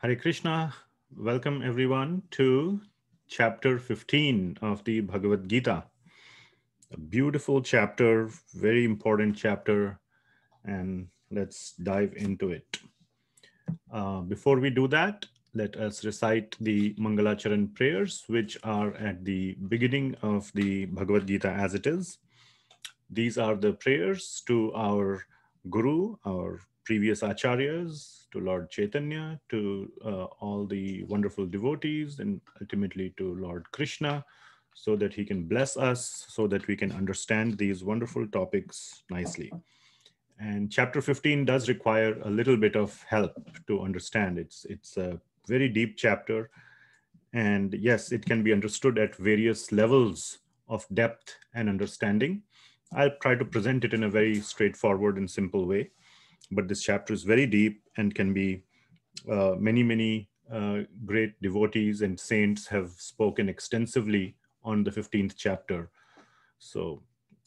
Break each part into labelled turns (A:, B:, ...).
A: Hari Krishna. Welcome everyone to chapter 15 of the Bhagavad Gita. A beautiful chapter, very important chapter, and let's dive into it. Uh, before we do that, let us recite the Mangalacharan prayers, which are at the beginning of the Bhagavad Gita as it is. These are the prayers to our Guru, our previous acharyas, to Lord Chaitanya, to uh, all the wonderful devotees, and ultimately to Lord Krishna, so that he can bless us, so that we can understand these wonderful topics nicely. And chapter 15 does require a little bit of help to understand. It's, it's a very deep chapter. And yes, it can be understood at various levels of depth and understanding. I'll try to present it in a very straightforward and simple way but this chapter is very deep and can be uh, many, many uh, great devotees and saints have spoken extensively on the 15th chapter. So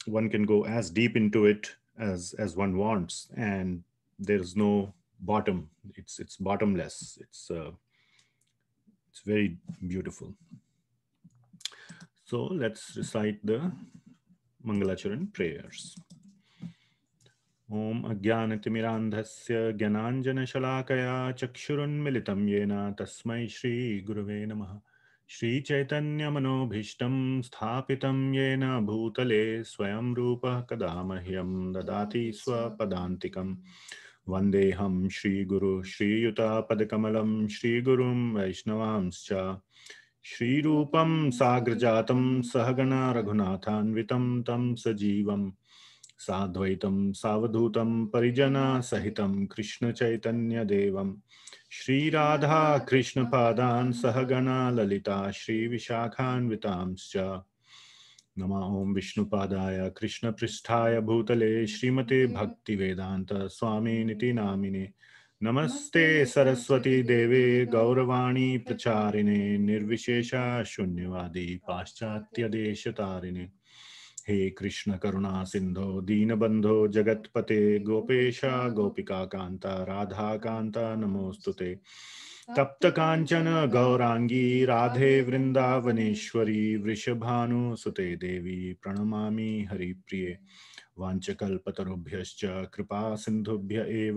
A: one can go as deep into it as, as one wants, and there's no bottom. It's, it's bottomless. It's, uh, it's very beautiful. So let's recite the Mangalacharan prayers. ॐ अज्ञानतिमिरान्धस्य ज्ञानाञ्जनशलाकया चक्षुरुन्मिलितं येन तस्मै श्रीगुरुवे नमः श्रीचैतन्यमनोभीष्टं स्थापितं येन भूतले स्वयं रूपः कदा मह्यं ददाति स्वपदान्तिकं वन्देऽहं श्रीगुरु श्रीयुतापदकमलं श्रीगुरुं वैष्णवांश्च श्रीरूपं साग्रजातं सहगणा रघुनाथान्वितं तं सजीवम् साद्वैतं सावधूतं परिजनासहितं कृष्णचैतन्यदेवं श्रीराधा कृष्णपादान् सहगणा ललिता श्री नम ओं ॐ विष्णुपादाय पृष्ठा भूतले श्रीमते हम्म। भक्तिवेदान्तस्वामिनिति नामिने नमस्ते सरस्वती देवे गौरवाणी प्रचारिणे निर्विशेषा शून्यवादी पाश्चात्यदेशतारिणे हे कृष्ण करुणा सिंधो दीनबंधो जगतपते गोपेशा गोपिका कांता राधा कांता नमोस्तुते तप्त कांचन गौरांगी राधे वृंदावनेश्वरी वृषभानुसुते देवी प्रणमा हरिप्रिय वाचकुभ्य कृपा सिंधुभ्य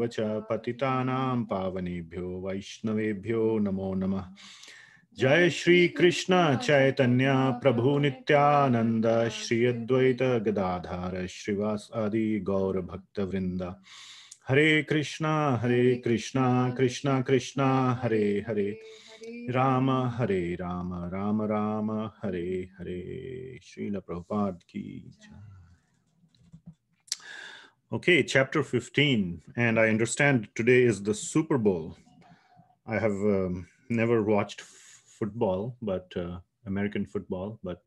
A: पतितानां पावनेभ्यो वैष्णवेभ्यो नमो नमः जय श्री कृष्ण चैतन्य प्रभु नित्यानंद श्री अद्वैत गदाधार श्रीवास आदि गौर भक्त वृंद हरे कृष्णा हरे कृष्णा कृष्णा कृष्णा हरे हरे राम हरे राम राम
B: राम हरे हरे श्रील प्रभुपाद की
A: Okay, chapter 15, and I understand today is the Super Bowl. I have um, never watched football, but uh, American football, but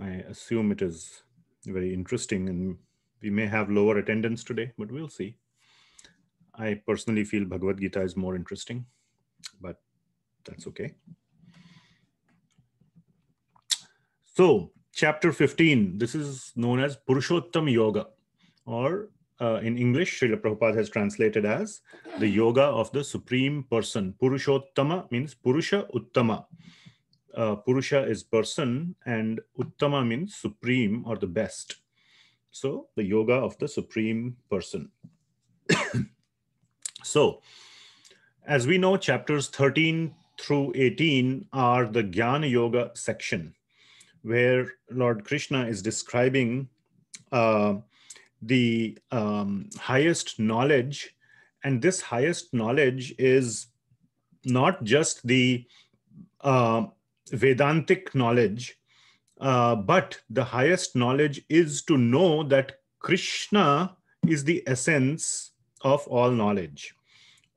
A: I assume it is very interesting and we may have lower attendance today, but we'll see. I personally feel Bhagavad Gita is more interesting, but that's okay. So, chapter 15, this is known as Purushottam Yoga or uh, in English, Srila Prabhupada has translated as the yoga of the supreme person. Purushottama means Purusha Uttama. Uh, Purusha is person and Uttama means supreme or the best. So the yoga of the supreme person. so as we know, chapters 13 through 18 are the Jnana Yoga section where Lord Krishna is describing uh, the um, highest knowledge. And this highest knowledge is not just the uh, Vedantic knowledge, uh, but the highest knowledge is to know that Krishna is the essence of all knowledge.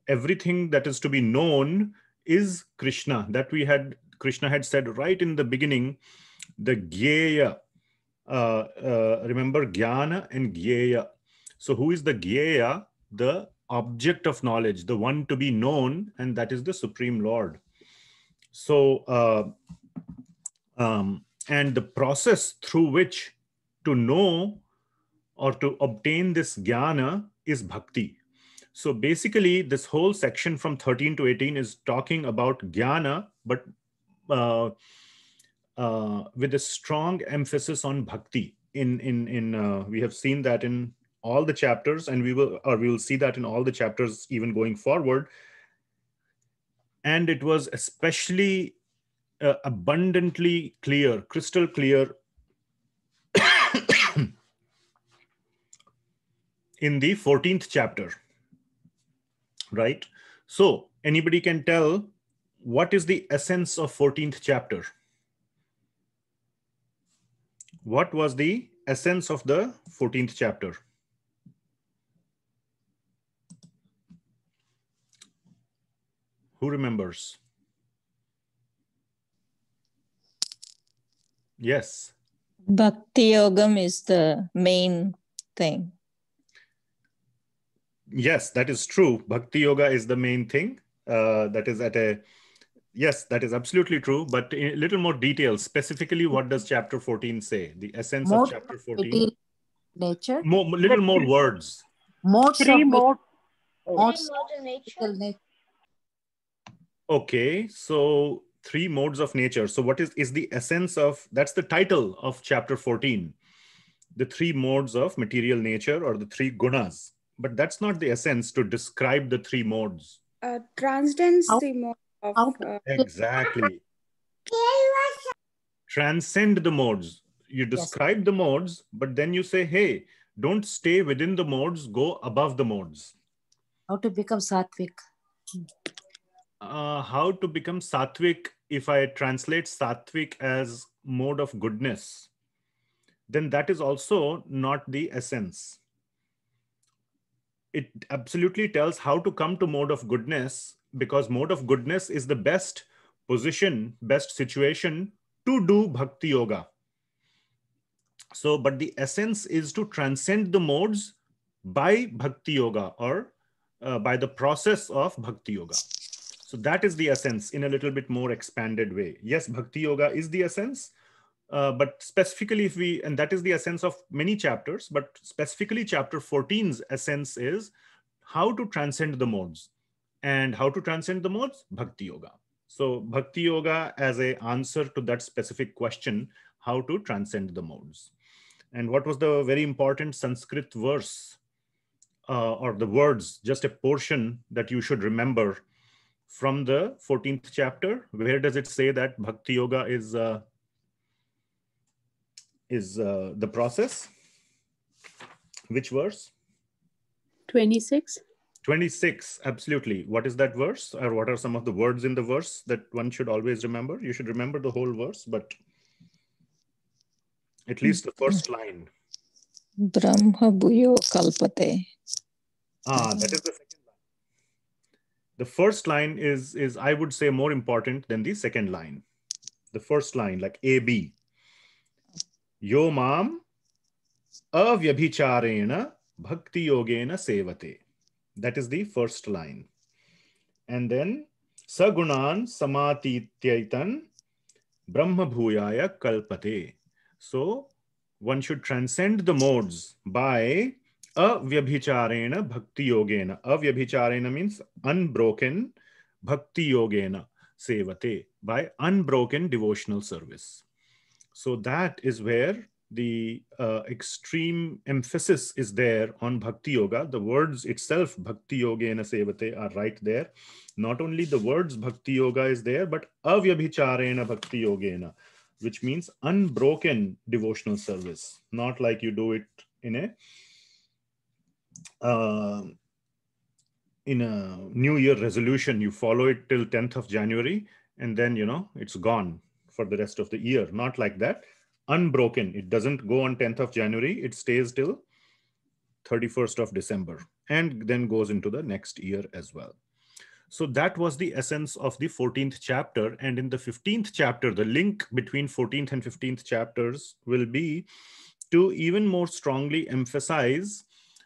A: Everything that is to be known is Krishna. That we had, Krishna had said right in the beginning, the Gyeya, uh, uh, remember jnana and gyeya. So who is the gyeya? The object of knowledge, the one to be known, and that is the Supreme Lord. So, uh, um, and the process through which to know or to obtain this jnana is bhakti. So basically, this whole section from 13 to 18 is talking about jnana, but uh, uh, with a strong emphasis on bhakti. In in in uh, we have seen that in all the chapters, and we will or we will see that in all the chapters even going forward. And it was especially uh, abundantly clear, crystal clear, in the 14th chapter. Right? So, anybody can tell what is the essence of 14th chapter? What was the essence of the 14th chapter? Who remembers? Yes.
C: Bhakti Yogam is the main thing.
A: Yes, that is true. Bhakti Yoga is the main thing uh, that is at a Yes, that is absolutely true. But a little more detail, specifically, what does chapter 14 say? The essence more of chapter 14.
C: Nature. More,
A: little more words.
C: More. Oh. Three more. Modes nature. nature.
A: Okay, so three modes of nature. So what is is the essence of that's the title of chapter 14. The three modes of material nature or the three gunas. But that's not the essence to describe the three modes.
C: Uh, transcendence oh. mode. Uh,
A: exactly. Transcend the modes. You describe yes. the modes, but then you say, hey, don't stay within the modes, go above the modes.
C: How to become satvik?
A: Uh, how to become satvik? if I translate satvik as mode of goodness, then that is also not the essence. It absolutely tells how to come to mode of goodness, because mode of goodness is the best position, best situation to do bhakti yoga. So, but the essence is to transcend the modes by bhakti yoga or uh, by the process of bhakti yoga. So, that is the essence in a little bit more expanded way. Yes, bhakti yoga is the essence, uh, but specifically, if we, and that is the essence of many chapters, but specifically, chapter 14's essence is how to transcend the modes and how to transcend the modes bhakti yoga so bhakti yoga as a answer to that specific question how to transcend the modes and what was the very important sanskrit verse uh, or the words just a portion that you should remember from the 14th chapter where does it say that bhakti yoga is uh, is uh, the process which verse
C: 26
A: 26, absolutely. What is that verse? Or what are some of the words in the verse that one should always remember? You should remember the whole verse, but at least the first line.
C: Brahma Bhuyo Kalpate.
A: Ah, that is the second line. The first line is, is, I would say, more important than the second line. The first line, like AB. Yo mam avyabhicharena bhakti yogena sevate. That is the first line. And then Sagunan Samatityayan Brahma Bhuyaya Kalpate. So one should transcend the modes by avyabhicharena bhakti yogena. Avyabhicharena means unbroken bhakti yogena sevate by unbroken devotional service. So that is where the uh, extreme emphasis is there on bhakti yoga. The words itself, bhakti yoga, yogena sevate, are right there. Not only the words bhakti yoga is there, but avyabhicharena bhakti yogena, which means unbroken devotional service, not like you do it in a uh, in a new year resolution you follow it till 10th of january and then you know it's gone for the rest of the year not like that unbroken. It doesn't go on 10th of January. It stays till 31st of December and then goes into the next year as well. So that was the essence of the 14th chapter. And in the 15th chapter, the link between 14th and 15th chapters will be to even more strongly emphasize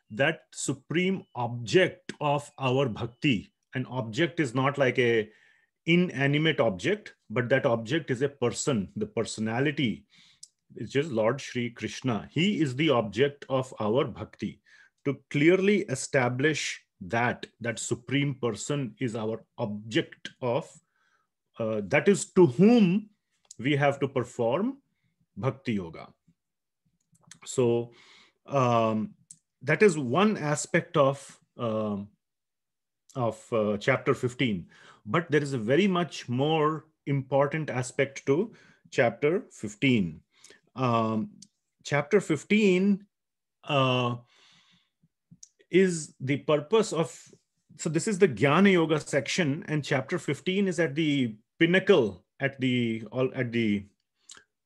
A: that supreme object of our bhakti. An object is not like a inanimate object, but that object is a person, the personality, which is Lord Sri Krishna. He is the object of our bhakti. To clearly establish that, that supreme person is our object of, uh, that is to whom we have to perform bhakti yoga. So um, that is one aspect of, uh, of uh, chapter 15. But there is a very much more important aspect to chapter 15 um, chapter 15 uh, is the purpose of, so this is the Jnana Yoga section, and chapter 15 is at the pinnacle, at the, all at the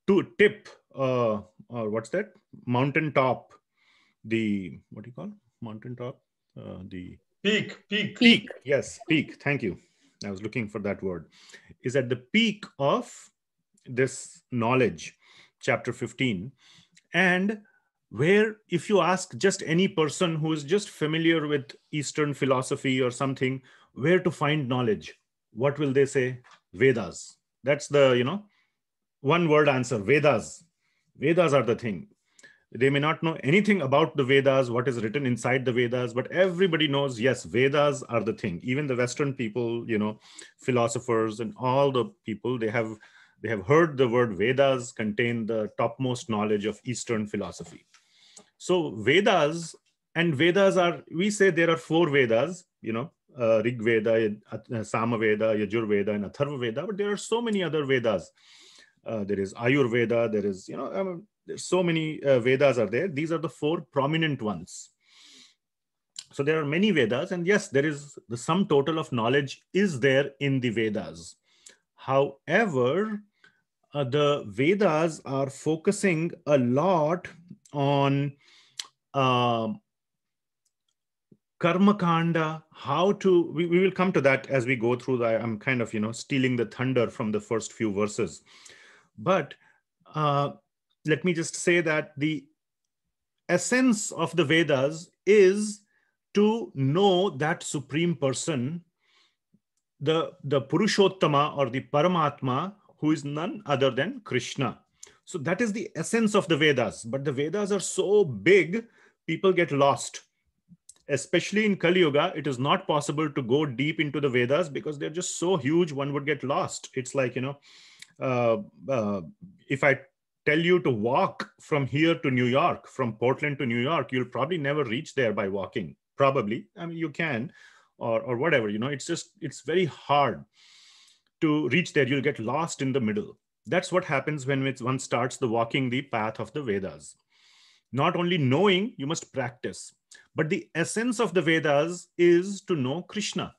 A: to tip, uh, or uh, what's that? Mountain top, the, what do you call? Mountain top, uh, the peak, peak, peak. Yes, peak. Thank you. I was looking for that word. Is at the peak of this knowledge chapter 15, and where if you ask just any person who is just familiar with Eastern philosophy or something, where to find knowledge, what will they say? Vedas. That's the, you know, one word answer Vedas. Vedas are the thing. They may not know anything about the Vedas, what is written inside the Vedas, but everybody knows, yes, Vedas are the thing. Even the Western people, you know, philosophers and all the people, they have they have heard the word Vedas contain the topmost knowledge of Eastern philosophy. So Vedas and Vedas are, we say there are four Vedas, you know, uh, Rig Veda, uh, uh, Samaveda, Yajur Veda, and Atharva Veda, but there are so many other Vedas. Uh, there is Ayurveda, there is, you know, um, so many uh, Vedas are there. These are the four prominent ones. So there are many Vedas, and yes, there is the sum total of knowledge is there in the Vedas. However, uh, the Vedas are focusing a lot on uh, karma kanda, how to, we, we will come to that as we go through. The, I'm kind of, you know, stealing the thunder from the first few verses. But uh, let me just say that the essence of the Vedas is to know that supreme person the, the Purushottama or the Paramatma, who is none other than Krishna. So that is the essence of the Vedas. But the Vedas are so big, people get lost. Especially in Kali Yuga, it is not possible to go deep into the Vedas because they're just so huge, one would get lost. It's like, you know, uh, uh, if I tell you to walk from here to New York, from Portland to New York, you'll probably never reach there by walking. Probably. I mean, you can, or, or whatever you know it's just it's very hard to reach there you'll get lost in the middle that's what happens when one starts the walking the path of the vedas not only knowing you must practice but the essence of the vedas is to know krishna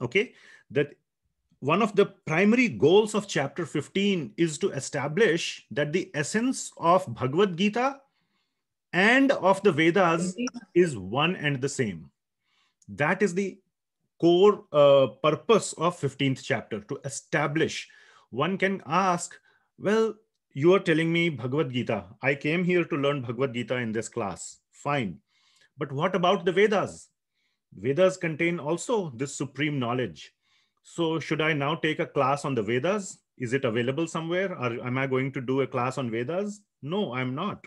A: okay that one of the primary goals of chapter 15 is to establish that the essence of Bhagavad Gita and of the Vedas is one and the same. That is the core uh, purpose of 15th chapter to establish. One can ask, well, you are telling me Bhagavad Gita. I came here to learn Bhagavad Gita in this class. Fine. But what about the Vedas? Vedas contain also this supreme knowledge. So, should I now take a class on the Vedas? Is it available somewhere? Or am I going to do a class on Vedas? No, I'm not.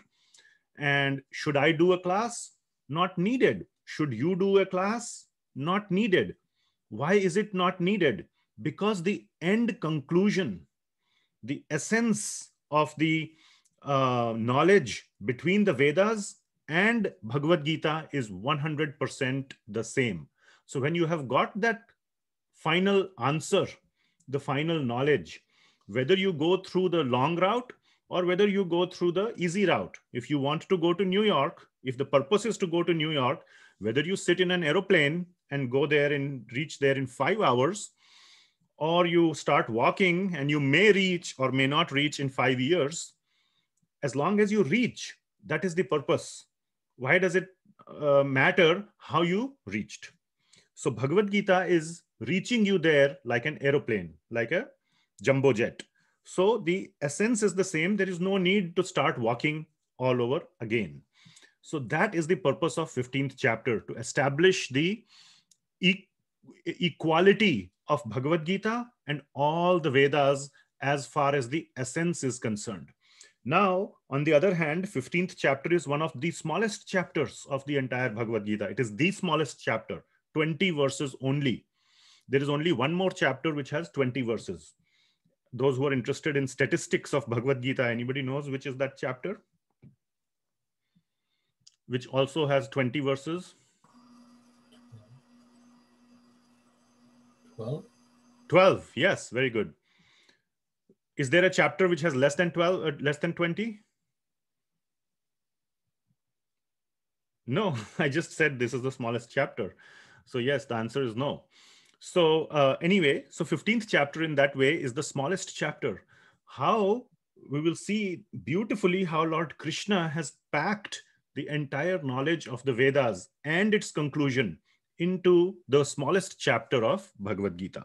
A: And should I do a class? Not needed. Should you do a class? Not needed. Why is it not needed? Because the end conclusion, the essence of the uh, knowledge between the Vedas and Bhagavad Gita is 100% the same. So when you have got that final answer, the final knowledge, whether you go through the long route or whether you go through the easy route. If you want to go to New York, if the purpose is to go to New York, whether you sit in an aeroplane and go there and reach there in five hours, or you start walking and you may reach or may not reach in five years, as long as you reach, that is the purpose. Why does it uh, matter how you reached? So, Bhagavad Gita is reaching you there like an aeroplane, like a jumbo jet. So, the essence is the same. There is no need to start walking all over again. So that is the purpose of 15th chapter to establish the e- equality of Bhagavad Gita and all the Vedas as far as the essence is concerned. Now, on the other hand, 15th chapter is one of the smallest chapters of the entire Bhagavad Gita. It is the smallest chapter, 20 verses only. There is only one more chapter which has 20 verses. Those who are interested in statistics of Bhagavad Gita, anybody knows which is that chapter? which also has 20 verses? Well, 12 yes very good is there a chapter which has less than 12 or uh, less than 20 no i just said this is the smallest chapter so yes the answer is no so uh, anyway so 15th chapter in that way is the smallest chapter how we will see beautifully how lord krishna has packed the entire knowledge of the Vedas and its conclusion into the smallest chapter of Bhagavad Gita.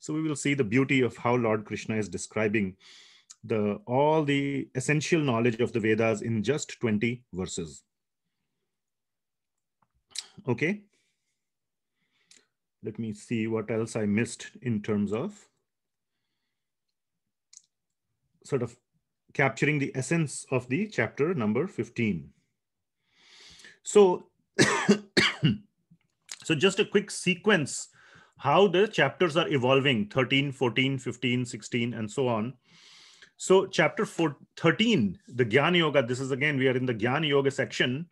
A: So we will see the beauty of how Lord Krishna is describing the all the essential knowledge of the Vedas in just 20 verses. Okay. Let me see what else I missed in terms of sort of capturing the essence of the chapter number 15. So, so just a quick sequence how the chapters are evolving 13, 14, 15, 16, and so on. So, chapter four, 13, the Gyan Yoga, this is again, we are in the Gyan Yoga section.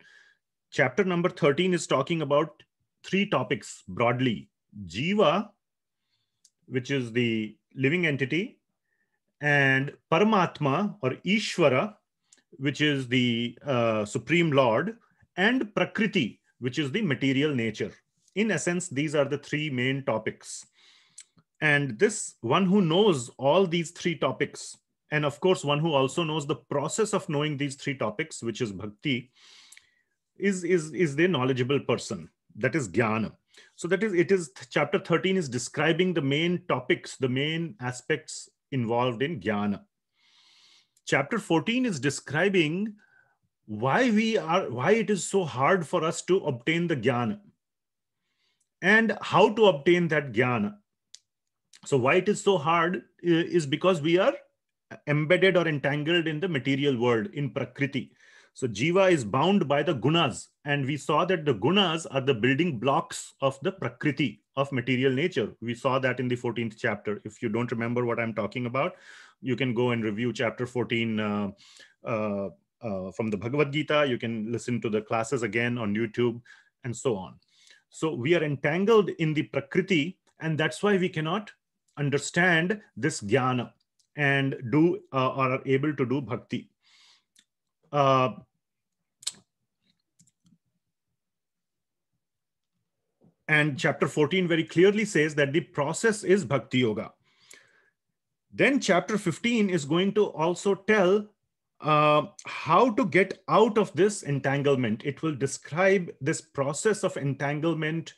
A: Chapter number 13 is talking about three topics broadly Jiva, which is the living entity, and Paramatma or Ishvara, which is the uh, Supreme Lord, and Prakriti, which is the material nature. In essence, these are the three main topics. And this one who knows all these three topics, and of course, one who also knows the process of knowing these three topics, which is bhakti, is, is, is the knowledgeable person. That is jnana. So that is, it is chapter 13 is describing the main topics, the main aspects involved in jnana. Chapter 14 is describing why we are why it is so hard for us to obtain the jnana and how to obtain that jnana so why it is so hard is because we are embedded or entangled in the material world in prakriti so jiva is bound by the gunas and we saw that the gunas are the building blocks of the prakriti of material nature we saw that in the 14th chapter if you don't remember what i'm talking about you can go and review chapter 14 uh, uh, uh, from the Bhagavad Gita. You can listen to the classes again on YouTube and so on. So we are entangled in the Prakriti, and that's why we cannot understand this jnana and do uh, or are able to do bhakti. Uh, and chapter 14 very clearly says that the process is bhakti yoga. Then chapter 15 is going to also tell uh, how to get out of this entanglement. It will describe this process of entanglement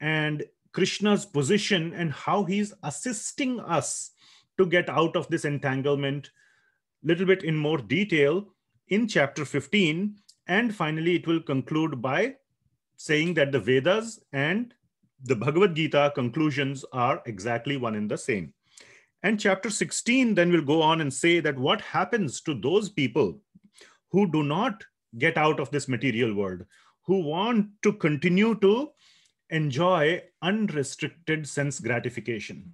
A: and Krishna's position and how he's assisting us to get out of this entanglement a little bit in more detail in chapter 15. And finally, it will conclude by saying that the Vedas and the Bhagavad Gita conclusions are exactly one and the same. And chapter 16 then will go on and say that what happens to those people who do not get out of this material world, who want to continue to enjoy unrestricted sense gratification.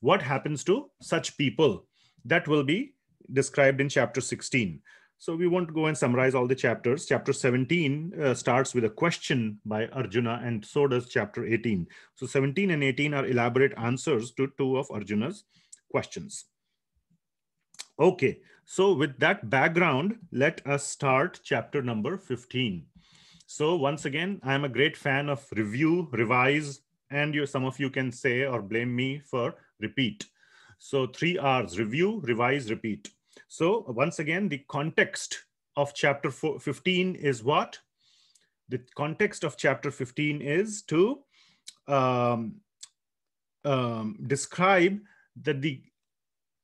A: What happens to such people? That will be described in chapter 16. So we won't go and summarize all the chapters. Chapter 17 uh, starts with a question by Arjuna, and so does chapter 18. So 17 and 18 are elaborate answers to two of Arjuna's questions. Okay, so with that background, let us start chapter number 15. So once again, I'm a great fan of review, revise, and you, some of you can say or blame me for repeat. So three R's, review, revise, repeat. So once again, the context of chapter 15 is what? The context of chapter 15 is to um, um, describe that the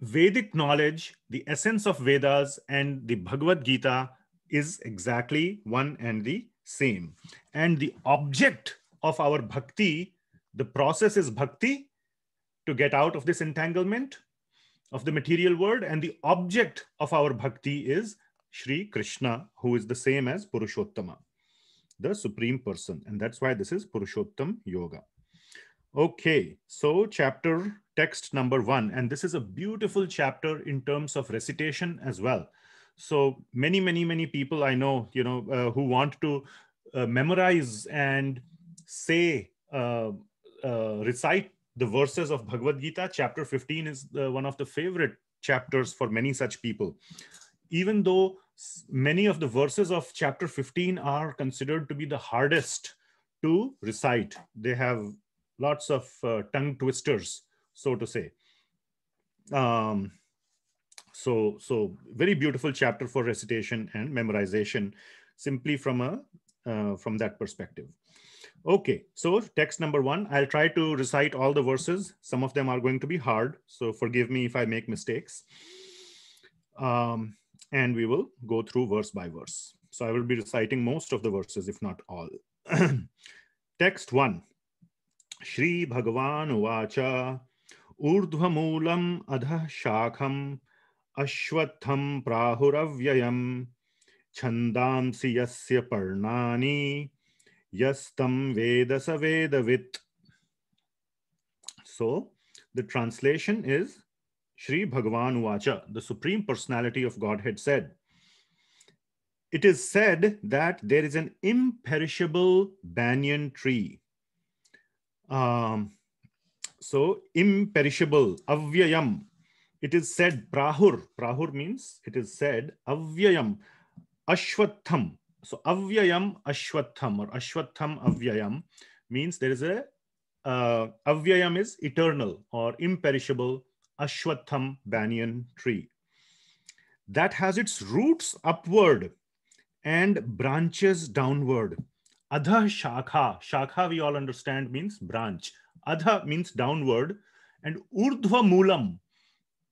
A: Vedic knowledge, the essence of Vedas and the Bhagavad Gita is exactly one and the same. And the object of our bhakti, the process is bhakti to get out of this entanglement of the material world. And the object of our bhakti is Sri Krishna, who is the same as Purushottama, the Supreme Person. And that's why this is Purushottam Yoga. Okay, so chapter text number one, and this is a beautiful chapter in terms of recitation as well. So many, many, many people I know, you know, uh, who want to uh, memorize and say, uh, uh recite the verses of Bhagavad Gita. Chapter 15 is one of the favorite chapters for many such people. Even though many of the verses of chapter 15 are considered to be the hardest to recite, they have lots of uh, tongue twisters, so to say. Um, so, so very beautiful chapter for recitation and memorization, simply from a uh, from that perspective. Okay, so text number one, I'll try to recite all the verses. Some of them are going to be hard, so forgive me if I make mistakes. Um, and we will go through verse by verse. So I will be reciting most of the verses, if not all. text one, Shri भगवान उवाच ऊर्ध्वमूलम अध शाखम अश्वत्थम प्राहुरव्ययम छंदांसि यस्य यस्तम वेद स वेदवित् so the translation is श्री भगवान उवाच the supreme personality of godhead said it is said that there is an imperishable banyan tree. Um, so imperishable, avyayam. It is said prahur. Prahur means it is said avyayam, ashwatham. So avyayam ashwatham or ashwatham avyayam means there is a uh, avyayam is eternal or imperishable ashwatham banyan tree that has its roots upward and branches downward Adha Shakha. Shakha, we all understand, means branch. Adha means downward. And Urdhva Mulam,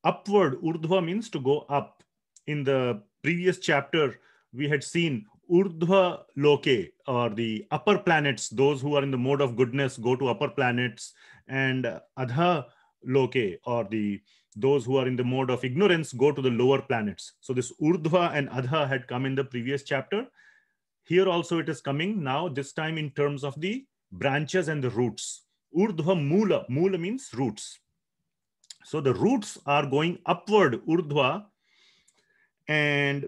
A: upward. Urdhva means to go up. In the previous chapter, we had seen Urdhva Loke, or the upper planets. Those who are in the mode of goodness go to upper planets. And Adha Loke, or the those who are in the mode of ignorance go to the lower planets. So this Urdhva and Adha had come in the previous chapter. Here also it is coming now, this time in terms of the branches and the roots. Urdhva Mula, Mula means roots. So the roots are going upward, Urdhva, and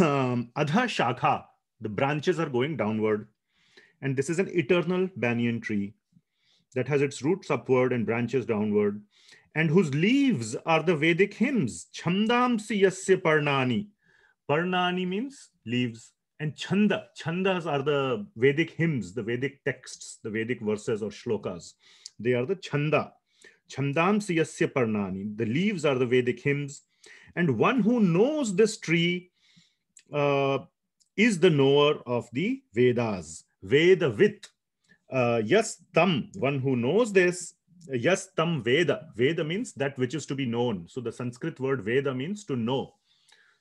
A: um, Adha Shakha, the branches are going downward. And this is an eternal banyan tree that has its roots upward and branches downward, and whose leaves are the Vedic hymns. chandamsi yasya parnani. Parnani means leaves and chanda chandas are the vedic hymns the vedic texts the vedic verses or shlokas they are the chanda Chandam yasya parnani the leaves are the vedic hymns and one who knows this tree uh, is the knower of the vedas veda vit uh, yes tam one who knows this yes tam veda veda means that which is to be known so the sanskrit word veda means to know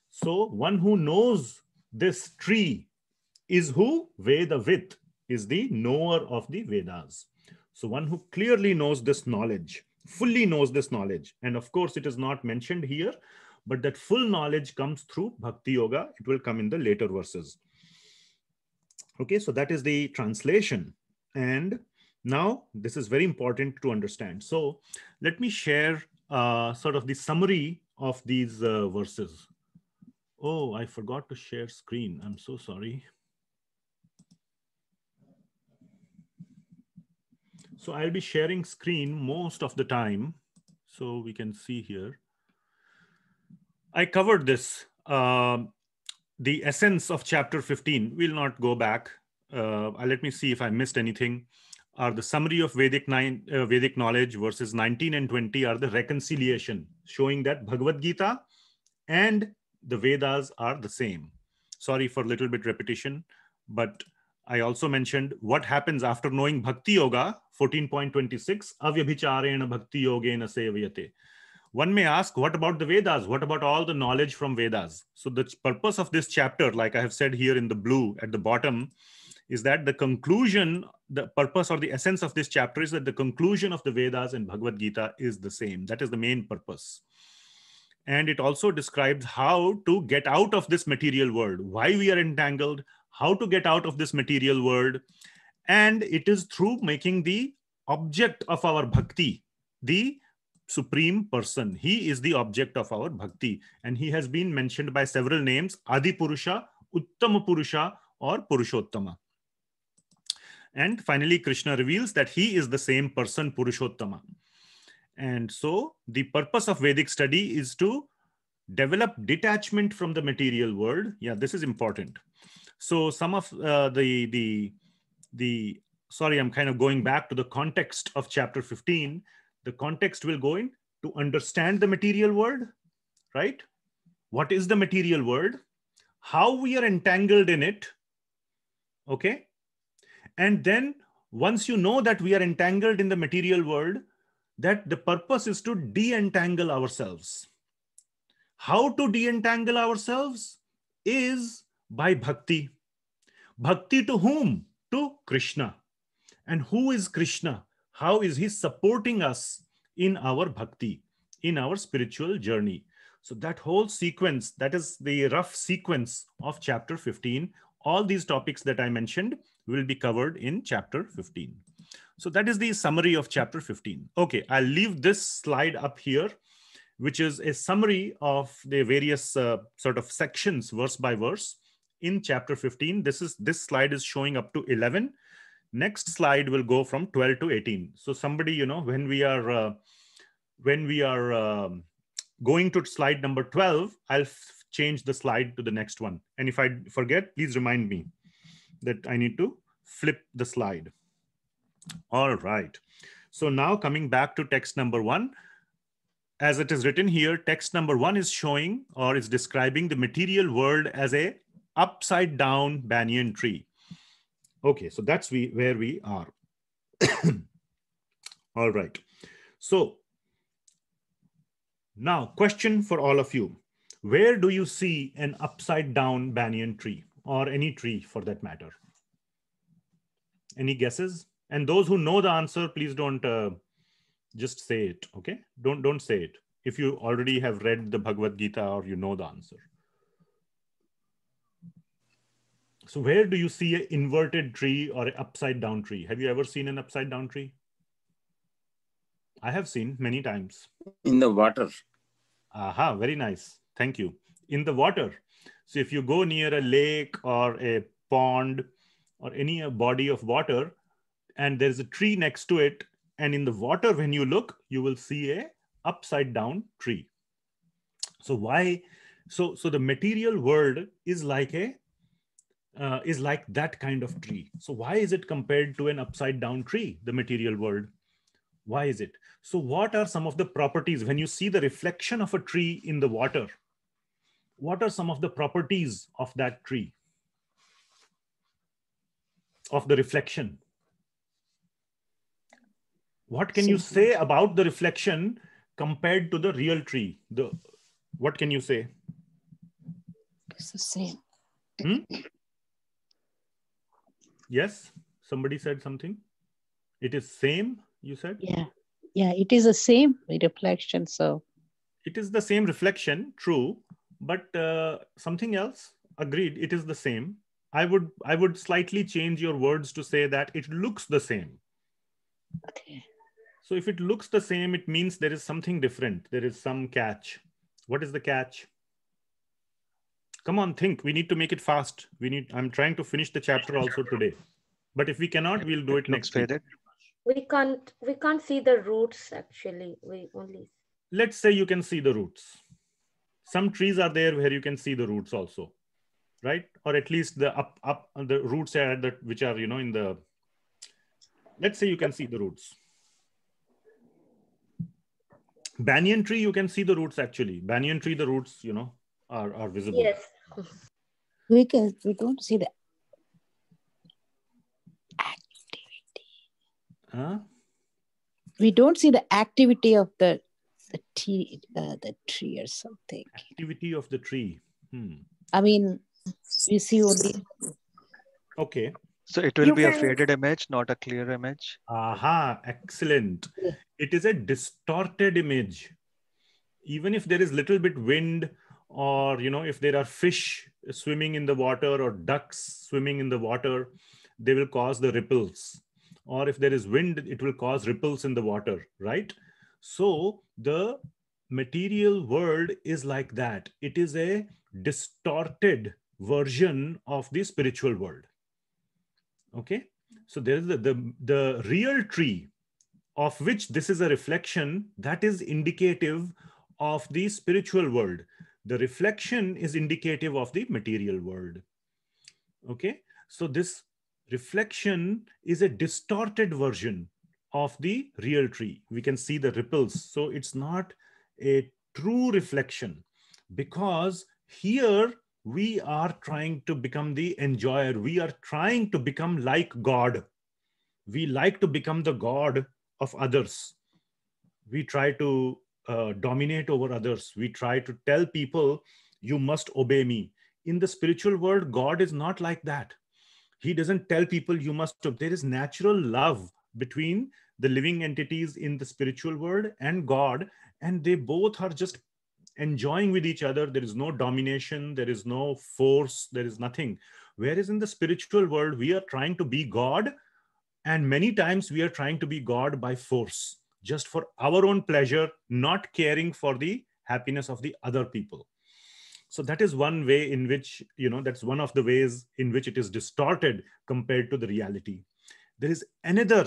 A: so one who knows this tree is who? Veda is the knower of the Vedas. So one who clearly knows this knowledge, fully knows this knowledge. And of course, it is not mentioned here, but that full knowledge comes through Bhakti Yoga. It will come in the later verses. Okay, so that is the translation. And now this is very important to understand. So let me share uh, sort of the summary of these uh, verses. Oh, I forgot to share screen. I'm so sorry. So I'll be sharing screen most of the time. So we can see here. I covered this, uh, the essence of chapter 15. We'll not go back. Uh, let me see if I missed anything. Are the summary of Vedic, nine, uh, Vedic knowledge verses 19 and 20 are the reconciliation, showing that Bhagavad Gita and the Vedas are the same. Sorry for a little bit repetition, but I also mentioned what happens after knowing Bhakti Yoga, 14.26, avyabhicharena bhakti yogena sevayate. One may ask, what about the Vedas? What about all the knowledge from Vedas? So the purpose of this chapter, like I have said here in the blue at the bottom, is that the conclusion, the purpose or the essence of this chapter is that the conclusion of the Vedas and Bhagavad Gita is the same. That is the main purpose and it also describes how to get out of this material world why we are entangled how to get out of this material world and it is through making the object of our bhakti the supreme person he is the object of our bhakti and he has been mentioned by several names adi purusha uttama purusha or purushottama and finally krishna reveals that he is the same person purushottama and so the purpose of Vedic study is to develop detachment from the material world. Yeah, this is important. So some of uh, the, the, the, sorry, I'm kind of going back to the context of chapter 15. The context will go in to understand the material world, right? What is the material world? How we are entangled in it, okay? And then once you know that we are entangled in the material world, that the purpose is to de-entangle ourselves. How to de-entangle ourselves is by bhakti. Bhakti to whom? To Krishna. And who is Krishna? How is he supporting us in our bhakti, in our spiritual journey? So that whole sequence, that is the rough sequence of chapter 15. All these topics that I mentioned will be covered in chapter 15. So that is the summary of chapter 15. Okay, I'll leave this slide up here, which is a summary of the various uh, sort of sections verse by verse in chapter 15. This is this slide is showing up to 11. Next slide will go from 12 to 18. So somebody, you know, when we are uh, when we are um, going to slide number 12, I'll change the slide to the next one. And if I forget, please remind me that I need to flip the slide. All right. So now coming back to text number one, as it is written here, text number one is showing or is describing the material world as a upside down banyan tree. Okay, so that's we, where we are. all right. So now question for all of you. Where do you see an upside down banyan tree or any tree for that matter? Any guesses? And those who know the answer, please don't uh, just say it. Okay, don't don't say it if you already have read the Bhagavad Gita or you know the answer. So where do you see an inverted tree or an upside down tree? Have you ever seen an upside down tree? I have seen many times. In the water. Aha, very nice. Thank you. In the water. So if you go near a lake or a pond or any uh, body of water, and there's a tree next to it. And in the water, when you look, you will see a upside down tree. So why? So so the material world is like a uh, is like that kind of tree. So why is it compared to an upside down tree? The material world. Why is it? So what are some of the properties when you see the reflection of a tree in the water? What are some of the properties of that tree? Of the reflection? what can you say about the reflection compared to the real tree the what can you say it's the same hmm? yes somebody said something it is same you said yeah
C: yeah it is the same reflection so
A: it is the same reflection true but uh, something else agreed it is the same i would i would slightly change your words to say that it looks the same okay so if it looks the same, it means there is something different. There is some catch. What is the catch? Come on, think. We need to make it fast. We need. I'm trying to finish the chapter also today. But if we cannot, we'll do it, it next faded.
C: week. We can't. We can't see the roots actually. We only.
A: Let's say you can see the roots. Some trees are there where you can see the roots also, right? Or at least the up up the roots are that which are you know in the. Let's say you can see the roots banyan tree you can see the roots actually banyan tree the roots you know are, are visible yes
C: we can we don't see the
A: activity huh?
C: we don't see the activity of the the tree uh, the tree or something
A: activity of the tree hmm.
C: i mean we see only
A: okay so it will you be can... a faded image not a clear image aha excellent yeah it is a distorted image even if there is little bit wind or you know if there are fish swimming in the water or ducks swimming in the water they will cause the ripples or if there is wind it will cause ripples in the water right so the material world is like that it is a distorted version of the spiritual world okay so there is the, the the real tree of which this is a reflection that is indicative of the spiritual world. The reflection is indicative of the material world. Okay, so this reflection is a distorted version of the real tree. We can see the ripples. So it's not a true reflection because here we are trying to become the enjoyer. We are trying to become like God. We like to become the God of others. We try to uh, dominate over others. We try to tell people, you must obey me. In the spiritual world, God is not like that. He doesn't tell people, you must. There is natural love between the living entities in the spiritual world and God, and they both are just enjoying with each other. There is no domination, there is no force, there is nothing. Whereas in the spiritual world, we are trying to be God and many times we are trying to be God by force, just for our own pleasure, not caring for the happiness of the other people. So that is one way in which, you know, that's one of the ways in which it is distorted compared to the reality. There is another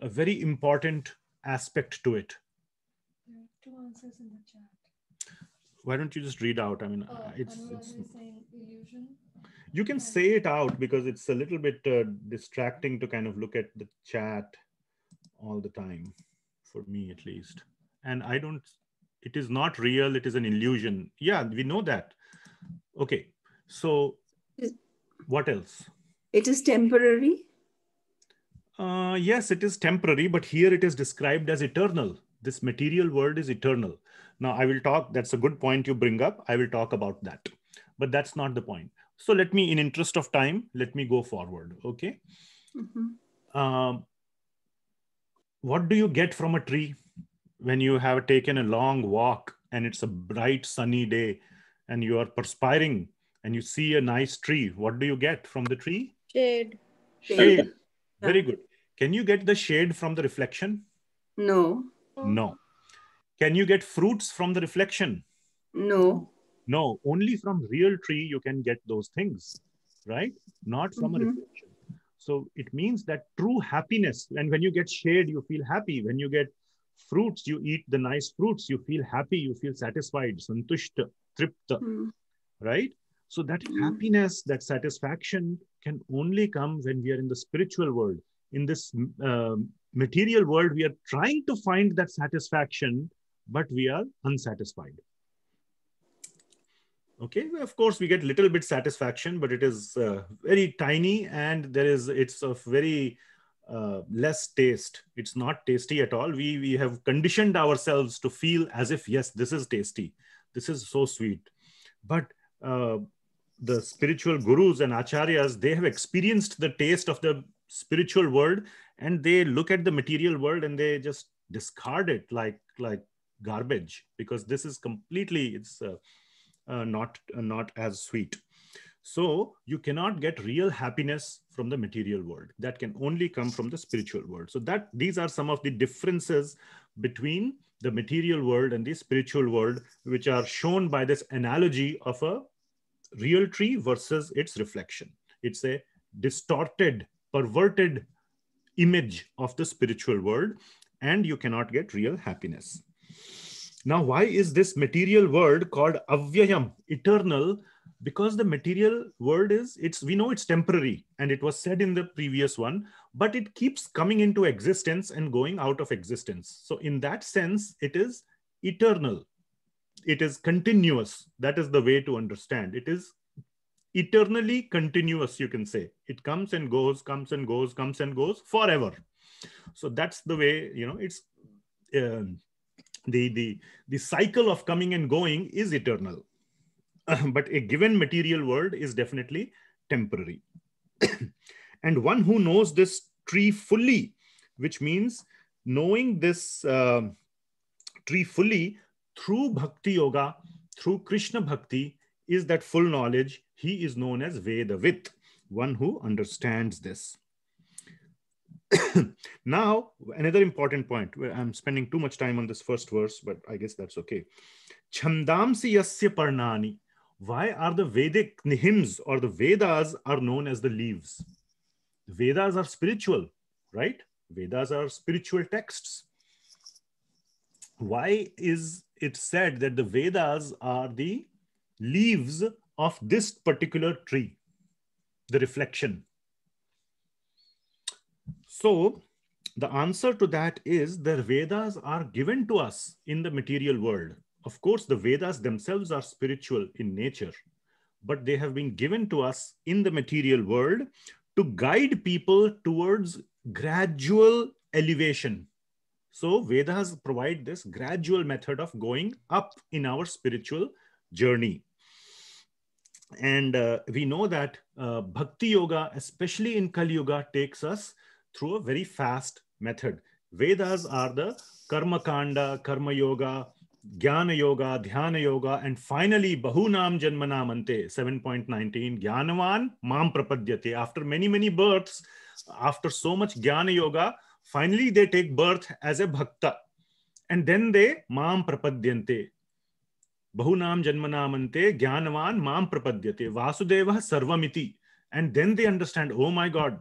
A: a very important aspect to it.
C: two answers in the chat.
A: Why don't you just read out? I mean, uh, it's, it's...
C: Saying illusion
A: you can say it out because it's a little bit uh, distracting to kind of look at the chat all the time for me at least and i don't it is not real it is an illusion yeah we know that okay so what else it
C: is temporary
A: uh, yes it is temporary but here it is described as eternal this material world is eternal now i will talk that's a good point you bring up i will talk about that but that's not the point so let me, in interest of time, let me go forward. Okay.
C: Mm-hmm.
A: Um, what do you get from a tree when you have taken a long walk and it's a bright sunny day and you are perspiring and you see a nice tree? What do you get from the tree? Shade. Shade. shade. Very good. Can you get the shade from the reflection? No. No. Can you get fruits from the reflection? No. No, only from real tree you can get those things, right? Not from mm-hmm. a reflection. So it means that true happiness, and when you get shade, you feel happy. When you get fruits, you eat the nice fruits, you feel happy, you feel satisfied, santushta, tripta, mm. right? So that mm. happiness, that satisfaction can only come when we are in the spiritual world. In this uh, material world, we are trying to find that satisfaction, but we are unsatisfied okay of course we get little bit satisfaction but it is uh, very tiny and there is it's of very uh, less taste it's not tasty at all we we have conditioned ourselves to feel as if yes this is tasty this is so sweet but uh, the spiritual gurus and acharyas they have experienced the taste of the spiritual world and they look at the material world and they just discard it like like garbage because this is completely it's uh, uh, not uh, not as sweet so you cannot get real happiness from the material world that can only come from the spiritual world so that these are some of the differences between the material world and the spiritual world which are shown by this analogy of a real tree versus its reflection it's a distorted perverted image of the spiritual world and you cannot get real happiness now, why is this material world called avyayam, eternal? Because the material world is, it's we know it's temporary, and it was said in the previous one, but it keeps coming into existence and going out of existence. So, in that sense, it is eternal. It is continuous. That is the way to understand. It is eternally continuous, you can say. It comes and goes, comes and goes, comes and goes forever. So that's the way, you know, it's uh, the, the, the cycle of coming and going is eternal. but a given material world is definitely temporary. and one who knows this tree fully, which means knowing this uh, tree fully through bhakti yoga, through Krishna bhakti, is that full knowledge. He is known as Vedavit, one who understands this. now, another important point I'm spending too much time on this first verse, but I guess that's okay. Chandamsi yasya parnani. Why are the Vedic hymns or the Vedas are known as the leaves? The Vedas are spiritual, right? Vedas are spiritual texts. Why is it said that the Vedas are the leaves of this particular tree? The reflection, so the answer to that is the Vedas are given to us in the material world. Of course, the Vedas themselves are spiritual in nature, but they have been given to us in the material world to guide people towards gradual elevation. So Vedas provide this gradual method of going up in our spiritual journey. And uh, we know that uh, Bhakti Yoga, especially in Kali Yuga, takes us through a very fast method. Vedas are the Karma Kanda, Karma Yoga, Jnana Yoga, Dhyana Yoga, and finally Bahunam Janmanamante, 7.19, Jnanavan Mam Prapadyate. After many, many births, after so much Jnana Yoga, finally they take birth as a Bhakta. And then they Mam Prapadyante. Bahunam Janmanamante, Jnanavan Mam Prapadyate. Vasudeva Sarvamiti. And then they understand, oh my God,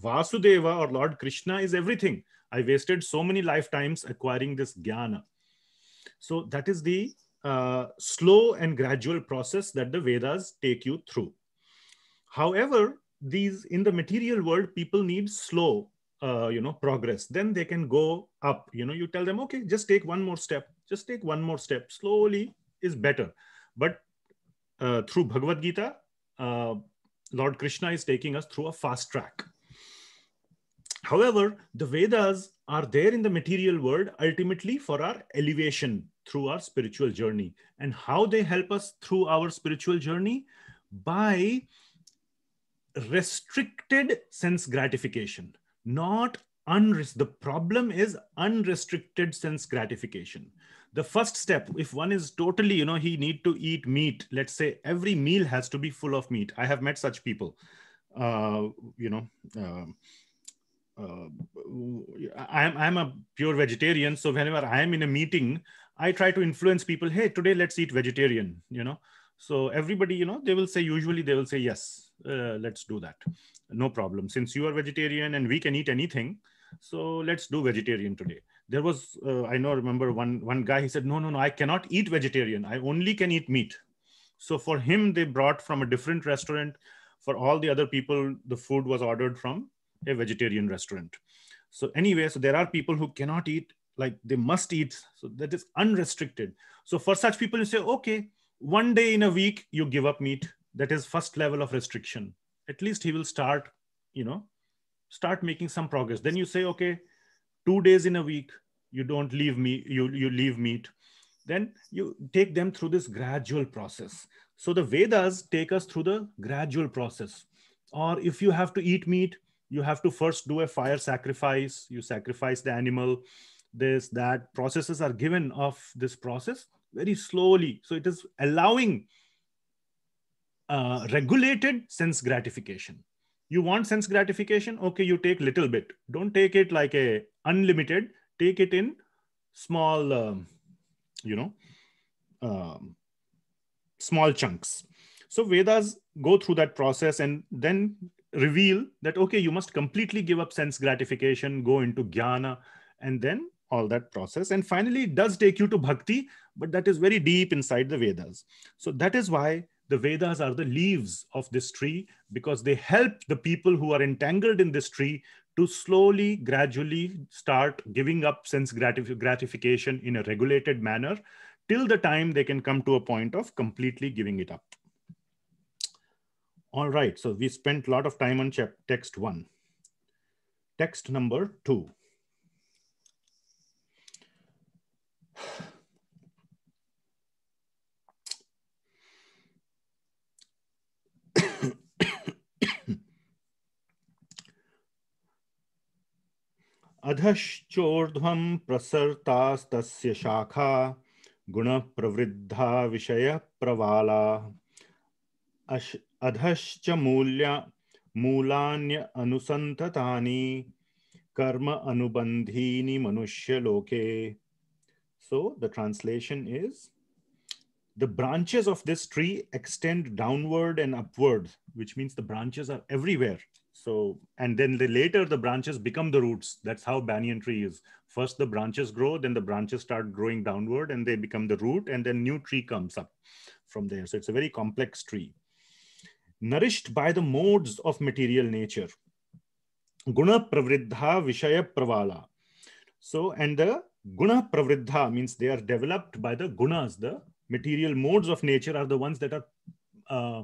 A: Vasudeva or Lord Krishna is everything. I wasted so many lifetimes acquiring this jnana. So that is the uh, slow and gradual process that the Vedas take you through. However, these in the material world, people need slow, uh, you know, progress. Then they can go up. You know, you tell them, okay, just take one more step. Just take one more step. Slowly is better. But uh, through Bhagavad Gita, uh, Lord Krishna is taking us through a fast track. However, the Vedas are there in the material world ultimately for our elevation through our spiritual journey. And how they help us through our spiritual journey? By restricted sense gratification, not unrest. The problem is unrestricted sense gratification. The first step, if one is totally, you know, he need to eat meat, let's say every meal has to be full of meat. I have met such people, uh, you know, uh, uh, I'm, I'm a pure vegetarian. So whenever I am in a meeting, I try to influence people, hey, today let's eat vegetarian, you know? So everybody, you know, they will say, usually they will say, yes, uh, let's do that. No problem. Since you are vegetarian and we can eat anything, so let's do vegetarian today. There was, uh, I know, remember one, one guy, he said, no, no, no, I cannot eat vegetarian. I only can eat meat. So for him, they brought from a different restaurant. For all the other people, the food was ordered from a vegetarian restaurant. So anyway, so there are people who cannot eat, like they must eat. So that is unrestricted. So for such people, you say, okay, one day in a week, you give up meat. That is first level of restriction. At least he will start, you know, start making some progress. Then you say, okay, two days in a week, you don't leave me. you, you leave meat. Then you take them through this gradual process. So the Vedas take us through the gradual process. Or if you have to eat meat, you have to first do a fire sacrifice you sacrifice the animal this that processes are given of this process very slowly so it is allowing uh, regulated sense gratification you want sense gratification okay you take little bit don't take it like a unlimited take it in small um, you know um, small chunks so vedas go through that process and then reveal that okay you must completely give up sense gratification go into jnana and then all that process and finally it does take you to bhakti but that is very deep inside the vedas so that is why the vedas are the leaves of this tree because they help the people who are entangled in this tree to slowly gradually start giving up sense gratif- gratification in a regulated manner till the time they can come to a point of completely giving it up all right, so we spent a lot of time on text one. Text number two. अधश्चोर्ध्वं प्रसर्तास्तस्य शाखा गुणप्रवृद्धा विषयप्रवाला अश् अधश्च मूल्या मूलान्य karma anubandhini अनुबंधीनि मनुष्यलोके. So the translation is the branches of this tree extend downward and upward, which means the branches are everywhere. So, and then the later the branches become the roots. That's how banyan tree is. First the branches grow, then the branches start growing downward and they become the root and then new tree comes up from there. So it's a very complex tree nourished by the modes of material nature. Guna pravriddha vishaya pravala. So, and the guna pravriddha means they are developed by the gunas, the material modes of nature are the ones that are uh,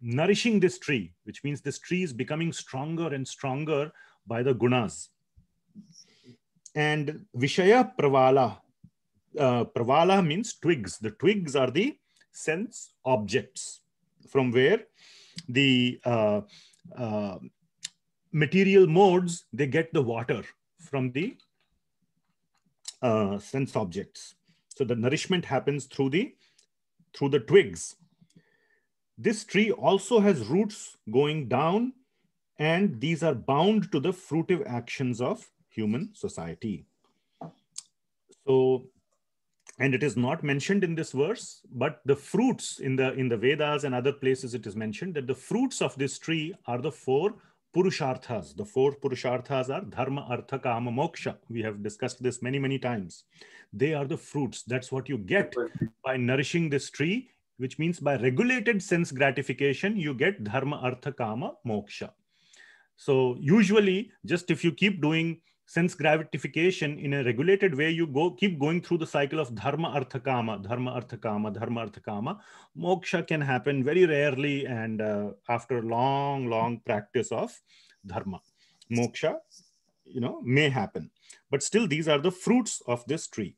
A: nourishing this tree, which means this tree is becoming stronger and stronger by the gunas. And vishaya pravala. Uh, pravala means twigs. The twigs are the sense objects from where the uh, uh, material modes, they get the water from the uh, sense objects. So the nourishment happens through the, through the twigs. This tree also has roots going down and these are bound to the fruitive actions of human society. So and it is not mentioned in this verse but the fruits in the in the vedas and other places it is mentioned that the fruits of this tree are the four purusharthas the four purusharthas are dharma artha kama moksha we have discussed this many many times they are the fruits that's what you get by nourishing this tree which means by regulated sense gratification you get dharma artha kama moksha so usually just if you keep doing sense gravitation in a regulated way, you go keep going through the cycle of dharma artha kama, dharma artha kama, dharma artha kama. Moksha can happen very rarely and uh, after long, long practice of dharma. Moksha, you know, may happen. But still, these are the fruits of this tree.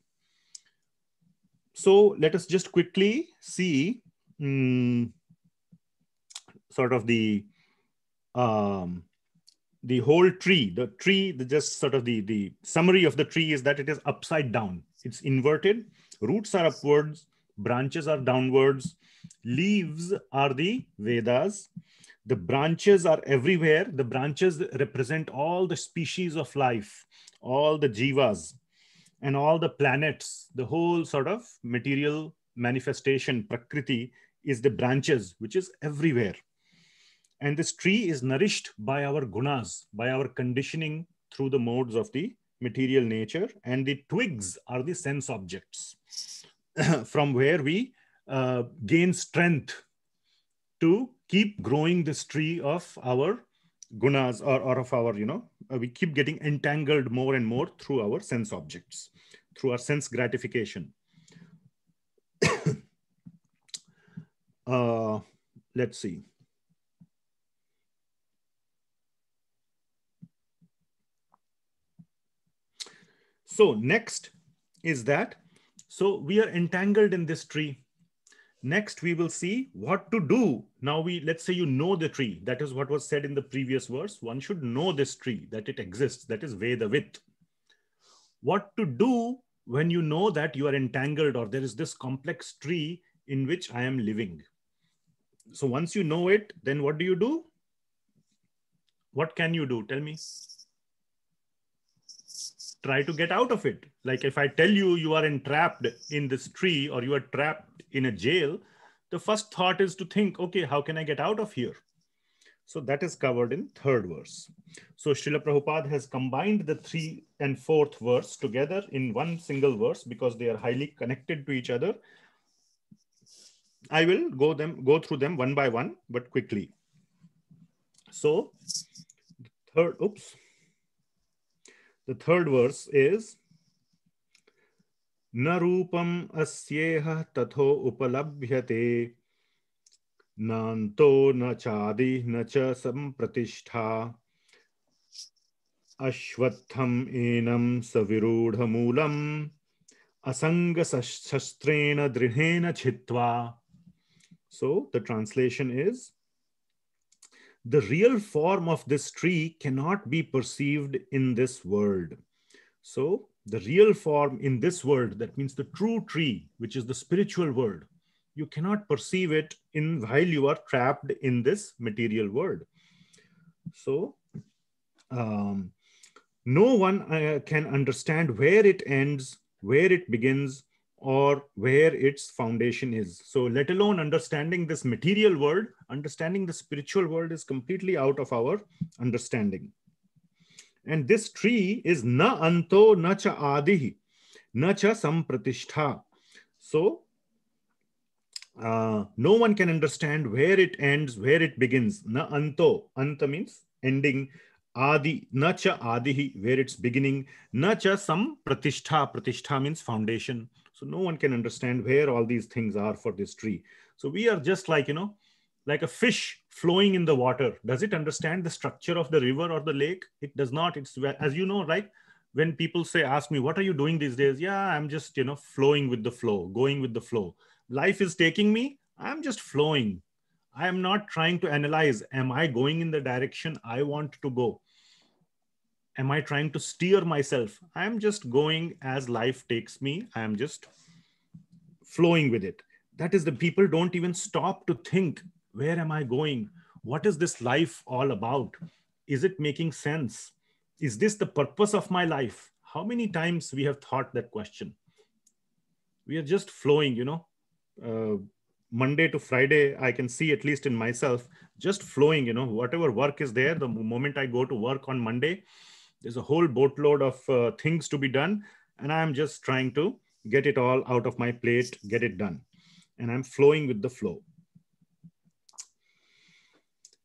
A: So let us just quickly see um, sort of the um, the whole tree, the tree, the just sort of the, the summary of the tree is that it is upside down. It's inverted. Roots are upwards, branches are downwards, leaves are the Vedas. The branches are everywhere. The branches represent all the species of life, all the jivas, and all the planets. The whole sort of material manifestation, prakriti, is the branches, which is everywhere. And this tree is nourished by our gunas, by our conditioning through the modes of the material nature. And the twigs are the sense objects from where we uh, gain strength to keep growing this tree of our gunas or, or of our, you know, uh, we keep getting entangled more and more through our sense objects, through our sense gratification. uh, let's see. So next is that, so we are entangled in this tree. Next, we will see what to do. Now we, let's say you know the tree. That is what was said in the previous verse. One should know this tree, that it exists. That is Veda width. What to do when you know that you are entangled or there is this complex tree in which I am living. So once you know it, then what do you do? What can you do? Tell me try to get out of it. Like if I tell you you are entrapped in this tree or you are trapped in a jail, the first thought is to think, okay, how can I get out of here? So that is covered in third verse. So Srila Prabhupada has combined the three and fourth verse together in one single verse because they are highly connected to each other. I will go them go through them one by one, but quickly. So third, oops. The third verse is न रूपम अस्येह तथो उपलभ्यते नान्तो न चादि न च संप्रतिष्ठा अश्वत्थम एनम सविरूढमूलम asanga shastrena drinhena chitva so the translation is the real form of this tree cannot be perceived in this world. So the real form in this world, that means the true tree, which is the spiritual world, you cannot perceive it in while you are trapped in this material world. So um, no one uh, can understand where it ends, where it begins, or where its foundation is. So, let alone understanding this material world, understanding the spiritual world is completely out of our understanding. And this tree is na anto na cha adihi, na cha sampratishtha. So, uh, no one can understand where it ends, where it begins. Na anto, anta means ending, adi, na cha adihi, where it's beginning, na cha sam pratishtha, pratishtha means foundation so no one can understand where all these things are for this tree. So we are just like, you know, like a fish flowing in the water. Does it understand the structure of the river or the lake? It does not. It's as you know, right? When people say, ask me, what are you doing these days? Yeah, I'm just, you know, flowing with the flow, going with the flow. Life is taking me. I'm just flowing. I am not trying to analyze, am I going in the direction I want to go? am I trying to steer myself? I'm just going as life takes me. I'm just flowing with it. That is, the people don't even stop to think where am I going? What is this life all about? Is it making sense? Is this the purpose of my life? How many times we have thought that question? We are just flowing, you know. Uh, Monday to Friday, I can see at least in myself, just flowing, you know, whatever work is there, the moment I go to work on Monday, there's a whole boatload of uh, things to be done. And I'm just trying to get it all out of my plate, get it done. And I'm flowing with the flow.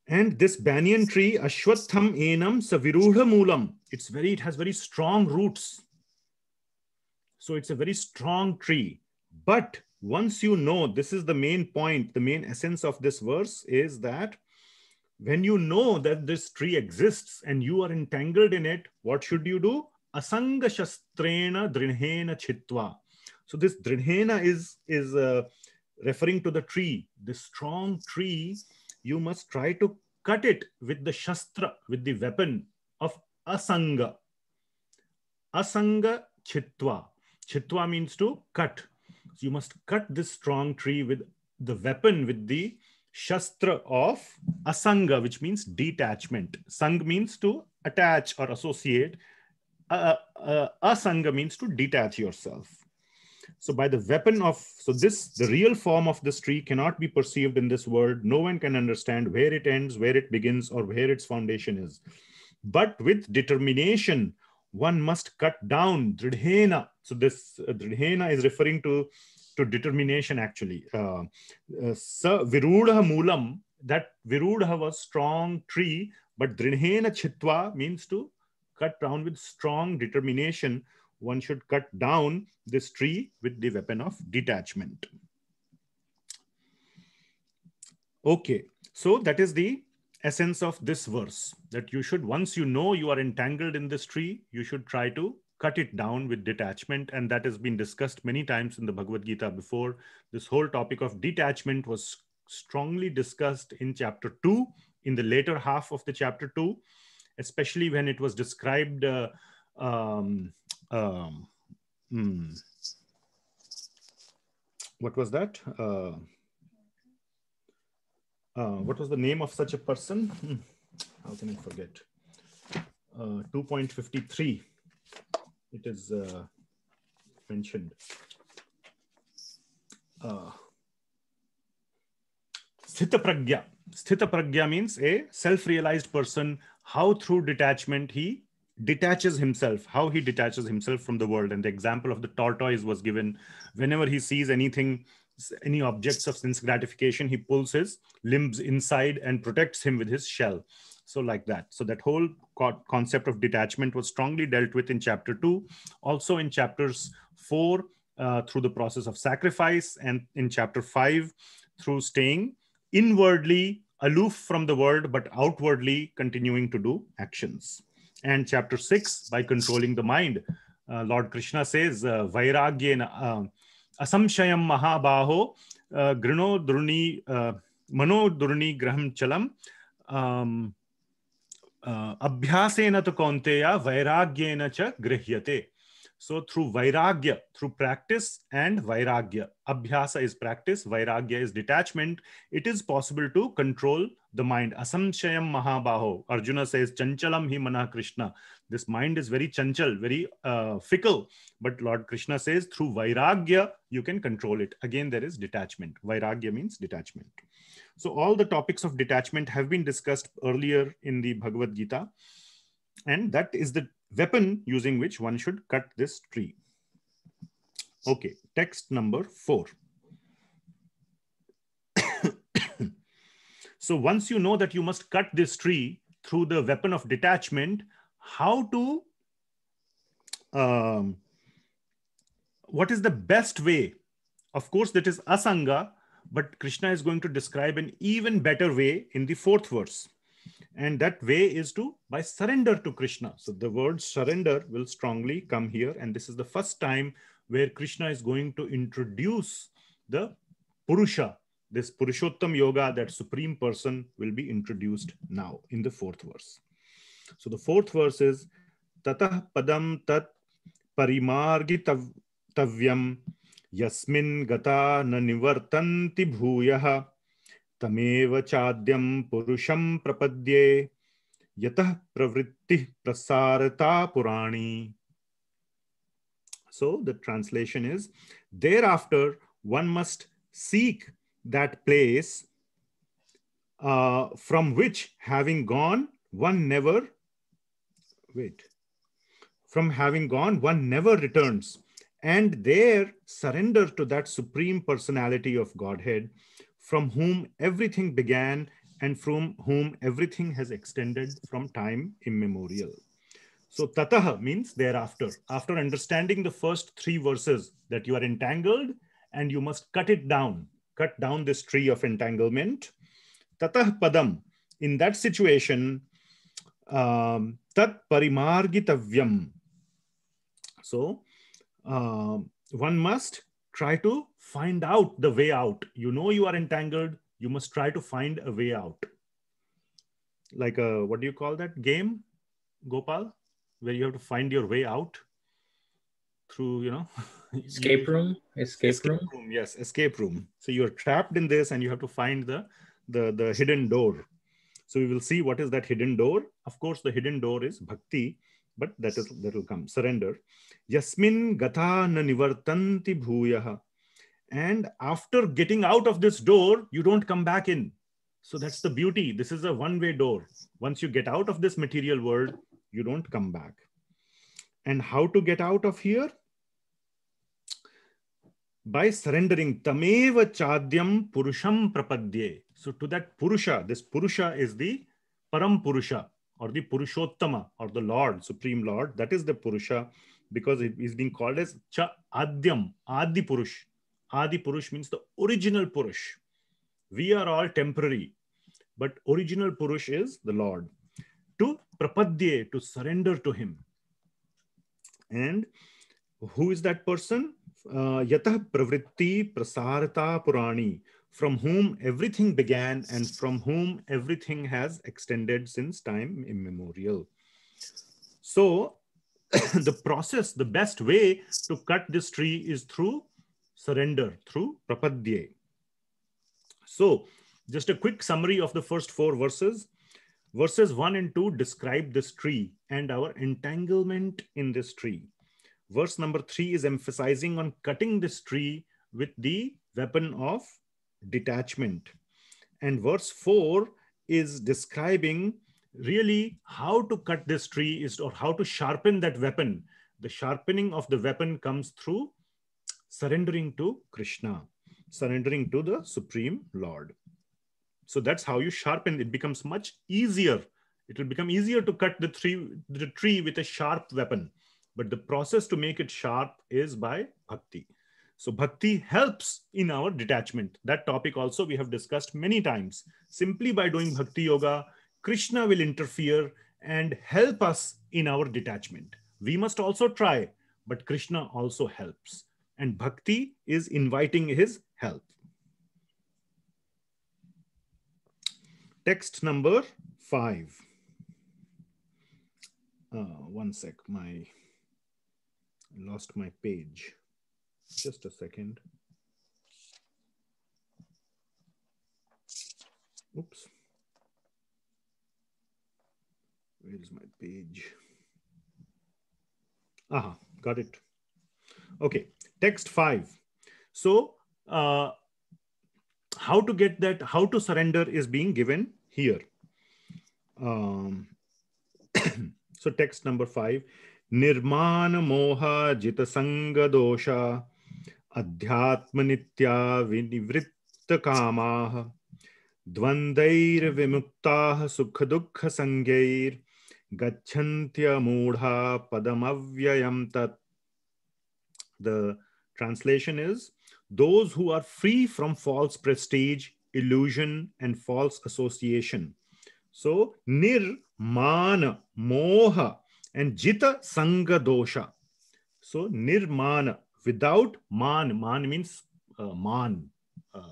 A: And this banyan tree, Ashwatham Enam Saviruha Moolam, it's very, it has very strong roots. So it's a very strong tree. But once you know, this is the main point, the main essence of this verse is that when you know that this tree exists and you are entangled in it, what should you do? Asanga shastrena drinhena chitva. So this drinhena is, is uh, referring to the tree, the strong tree, you must try to cut it with the shastra, with the weapon of asanga. Asanga chitva. Chitva means to cut. So you must cut this strong tree with the weapon, with the Shastra of Asanga, which means detachment. Sang means to attach or associate. Uh, uh, asanga means to detach yourself. So by the weapon of, so this, the real form of this tree cannot be perceived in this world. No one can understand where it ends, where it begins, or where its foundation is. But with determination, one must cut down dridhena. So this uh, dridhena is referring to to determination actually. Uh, uh, virudha Moolam, that Virudha was strong tree, but Drinhena Chitwa means to cut down with strong determination. One should cut down this tree with the weapon of detachment. Okay, so that is the essence of this verse that you should, once you know you are entangled in this tree, you should try to cut it down with detachment. And that has been discussed many times in the Bhagavad Gita before. This whole topic of detachment was strongly discussed in chapter two, in the later half of the chapter two, especially when it was described. Uh, um, um, hmm. What was that? Uh, uh, what was the name of such a person? Hmm. How can I forget? Uh, 2.53 it is uh, mentioned. Uh, Sthitapragya. means a self-realized person, how through detachment he detaches himself, how he detaches himself from the world. And the example of the tortoise was given. Whenever he sees anything, any objects of sense gratification, he pulls his limbs inside and protects him with his shell so like that so that whole co- concept of detachment was strongly dealt with in chapter 2 also in chapters 4 uh, through the process of sacrifice and in chapter 5 through staying inwardly aloof from the world but outwardly continuing to do actions and chapter 6 by controlling the mind uh, lord krishna says uh, vairagya uh, asamshayam mahabaho uh, grino durni uh, mano durni graham chalam um, अभ्यास न तो कौनते वैराग्य न गृह्यते so through वैराग्य through practice and वैराग्य अभ्यास is practice वैराग्य is detachment it is possible to control the mind असंशय महाबाहो अर्जुन से इज चंचलम ही मना Krishna this mind is very चंचल very fickle but lord Krishna says through वैराग्य you can control it again there is detachment वैराग्य means detachment So all the topics of detachment have been discussed earlier in the Bhagavad Gita. And that is the weapon using which one should cut this tree. Okay, text number four. so once you know that you must cut this tree through the weapon of detachment, how to, um, what is the best way? Of course, that is asanga, but Krishna is going to describe an even better way in the fourth verse. And that way is to by surrender to Krishna. So the word surrender will strongly come here. And this is the first time where Krishna is going to introduce the Purusha. This Purushottam Yoga, that supreme person, will be introduced now in the fourth verse. So the fourth verse is Tatah Padam Tat Parimargitavyam यस्ता गता न निवर्तन्ति भूयः तमेव चाद्यं पुरुषं प्रपद्ये यतः प्रवृत्तिः प्रसारता पुराणी so the translation is thereafter one must seek that place from which having gone one never went from having gone one never returns and their surrender to that supreme personality of Godhead, from whom everything began and from whom everything has extended from time immemorial. So tataha means thereafter. After understanding the first three verses that you are entangled and you must cut it down, cut down this tree of entanglement. Tatah padam, in that situation, um, tat parimargitavyam. So um, one must try to find out the way out. You know you are entangled. You must try to find a way out. Like a, uh, what do you call that game, Gopal, where you have to find your way out through you know escape room, escape, escape room. room. Yes, escape room. So you are trapped in this, and you have to find the the the hidden door. So we will see what is that hidden door. Of course, the hidden door is bhakti, but that is that will come surrender. Yasmin Gatha na Nivartanti Bhuyaha. And after getting out of this door, you don't come back in. So that's the beauty. This is a one way door. Once you get out of this material world, you don't come back. And how to get out of here? By surrendering tameva chadyam purusham prapadye. So to that purusha, this purusha is the param purusha or the purushottama or the Lord, supreme Lord. That is the purusha because it is being called as cha adyam, adi purush. Adi purush means the original purush. We are all temporary, but original purush is the Lord. To prapadye, to surrender to Him. And who is that person? Uh, yatah pravritti prasarta purani, from whom everything began and from whom everything has extended since time immemorial. So the process, the best way to cut this tree is through surrender, through prapadye. So just a quick summary of the first four verses. Verses one and two describe this tree and our entanglement in this tree. Verse number three is emphasizing on cutting this tree with the weapon of detachment. And verse four is describing really how to cut this tree is or how to sharpen that weapon the sharpening of the weapon comes through surrendering to krishna surrendering to the supreme lord so that's how you sharpen it becomes much easier it will become easier to cut the tree the tree with a sharp weapon but the process to make it sharp is by bhakti so bhakti helps in our detachment. That topic also we have discussed many times. Simply by doing bhakti yoga, Krishna will interfere and help us in our detachment. We must also try, but Krishna also helps. And bhakti is inviting his help. Text number five. Uh, one sec, my I lost my page. Just a second. Oops. Where is my page? Aha, got it. Okay, text five. So uh, how to get that, how to surrender is being given here. Um, so text number five, Nirman moha jita sanga dosha अध्यात्मनित्या विनिवृत्तकामाः Sukhadukha Sangair. Gachantyamudha padamavyayam tat. The translation is those who are free from false prestige, illusion, and false association. So nir, mana, moha, and jita sangha dosha. So nirmana, without man, man means uh, man, uh,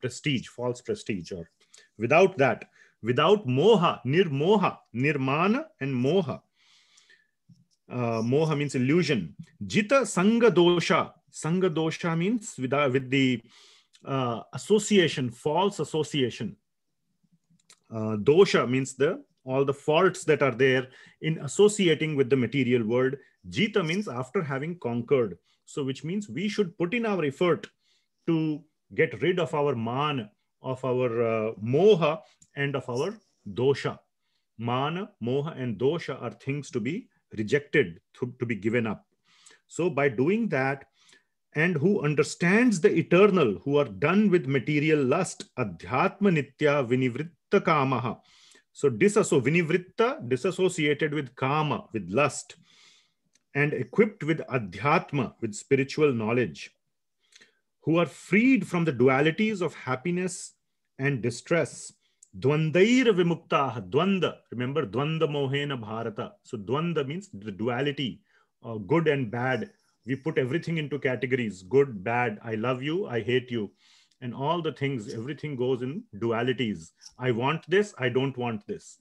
A: prestige, false prestige, or without that, without moha, nirmoha, nirmana, and moha. Uh, moha means illusion. Jita sangha dosha. Sangha dosha means with, uh, with the uh, association, false association. Uh, dosha means the all the faults that are there in associating with the material world. Jita means after having conquered. So, which means we should put in our effort to get rid of our man, of our uh, moha, end of our dosha. Mana, moha, and dosha are things to be rejected, to, to be given up. So by doing that, and who understands the eternal, who are done with material lust, adhyatma nitya vinivritta kamaha. So disasso, vinivritta, disassociated with kama, with lust, and equipped with adhyatma, with spiritual knowledge, who are freed from the dualities of happiness and distress, Dwandair Vimuktaha, Dwanda. Remember, Dwanda Mohena Bharata. So Dwanda means the duality, uh, good and bad. We put everything into categories good, bad, I love you, I hate you. And all the things, everything goes in dualities. I want this, I don't want this.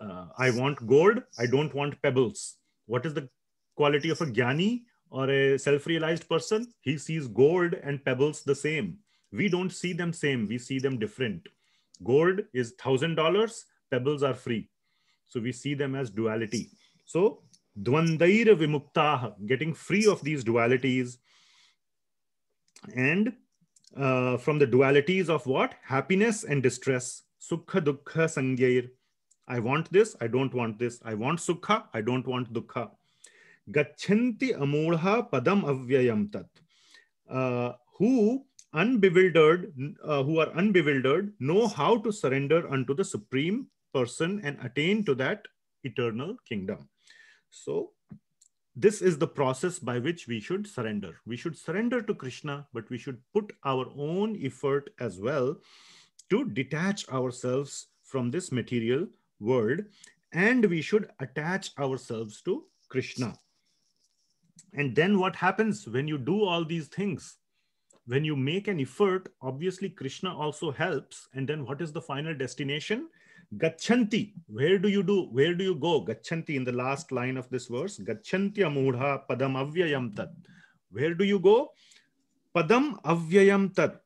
A: Uh, I want gold, I don't want pebbles. What is the quality of a jnani or a self realized person? He sees gold and pebbles the same. We don't see them same, we see them different Gold is $1,000, pebbles are free. So we see them as duality. So dvandaira vimuktaha, getting free of these dualities. And uh, from the dualities of what? Happiness and distress. Sukha dukha sangyair. I want this, I don't want this. I want sukha, I don't want dukha. Gachanti amurha padam avyayam tat. Uh, who unbewildered, uh, who are unbewildered, know how to surrender unto the supreme person and attain to that eternal kingdom. So this is the process by which we should surrender. We should surrender to Krishna, but we should put our own effort as well to detach ourselves from this material world and we should attach ourselves to Krishna. And then what happens when you do all these things? when you make an effort, obviously Krishna also helps. And then what is the final destination? Gachanti. Where do you do? Where do you go? Gachanti in the last line of this verse. Gachanti amudha padam avyayam tat. Where do you go? Padam avyayam tat.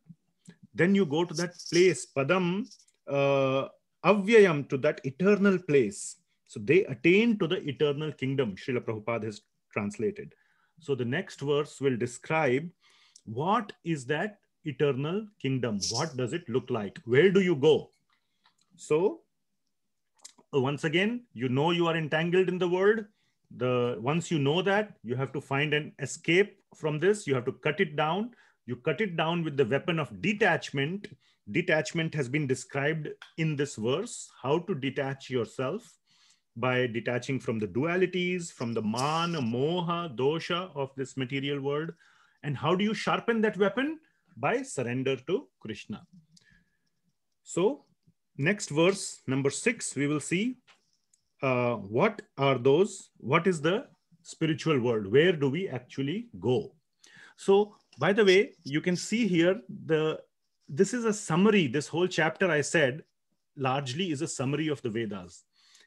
A: Then you go to that place. Padam uh, avyayam to that eternal place. So they attain to the eternal kingdom. Srila Prabhupada has translated. So the next verse will describe what is that eternal kingdom? What does it look like? Where do you go? So, uh, once again, you know you are entangled in the world. The once you know that, you have to find an escape from this. You have to cut it down. You cut it down with the weapon of detachment. Detachment has been described in this verse. How to detach yourself by detaching from the dualities, from the man, moha, dosha of this material world, and how do you sharpen that weapon? By surrender to Krishna. So next verse, number six, we will see uh, what are those, what is the spiritual world? Where do we actually go? So by the way, you can see here, the this is a summary. This whole chapter I said largely is a summary of the Vedas.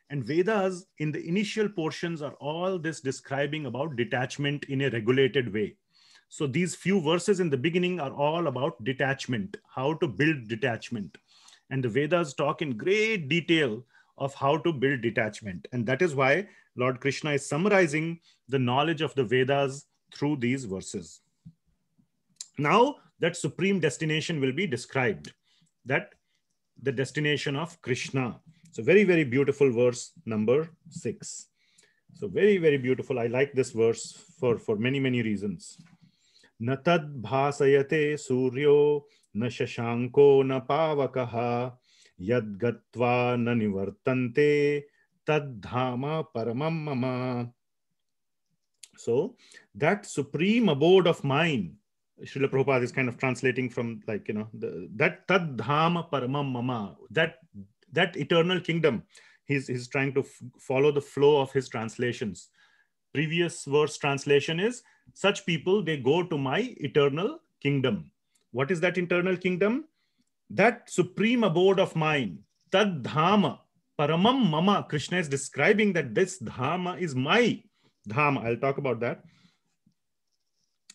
A: And Vedas in the initial portions are all this describing about detachment in a regulated way. So these few verses in the beginning are all about detachment, how to build detachment. And the Vedas talk in great detail of how to build detachment. And that is why Lord Krishna is summarizing the knowledge of the Vedas through these verses. Now, that supreme destination will be described, that the destination of Krishna. So, very, very beautiful verse number six. So, very, very beautiful. I like this verse for, for many, many reasons. न तद्भासयते सूर्यो न शशाङ्को न पावकः यद्गत्वा न निवर्तन्ते तद्धाम परमं मम so that supreme abode of mine Srila Prabhupada is kind of translating from like you know the, that tad dham paramam mama that that eternal kingdom. He's he's trying to follow the flow of his translations. Previous verse translation is Such people, they go to my eternal kingdom. What is that eternal kingdom? That supreme abode of mine, Tad dharma, Paramam Mama. Krishna is describing that this dharma is my dharma. I'll talk about that.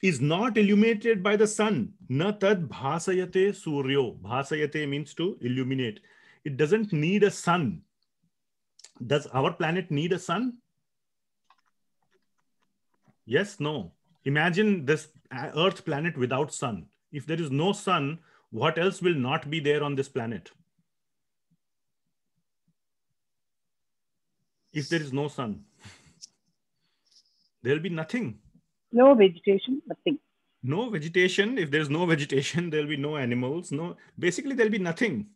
A: Is not illuminated by the sun. Na tad bhasayate suryo. Bhasayate means to illuminate. It doesn't need a sun. Does our planet need a sun? Yes, no. Imagine this Earth planet without sun. If there is no sun, what else will not be there on this planet? If there is no sun, there'll be nothing.
C: No vegetation, nothing.
A: No vegetation. If there's no vegetation, there'll be no animals. No, basically, there'll be nothing.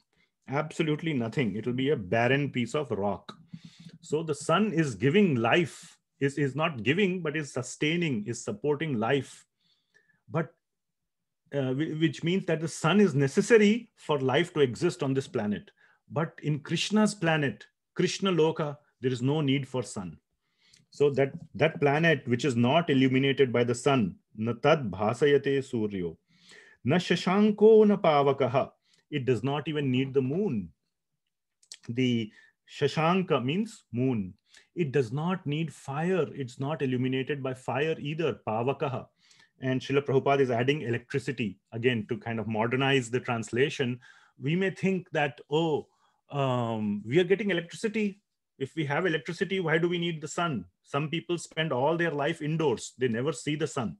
A: Absolutely nothing. It'll be a barren piece of rock. So the sun is giving life is, is not giving, but is sustaining, is supporting life. But uh, which means that the sun is necessary for life to exist on this planet. But in Krishna's planet, Krishna Loka, there is no need for sun. So that, that planet which is not illuminated by the sun, na tad bhasayate suryo, na shashanko na pavakaha, it does not even need the moon. The shashanka means moon. It does not need fire. It's not illuminated by fire either, pavakaha. And Srila Prabhupada is adding electricity again to kind of modernize the translation. We may think that, oh, um, we are getting electricity. If we have electricity, why do we need the sun? Some people spend all their life indoors, they never see the sun,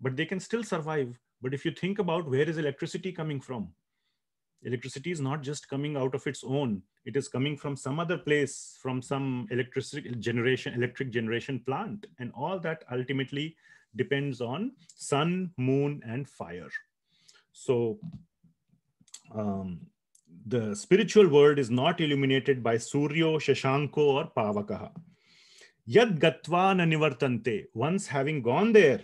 A: but they can still survive. But if you think about where is electricity coming from, electricity is not just coming out of its own it is coming from some other place from some electricity generation electric generation plant and all that ultimately depends on sun moon and fire so um, the spiritual world is not illuminated by suryo shashanko or pavakaha yad gatva na nivartante once having gone there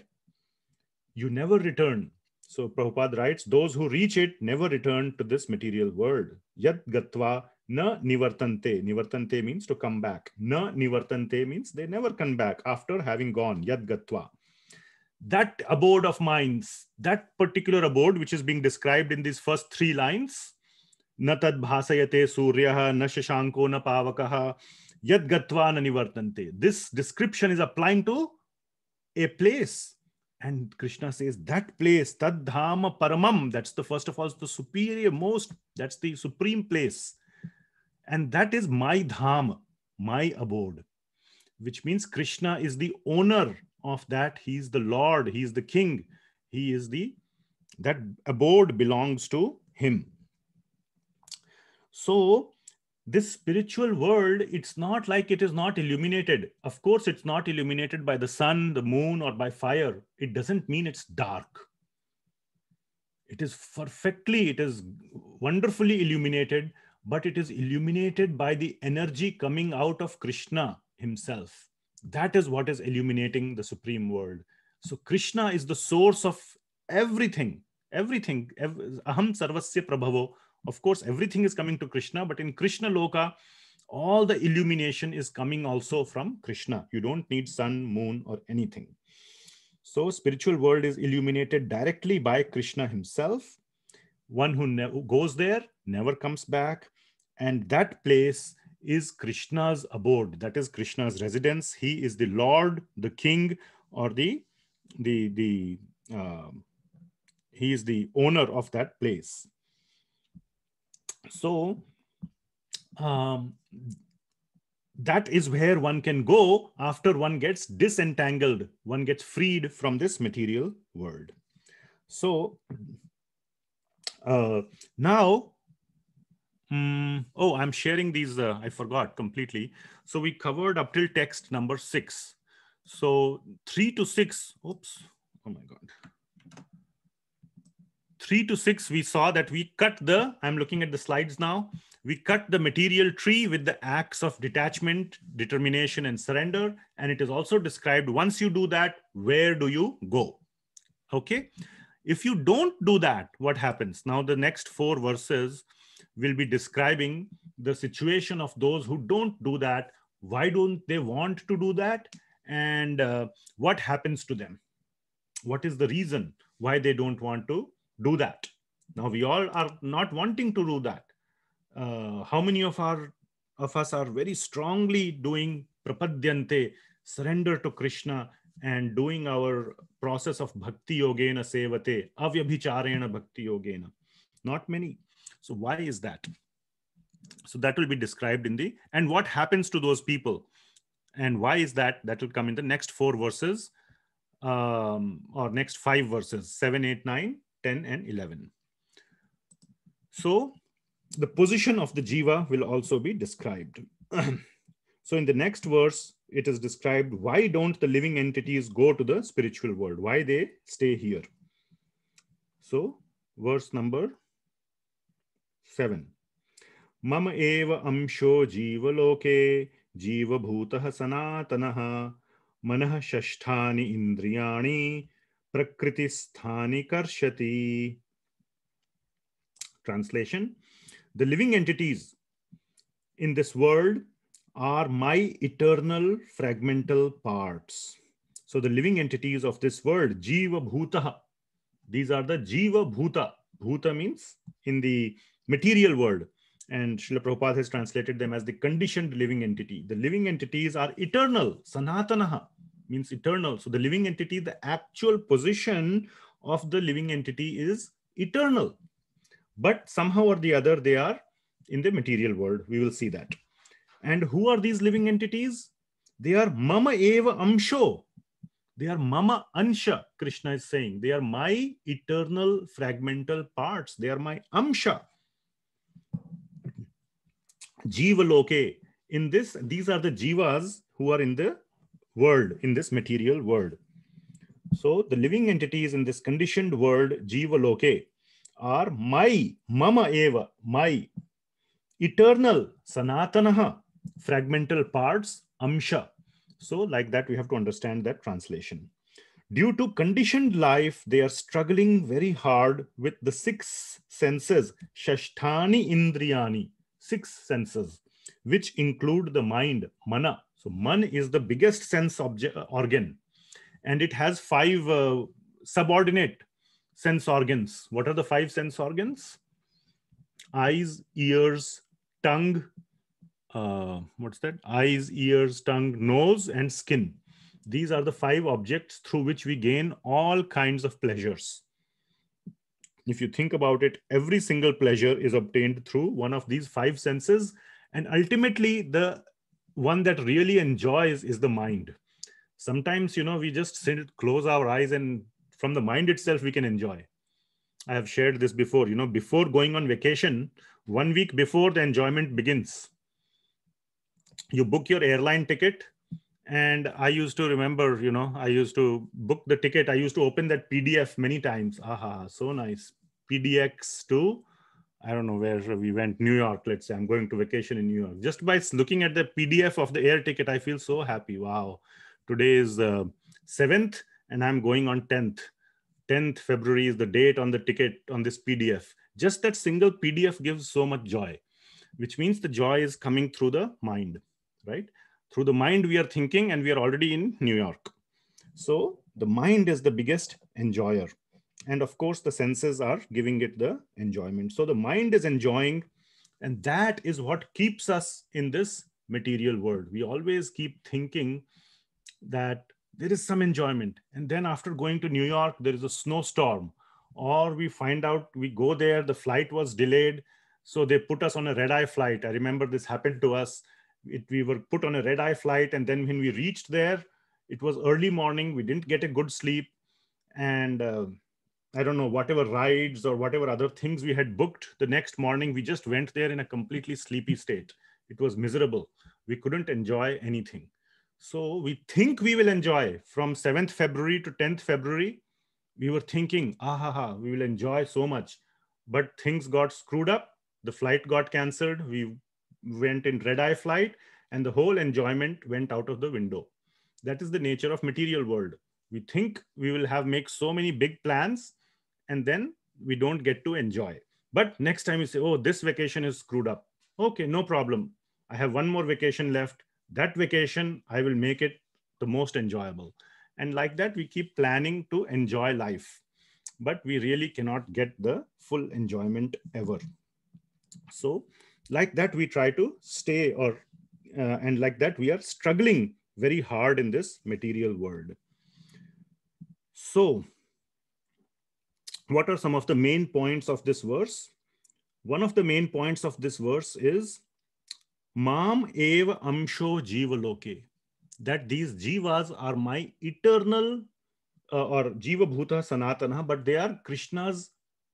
A: you never return so Prabhupada writes, those who reach it never return to this material world. Yat gatva na nivartante. Nivartante means to come back. Na nivartante means they never come back after having gone. Yat gatva. That abode of minds, that particular abode which is being described in these first three lines, न तद भाषयते na shashanko, na न पावक gatva na न This description is applying to a place." And Krishna says, that place, tad Dhamma paramam, that's the first of all, the superior most, that's the supreme place. And that is my dham, my abode, which means Krishna is the owner of that. He's the Lord, he's the king, he is the, that abode belongs to him. So this spiritual world, it's not like it is not illuminated. Of course, it's not illuminated by the sun, the moon, or by fire. It doesn't mean it's dark. It is perfectly, it is wonderfully illuminated, but it is illuminated by the energy coming out of Krishna himself. That is what is illuminating the supreme world. So, Krishna is the source of everything, everything. Aham sarvasya prabhavo of course everything is coming to krishna but in krishna loka all the illumination is coming also from krishna you don't need sun moon or anything so spiritual world is illuminated directly by krishna himself one who ne- goes there never comes back and that place is krishna's abode that is krishna's residence he is the lord the king or the the the uh, he is the owner of that place so um, that is where one can go after one gets disentangled, one gets freed from this material world. So uh, now, um, oh, I'm sharing these, uh, I forgot completely. So we covered up till text number six. So three to six, oops, oh my God three to six, we saw that we cut the, I'm looking at the slides now, we cut the material tree with the acts of detachment, determination, and surrender. And it is also described once you do that, where do you go? Okay. If you don't do that, what happens? Now, the next four verses will be describing the situation of those who don't do that. Why don't they want to do that? And uh, what happens to them? What is the reason why they don't want to do that. Now we all are not wanting to do that. Uh, how many of our of us are very strongly doing prapadyante, surrender to Krishna, and doing our process of bhakti yogena sevate, avyabhicharena bhakti yogena? Not many. So why is that? So that will be described in the and what happens to those people, and why is that? That will come in the next four verses, um, or next five verses, seven, eight, nine, 10 and 11. So the position of the jiva will also be described. so in the next verse, it is described why don't the living entities go to the spiritual world? Why they stay here? So verse number seven. Mama eva amsho jiva loke jiva bhutah sanatanaha manah shashthani indriyani prakriti sthanikarshati. Translation The living entities in this world are my eternal fragmental parts. So the living entities of this world, Jiva Bhuta, these are the Jiva Bhuta. Bhuta means in the material world. And Srila Prabhupada has translated them as the conditioned living entity. The living entities are eternal, Sanatanaha means eternal. So the living entity, the actual position of the living entity is eternal. But somehow or the other, they are in the material world. We will see that. And who are these living entities? They are mama eva amsho. They are mama ansha, Krishna is saying. They are my eternal fragmental parts. They are my amsha. Jiva loke. In this, these are the jivas who are in the world, in this material world. So the living entities in this conditioned world, Jiva Loke, are my, mama eva, my, eternal, sanatanaha, fragmental parts, amsha. So like that, we have to understand that translation. Due to conditioned life, they are struggling very hard with the six senses, shashtani indriyani, six senses, which include the mind, mana, so man is the biggest sense object, uh, organ, and it has five uh, subordinate sense organs. What are the five sense organs? Eyes, ears, tongue. Uh, what's that? Eyes, ears, tongue, nose, and skin. These are the five objects through which we gain all kinds of pleasures. If you think about it, every single pleasure is obtained through one of these five senses. And ultimately, the one that really enjoys is the mind. Sometimes, you know, we just sit, close our eyes and from the mind itself, we can enjoy. I have shared this before, you know, before going on vacation, one week before the enjoyment begins, you book your airline ticket. And I used to remember, you know, I used to book the ticket. I used to open that PDF many times. Aha, so nice. PDX to I don't know where we went, New York, let's say I'm going to vacation in New York. Just by looking at the PDF of the air ticket, I feel so happy. Wow, today is the uh, 7th and I'm going on 10th. 10th February is the date on the ticket on this PDF. Just that single PDF gives so much joy, which means the joy is coming through the mind, right? Through the mind, we are thinking and we are already in New York. So the mind is the biggest enjoyer and of course the senses are giving it the enjoyment so the mind is enjoying and that is what keeps us in this material world we always keep thinking that there is some enjoyment and then after going to new york there is a snowstorm or we find out we go there the flight was delayed so they put us on a red eye flight i remember this happened to us it, we were put on a red eye flight and then when we reached there it was early morning we didn't get a good sleep and uh, I don't know, whatever rides or whatever other things we had booked, the next morning we just went there in a completely sleepy state. It was miserable. We couldn't enjoy anything. So we think we will enjoy from 7th February to 10th February. We were thinking, ah, ha, ha, we will enjoy so much. But things got screwed up. The flight got cancelled. We went in red eye flight and the whole enjoyment went out of the window. That is the nature of material world. We think we will have make so many big plans and then we don't get to enjoy. But next time you say, oh, this vacation is screwed up. Okay, no problem. I have one more vacation left. That vacation, I will make it the most enjoyable. And like that, we keep planning to enjoy life. But we really cannot get the full enjoyment ever. So, like that, we try to stay, or uh, and like that, we are struggling very hard in this material world. So, what are some of the main points of this verse? One of the main points of this verse is Mam eva amsho jivaloke, that these jivas are my eternal uh, or jiva bhuta sanatana, but they are Krishna's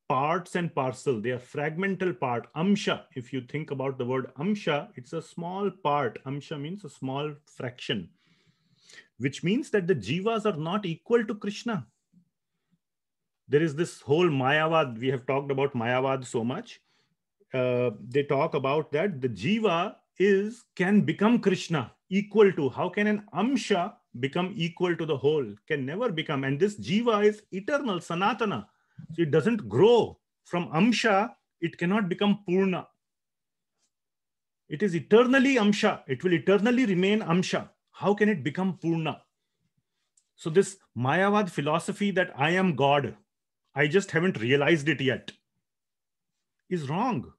A: parts and parcel. They are fragmental part. Amsha, if you think about the word amsha, it's a small part. Amsha means a small fraction, which means that the jivas are not equal to Krishna there is this whole Mayavad. We have talked about Mayavad so much. Uh, they talk about that the Jiva is can become Krishna equal to. How can an Amsha become equal to the whole? Can never become. And this Jiva is eternal, Sanatana. So it doesn't grow from Amsha. It cannot become Purna. It is eternally Amsha. It will eternally remain Amsha. How can it become Purna? So this Mayavad philosophy that I am God I just haven't realized it yet, is wrong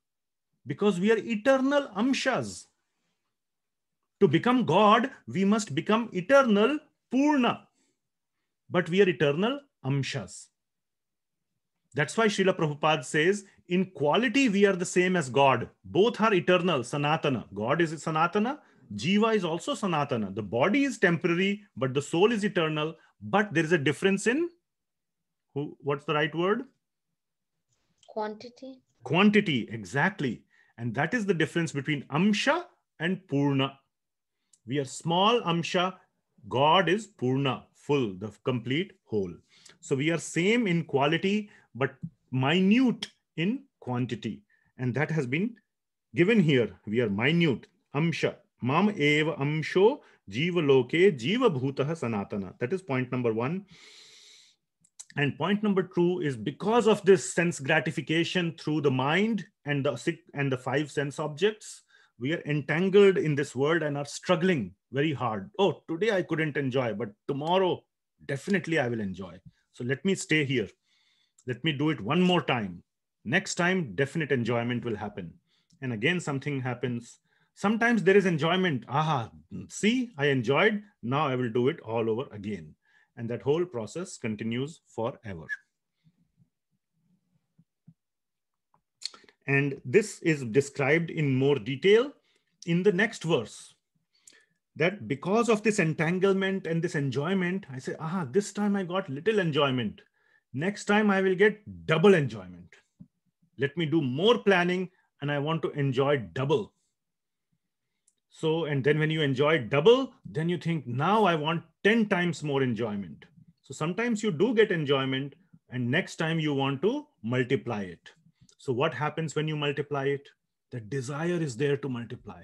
A: because we are eternal amshas. To become God, we must become eternal Purna, but we are eternal amshas. That's why Srila Prabhupada says, in quality, we are the same as God. Both are eternal, Sanatana. God is Sanatana, Jiva is also Sanatana. The body is temporary, but the soul is eternal. But there is a difference in who, what's the right word?
C: Quantity.
A: Quantity, exactly. And that is the difference between Amsha and Purna. We are small Amsha. God is Purna, full, the complete whole. So we are same in quality, but minute in quantity. And that has been given here. We are minute. Amsha. Mam eva amsho jiva loke jiva bhutah sanatana. That is point number one. And point number two is because of this sense gratification through the mind and the six and the five sense objects, we are entangled in this world and are struggling very hard. Oh, today I couldn't enjoy, but tomorrow definitely I will enjoy. So let me stay here. Let me do it one more time. Next time, definite enjoyment will happen. And again, something happens. Sometimes there is enjoyment. Ah, see, I enjoyed. Now I will do it all over again. And that whole process continues forever. And this is described in more detail in the next verse. That because of this entanglement and this enjoyment, I say, ah, this time I got little enjoyment. Next time I will get double enjoyment. Let me do more planning and I want to enjoy double. So, and then when you enjoy double, then you think, now I want 10 times more enjoyment. So sometimes you do get enjoyment and next time you want to multiply it. So what happens when you multiply it? The desire is there to multiply.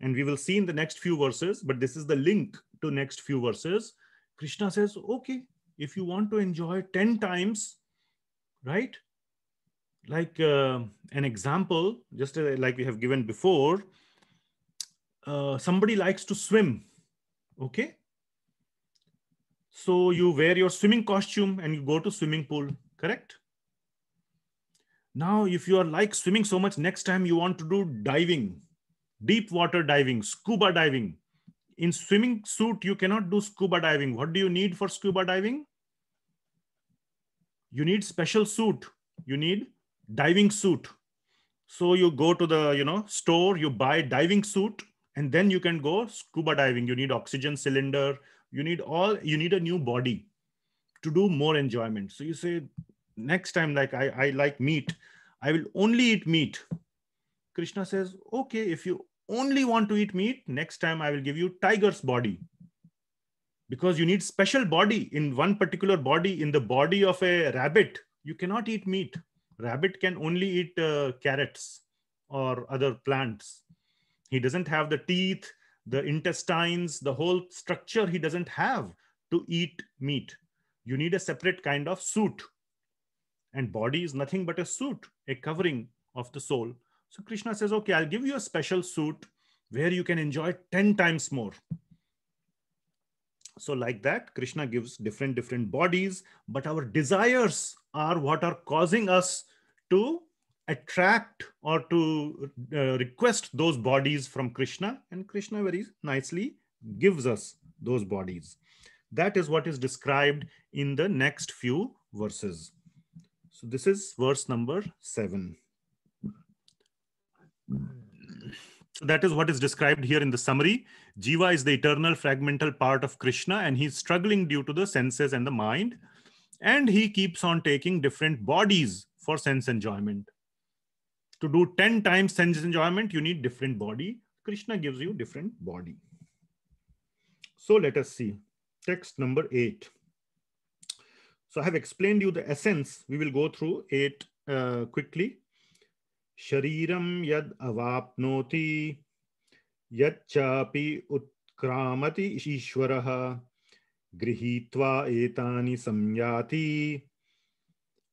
A: And we will see in the next few verses, but this is the link to next few verses. Krishna says, okay, if you want to enjoy 10 times, right? Like uh, an example, just uh, like we have given before, uh, somebody likes to swim, okay? So you wear your swimming costume and you go to swimming pool, correct? Now, if you are like swimming so much, next time you want to do diving, deep water diving, scuba diving. In swimming suit, you cannot do scuba diving. What do you need for scuba diving? You need special suit. You need diving suit. So you go to the you know store, you buy diving suit, and then you can go scuba diving. You need oxygen cylinder, you need all you need a new body to do more enjoyment so you say next time like i, I like meat i will only eat meat krishna says okay if you only want to eat meat next time i will give you tiger's body because you need special body in one particular body in the body of a rabbit you cannot eat meat rabbit can only eat uh, carrots or other plants he doesn't have the teeth the intestines, the whole structure he doesn't have to eat meat. You need a separate kind of suit. And body is nothing but a suit, a covering of the soul. So Krishna says, okay, I'll give you a special suit where you can enjoy 10 times more. So like that, Krishna gives different, different bodies, but our desires are what are causing us to attract or to uh, request those bodies from Krishna, and Krishna very nicely gives us those bodies. That is what is described in the next few verses. So this is verse number seven. So that is what is described here in the summary. Jiva is the eternal fragmental part of Krishna, and he's struggling due to the senses and the mind. And he keeps on taking different bodies for sense enjoyment to do 10 times sense enjoyment, you need different body. Krishna gives you different body. So let us see. Text number eight. So I have explained you the essence. We will go through it uh, quickly. Shariram yad avapnoti yad chapi utkramati ishwaraha grihitva etani samyati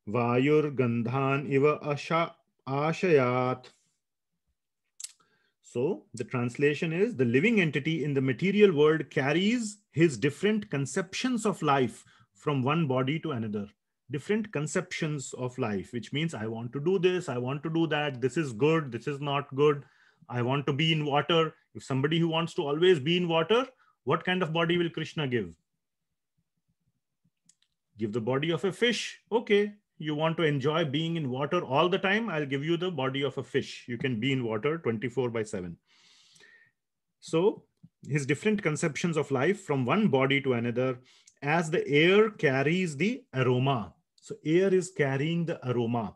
A: vayur gandhan iva asha ashayat. So the translation is the living entity in the material world carries his different conceptions of life from one body to another. Different conceptions of life, which means I want to do this, I want to do that, this is good, this is not good. I want to be in water. If somebody who wants to always be in water, what kind of body will Krishna give? Give the body of a fish. Okay, you want to enjoy being in water all the time, I'll give you the body of a fish. You can be in water 24 by 7. So his different conceptions of life from one body to another as the air carries the aroma. So air is carrying the aroma.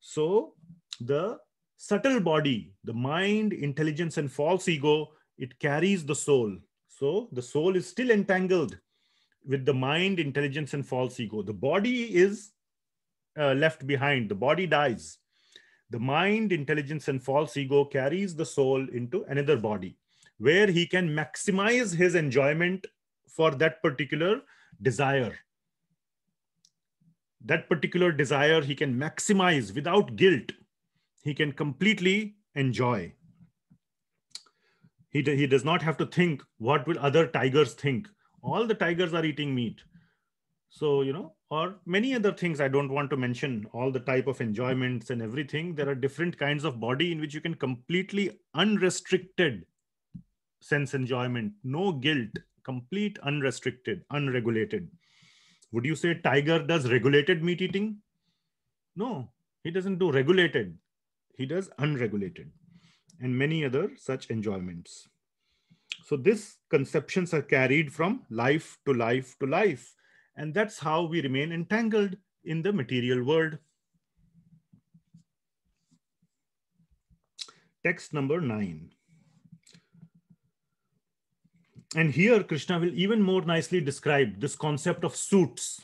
A: So the subtle body, the mind, intelligence, and false ego, it carries the soul. So the soul is still entangled with the mind, intelligence, and false ego. The body is uh, left behind. The body dies. The mind, intelligence, and false ego carries the soul into another body where he can maximize his enjoyment for that particular desire. That particular desire he can maximize without guilt. He can completely enjoy. He, he does not have to think, what will other tigers think? All the tigers are eating meat so you know or many other things i don't want to mention all the type of enjoyments and everything there are different kinds of body in which you can completely unrestricted sense enjoyment no guilt complete unrestricted unregulated would you say tiger does regulated meat eating no he doesn't do regulated he does unregulated and many other such enjoyments so these conceptions are carried from life to life to life and that's how we remain entangled in the material world. Text number nine. And here Krishna will even more nicely describe this concept of suits.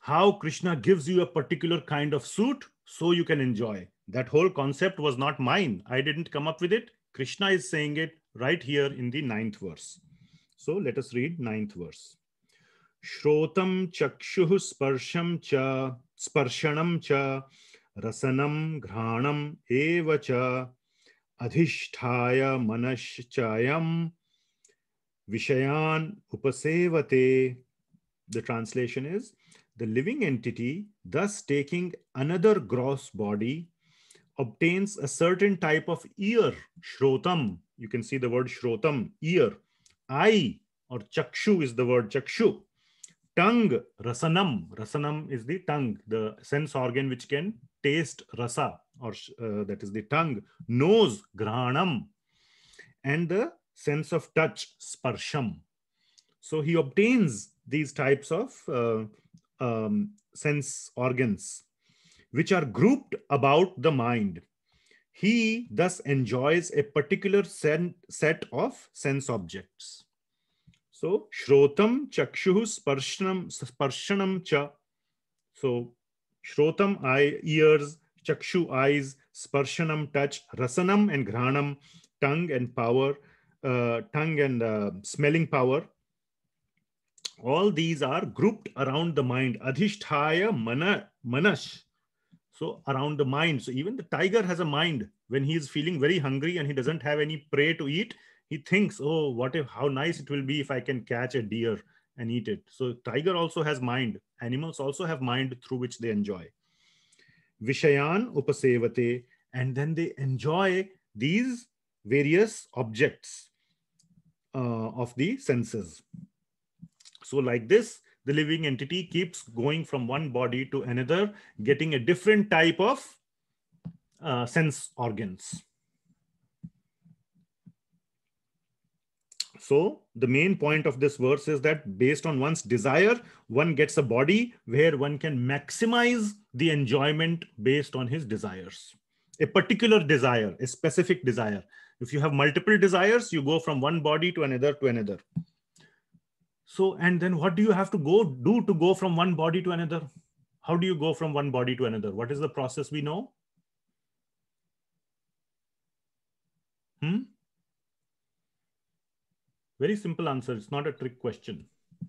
A: How Krishna gives you a particular kind of suit so you can enjoy. That whole concept was not mine. I didn't come up with it. Krishna is saying it right here in the ninth verse. So let us read ninth verse. श्रोतं चक्षुः स्पर्शं च स्पर्शनं च रसनं घ्राणम् एव च अधिष्ठाय मनश्चायं विषयान् उपसेवते the translation is the living entity thus taking another gross body obtains a certain type of ear shrotam you can see the word shrotam ear eye or chakshu is the word chakshu tongue rasanam rasanam is the tongue the sense organ which can taste rasa or uh, that is the tongue nose granam, and the sense of touch sparsham so he obtains these types of uh, um, sense organs which are grouped about the mind he thus enjoys a particular sen- set of sense objects so Shrotam Chakshuh Sparshanam Sparshanam Cha. So Shrotam eye, ears, Chakshu eyes, Sparshanam touch, Rasanam and Granam tongue and power, uh, tongue and uh, smelling power. All these are grouped around the mind. Adhishthaya mana, manash. So around the mind. So even the tiger has a mind. When he is feeling very hungry and he doesn't have any prey to eat, he thinks, oh, what if, how nice it will be if I can catch a deer and eat it. So tiger also has mind. Animals also have mind through which they enjoy. Vishayan upasevate, and then they enjoy these various objects uh, of the senses. So like this, the living entity keeps going from one body to another, getting a different type of uh, sense organs. So the main point of this verse is that based on one's desire, one gets a body where one can maximize the enjoyment based on his desires. A particular desire, a specific desire. If you have multiple desires, you go from one body to another to another. So, and then what do you have to go do to go from one body to another? How do you go from one body to another? What is the process we know? Hmm? Very simple answer. It's not a trick question.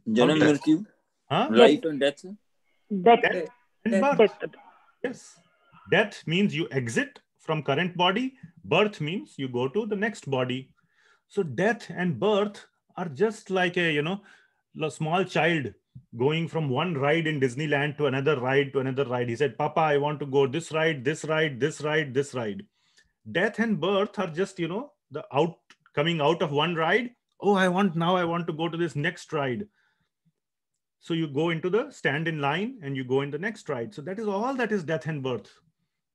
B: Janam Mrityu?
A: Huh? Life and death, Death. death. birth. Yes. Death means you exit from current body. Birth means you go to the next body. So death and birth are just like a, you know, a small child going from one ride in Disneyland to another ride to another ride. He said, Papa, I want to go this ride, this ride, this ride, this ride. Death and birth are just, you know, the out coming out of one ride oh i want now i want to go to this next ride so you go into the stand in line and you go in the next ride so that is all that is death and birth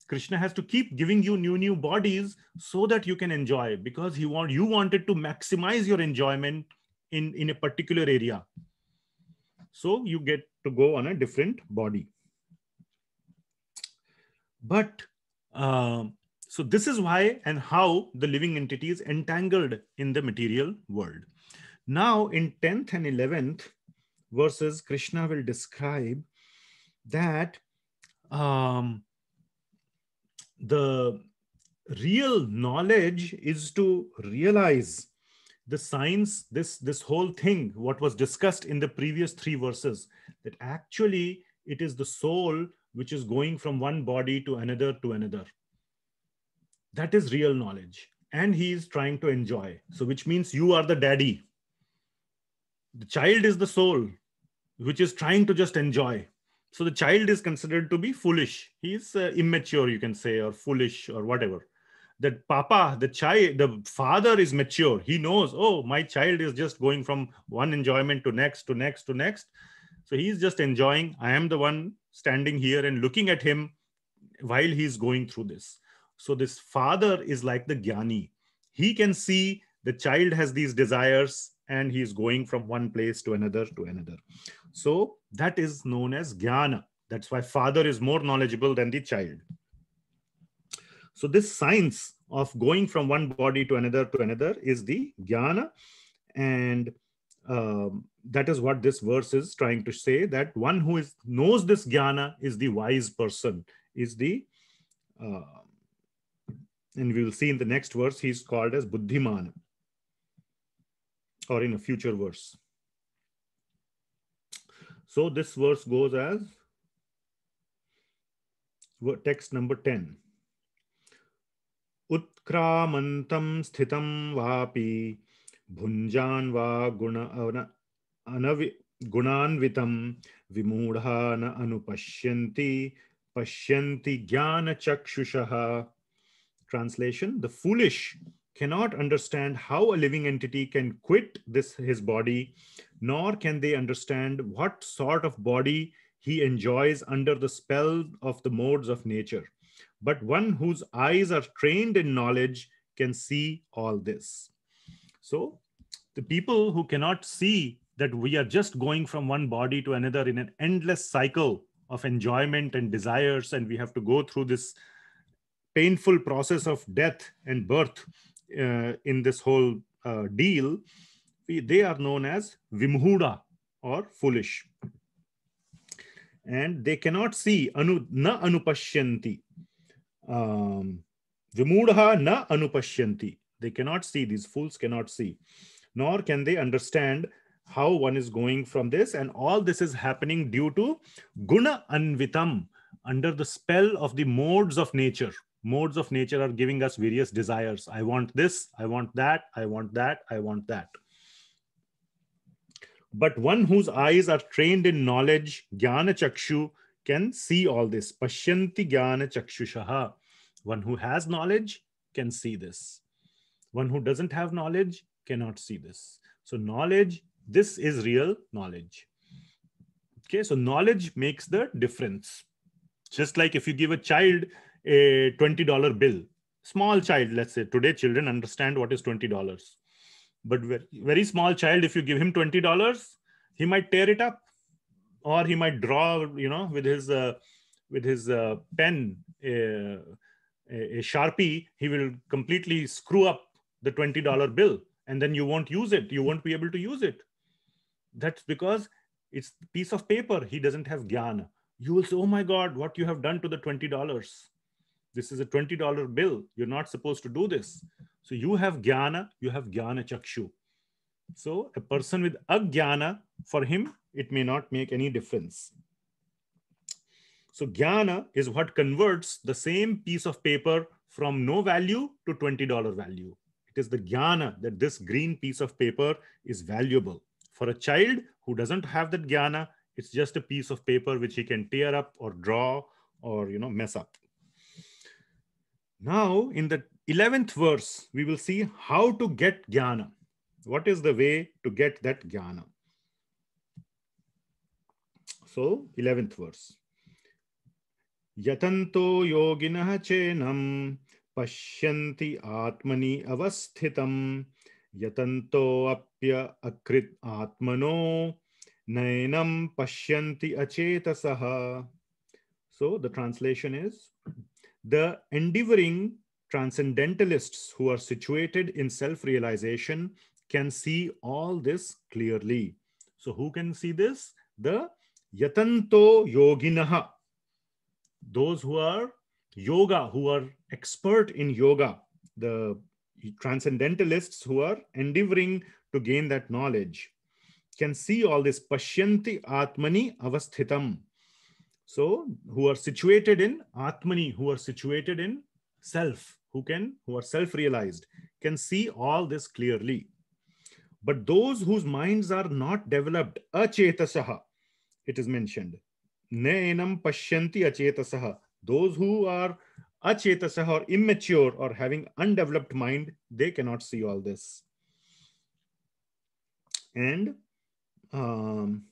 A: krishna has to keep giving you new new bodies so that you can enjoy because he want you wanted to maximize your enjoyment in in a particular area so you get to go on a different body but uh, so this is why and how the living entity is entangled in the material world. Now in 10th and 11th verses, Krishna will describe that um, the real knowledge is to realize the science, this, this whole thing, what was discussed in the previous three verses, that actually it is the soul which is going from one body to another to another that is real knowledge and he is trying to enjoy so which means you are the daddy the child is the soul which is trying to just enjoy so the child is considered to be foolish he is uh, immature you can say or foolish or whatever that papa the child the father is mature he knows oh my child is just going from one enjoyment to next to next to next so he's just enjoying i am the one standing here and looking at him while he's going through this so this father is like the jnani. He can see the child has these desires and he is going from one place to another to another. So that is known as jnana. That's why father is more knowledgeable than the child. So this science of going from one body to another to another is the jnana. And um, that is what this verse is trying to say that one who is knows this jnana is the wise person, is the uh, and we will see in the next verse, he's called as Buddhiman, or in a future verse. So this verse goes as text number 10. उत्क्रामन्तं स्थितं वापि भुञ्जान् वा गुण अनवि गुणान्वितं विमूढा न अनुपश्यन्ति पश्यन्ति ज्ञानचक्षुषः Translation, the foolish cannot understand how a living entity can quit this his body, nor can they understand what sort of body he enjoys under the spell of the modes of nature. But one whose eyes are trained in knowledge can see all this. So the people who cannot see that we are just going from one body to another in an endless cycle of enjoyment and desires, and we have to go through this painful process of death and birth uh, in this whole uh, deal, they are known as vimhuda or foolish. And they cannot see anu, na anupashyanti. Um, vimudha na anupashyanti. They cannot see, these fools cannot see, nor can they understand how one is going from this. And all this is happening due to guna anvitam, under the spell of the modes of nature modes of nature are giving us various desires. I want this, I want that, I want that, I want that. But one whose eyes are trained in knowledge, Jnana Chakshu, can see all this. Pashyanti Jnana shaha. One who has knowledge can see this. One who doesn't have knowledge cannot see this. So, knowledge, this is real knowledge. Okay, so knowledge makes the difference. Just like if you give a child a $20 bill. Small child, let's say today children understand what is $20. But very, very small child, if you give him $20, he might tear it up or he might draw, you know, with his, uh, with his uh, pen, a, a Sharpie, he will completely screw up the $20 bill and then you won't use it. You won't be able to use it. That's because it's piece of paper. He doesn't have jnana. You will say, oh my God, what you have done to the $20. This is a $20 bill. You're not supposed to do this. So you have jnana, you have jnana chakshu. So a person with ajnana, for him, it may not make any difference. So jnana is what converts the same piece of paper from no value to $20 value. It is the jnana that this green piece of paper is valuable. For a child who doesn't have that jnana, it's just a piece of paper which he can tear up or draw or you know mess up. Now, in the 11th verse, we will see how to get jnana. What is the way to get that jnana? So, 11th verse. Yatanto yoginah chenam avasthitam आत्मनि apya यतन्तोऽप्य अकृत् आत्मनो नयनं पश्यन्ति अचेतसः So the translation is the endeavoring transcendentalists who are situated in self-realization can see all this clearly. So who can see this? The yatanto yoginaha. Those who are yoga, who are expert in yoga, the transcendentalists who are endeavoring to gain that knowledge, can see all this pashyanti atmani avasthitam. So who are situated in Atmani, who are situated in self, who can, who are self-realized, can see all this clearly. But those whose minds are not developed, achetasaha, it is mentioned. Neenam pashyanti achetasaha. Those who are achetasaha or immature or having undeveloped mind, they cannot see all this. And um,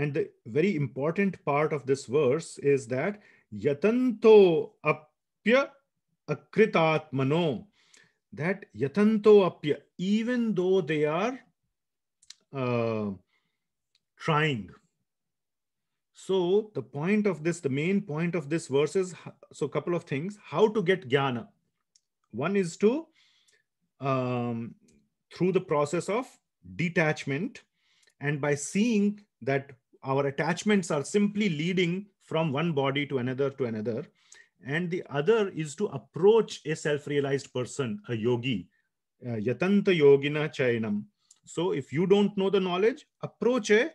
A: and the very important part of this verse is that yatanto apya akritatmano, that yatanto apya, even though they are uh, trying. So the point of this, the main point of this verse is, so a couple of things, how to get jnana. One is to, um, through the process of detachment and by seeing that our attachments are simply leading from one body to another to another. And the other is to approach a self realized person, a yogi, uh, yatanta yogina chayanam. So if you don't know the knowledge, approach a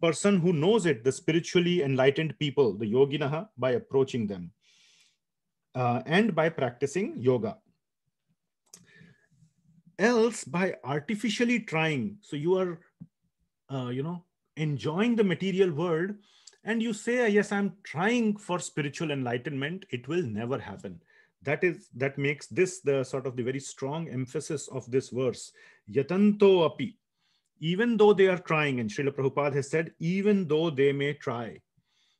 A: person who knows it, the spiritually enlightened people, the yoginaha, by approaching them uh, and by practicing yoga. Else, by artificially trying, so you are, uh, you know, enjoying the material world and you say ah, yes i'm trying for spiritual enlightenment it will never happen that is that makes this the sort of the very strong emphasis of this verse yatanto api even though they are trying and Srila Prabhupada has said even though they may try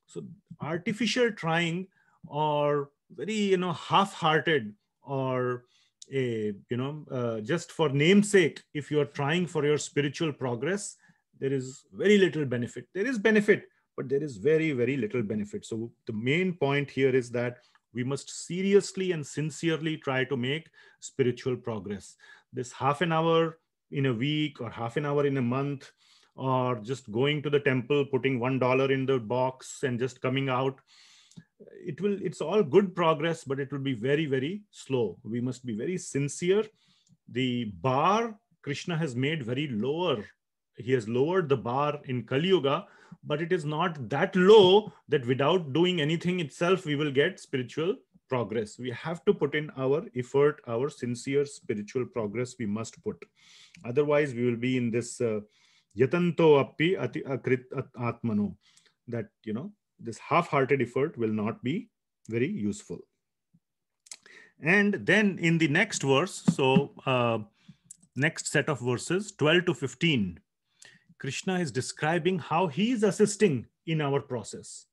A: so artificial trying or very you know half-hearted or a you know uh, just for namesake if you are trying for your spiritual progress there is very little benefit. There is benefit, but there is very, very little benefit. So the main point here is that we must seriously and sincerely try to make spiritual progress. This half an hour in a week or half an hour in a month, or just going to the temple, putting one dollar in the box and just coming out, it will, it's all good progress, but it will be very, very slow. We must be very sincere. The bar Krishna has made very lower he has lowered the bar in Kali Yuga, but it is not that low that without doing anything itself, we will get spiritual progress. We have to put in our effort, our sincere spiritual progress we must put. Otherwise, we will be in this uh, yatanto appi ati akrit atmano, that, you know, this half-hearted effort will not be very useful. And then in the next verse, so uh, next set of verses, 12 to 15, Krishna is describing how he is assisting in our process.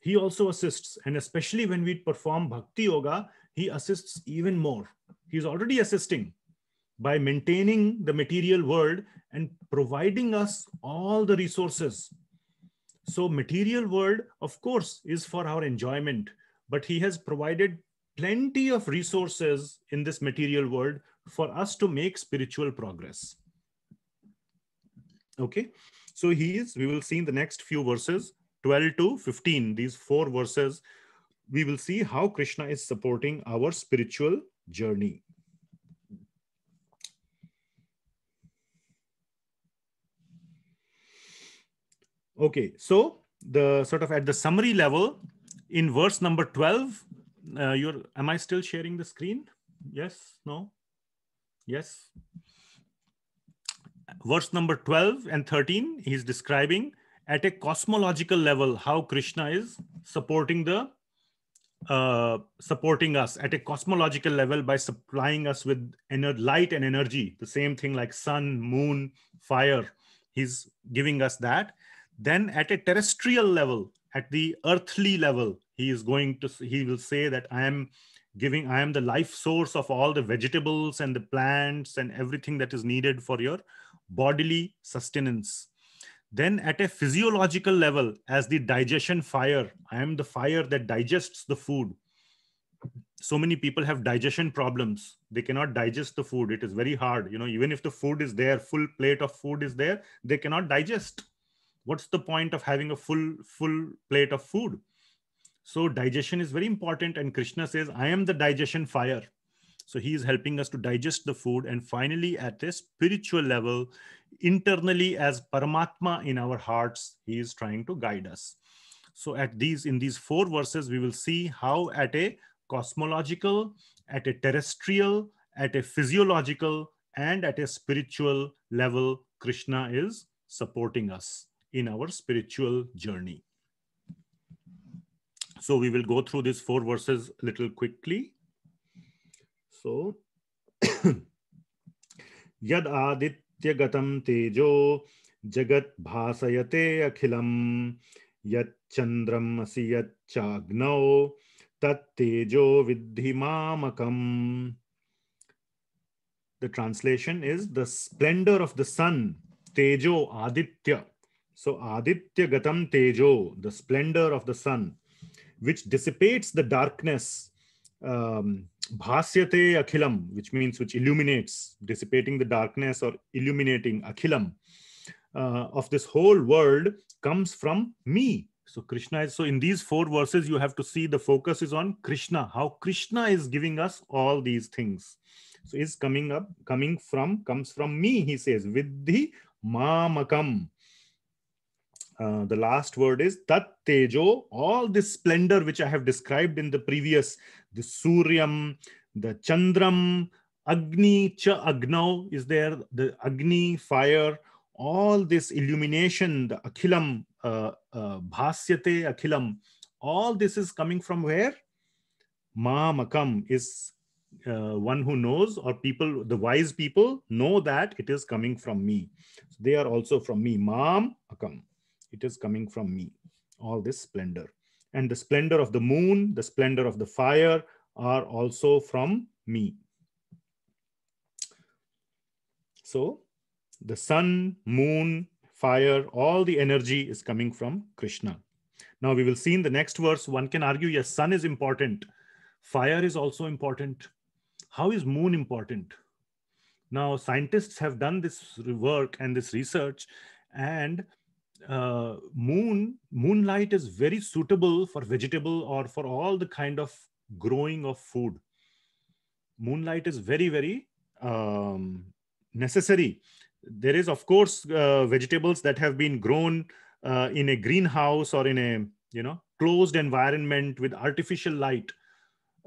A: He also assists, and especially when we perform bhakti yoga, he assists even more. He's already assisting by maintaining the material world and providing us all the resources. So, material world, of course, is for our enjoyment, but he has provided plenty of resources in this material world for us to make spiritual progress. Okay, so he is, we will see in the next few verses, 12 to 15, these four verses, we will see how Krishna is supporting our spiritual journey. Okay, so the sort of at the summary level, in verse number 12, uh, you're, am I still sharing the screen? Yes, no? Yes verse number 12 and 13, he's describing at a cosmological level how Krishna is supporting the uh, supporting us at a cosmological level by supplying us with ener- light and energy, the same thing like sun, moon, fire. He's giving us that. Then at a terrestrial level, at the earthly level, he is going to he will say that I am giving I am the life source of all the vegetables and the plants and everything that is needed for your bodily sustenance. Then, at a physiological level, as the digestion fire, I am the fire that digests the food. So many people have digestion problems. They cannot digest the food. It is very hard. You know, even if the food is there, full plate of food is there, they cannot digest. What's the point of having a full, full plate of food? So digestion is very important. And Krishna says, I am the digestion fire. So he is helping us to digest the food. And finally, at a spiritual level, internally as Paramatma in our hearts, he is trying to guide us. So at these, in these four verses, we will see how at a cosmological, at a terrestrial, at a physiological, and at a spiritual level, Krishna is supporting us in our spiritual journey. So we will go through these four verses a little quickly. So, यद आदित्यगतं तेजो जगत भाषयते अखिलम यच्चन्द्रम् असि tat tejo विद्धि मामकम् The translation is the splendor of the sun, Tejo Aditya. So Aditya Gatam Tejo, the splendor of the sun, which dissipates the darkness um, bhasyate akhilam, which means which illuminates, dissipating the darkness or illuminating akhilam uh, of this whole world comes from me. So Krishna is, so in these four verses, you have to see the focus is on Krishna, how Krishna is giving us all these things. So is coming up, coming from, comes from me, he says, Vidhi mamakam. Uh, the last word is tat tejo, all this splendor which I have described in the previous, the suryam, the chandram, agni, cha agnau is there, the agni, fire, all this illumination, the akhilam, uh, uh, bhasyate akhilam, all this is coming from where? Mamakam is uh, one who knows or people, the wise people know that it is coming from me. So they are also from me, Mam Akam. It is coming from me, all this splendor. And the splendor of the moon, the splendor of the fire are also from me. So the sun, moon, fire, all the energy is coming from Krishna. Now we will see in the next verse, one can argue, yes, sun is important. Fire is also important. How is moon important? Now scientists have done this work and this research and uh, moon moonlight is very suitable for vegetable or for all the kind of growing of food moonlight is very very um, necessary there is of course uh, vegetables that have been grown uh, in a greenhouse or in a you know closed environment with artificial light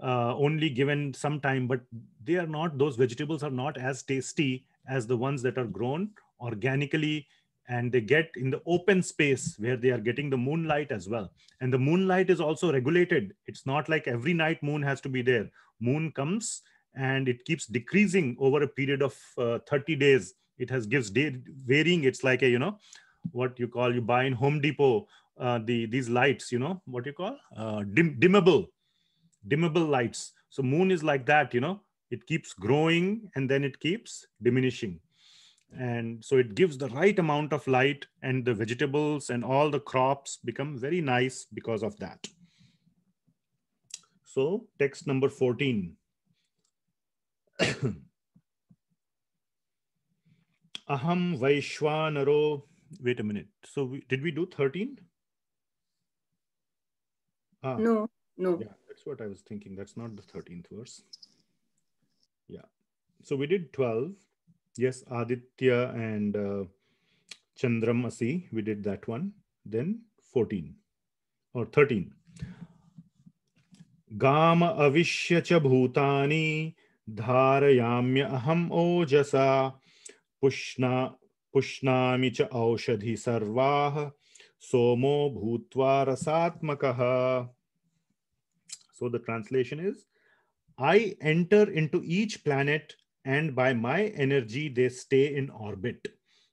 A: uh, only given some time but they are not those vegetables are not as tasty as the ones that are grown organically and they get in the open space where they are getting the moonlight as well and the moonlight is also regulated it's not like every night moon has to be there moon comes and it keeps decreasing over a period of uh, 30 days it has gives day varying it's like a you know what you call you buy in home depot uh, the these lights you know what you call uh, dim, dimmable dimmable lights so moon is like that you know it keeps growing and then it keeps diminishing and so it gives the right amount of light and the vegetables and all the crops become very nice because of that. So text number 14. Aham Vaishwanaro, wait a minute. So we, did we do 13? Ah, no, no. Yeah, that's what I was thinking. That's not the 13th verse. Yeah. So we did 12. Yes, Aditya and uh, Chandramasi, we did that one. Then 14 or 13. Gama avishya bhutani dharayamya aham ojasa pushna pushnami cha aushadhi sarvah somo bhutva rasatmakah. So the translation is, I enter into each planet and by my energy, they stay in orbit.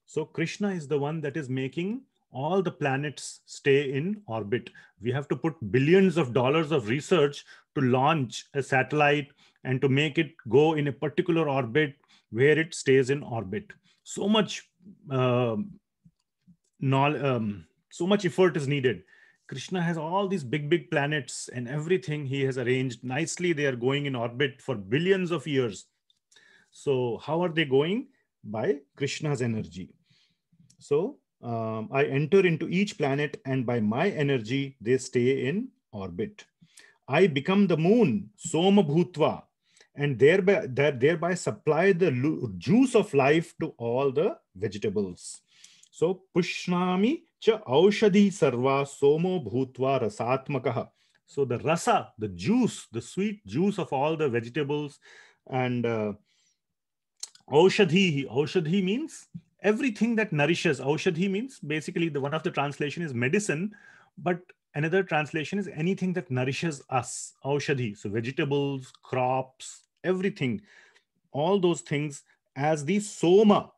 A: So Krishna is the one that is making all the planets stay in orbit. We have to put billions of dollars of research to launch a satellite and to make it go in a particular orbit where it stays in orbit. So much, uh, um, so much effort is needed. Krishna has all these big, big planets and everything he has arranged nicely. They are going in orbit for billions of years. So how are they going? By Krishna's energy. So um, I enter into each planet and by my energy, they stay in orbit. I become the moon, Soma Bhutva, and thereby, thereby supply the juice of life to all the vegetables. So Pushnami cha aushadhi sarva somo bhutva rasatmakaha. So the rasa, the juice, the sweet juice of all the vegetables and uh, Oshadhi. Oshadhi means everything that nourishes. Oshadhi means basically the one of the translation is medicine, but another translation is anything that nourishes us. Oshadhi. So vegetables, crops, everything. All those things as the soma,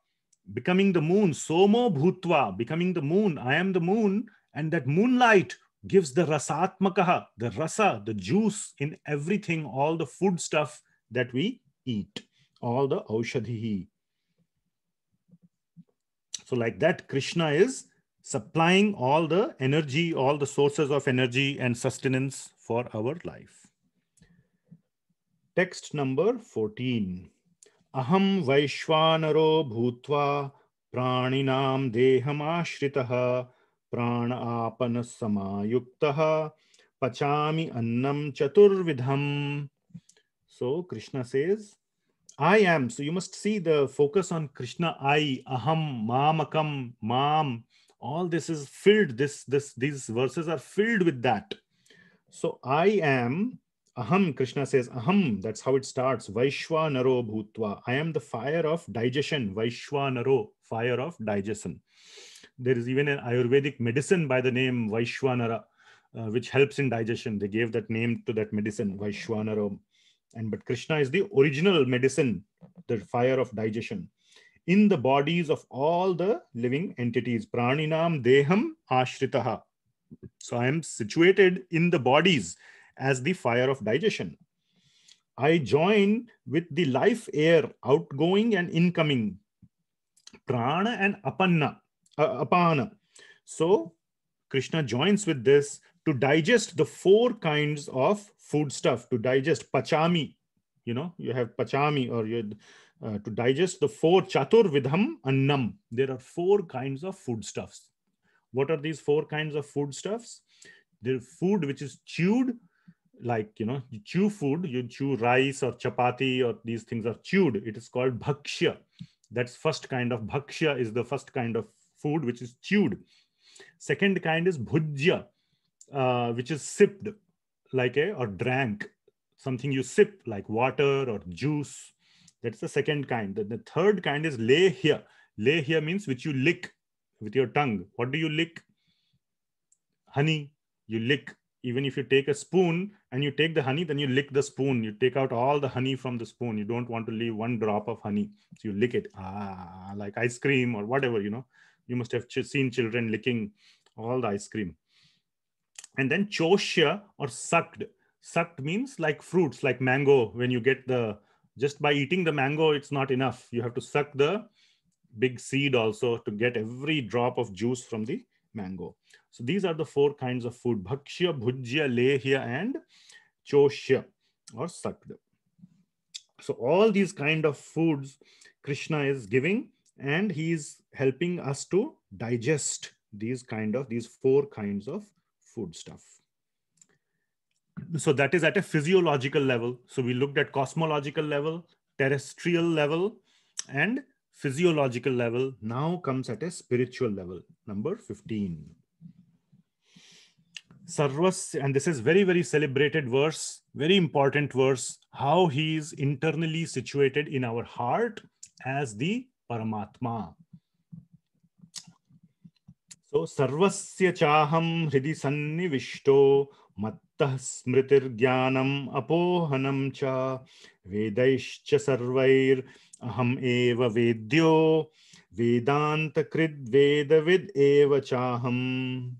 A: becoming the moon. Somo bhutva, becoming the moon. I am the moon. And that moonlight gives the rasatmakaha, the rasa, the juice in everything, all the food stuff that we eat all the aushadhi, So like that, Krishna is supplying all the energy, all the sources of energy and sustenance for our life. Text number 14. Aham Vaishwanaro Bhutva Praninam Dehamashritaha Prana Apana samayuktaha Pachami Annam Chaturvidham. So Krishna says, I am. So you must see the focus on Krishna, I, Aham, Mamakam, Mam. All this is filled. This, this, these verses are filled with that. So I am Aham, Krishna says, Aham, that's how it starts. Vaishwanaro bhutva. I am the fire of digestion. Vaishwanaro, fire of digestion. There is even an Ayurvedic medicine by the name Vaishwanara, uh, which helps in digestion. They gave that name to that medicine, Vaishwanaro. And but Krishna is the original medicine, the fire of digestion in the bodies of all the living entities. Praninam deham ashritaha. So I am situated in the bodies as the fire of digestion. I join with the life air, outgoing and incoming, prana and apanna, uh, apana. So Krishna joins with this to digest the four kinds of food stuff, to digest pachami, you know, you have pachami or you uh, to digest the four chaturvidham annam. There are four kinds of foodstuffs. What are these four kinds of foodstuffs? The food which is chewed, like you know, you chew food, you chew rice or chapati or these things are chewed. It is called bhakshya. That's first kind of bhakshya is the first kind of food which is chewed. Second kind is bhujya uh, which is sipped like a or drank something you sip like water or juice that's the second kind the, the third kind is lay here lay here means which you lick with your tongue what do you lick honey you lick even if you take a spoon and you take the honey then you lick the spoon you take out all the honey from the spoon you don't want to leave one drop of honey so you lick it ah like ice cream or whatever you know you must have ch- seen children licking all the ice cream and then choshya or sucked sucked means like fruits like mango when you get the just by eating the mango it's not enough you have to suck the big seed also to get every drop of juice from the mango so these are the four kinds of food bhakshya bhujya lehya and choshya or sucked so all these kind of foods krishna is giving and he's helping us to digest these kind of these four kinds of food stuff. So that is at a physiological level. So we looked at cosmological level, terrestrial level, and physiological level. Now comes at a spiritual level, number 15. Sarvas, and this is very, very celebrated verse, very important verse, how he is internally situated in our heart as the Paramatma. So sarvasya chaham hridi sannivishto mattah smritir jnanam apohanam cha vedaishcha sarvair aham eva vedyo vedanta krid vedavid eva chaham.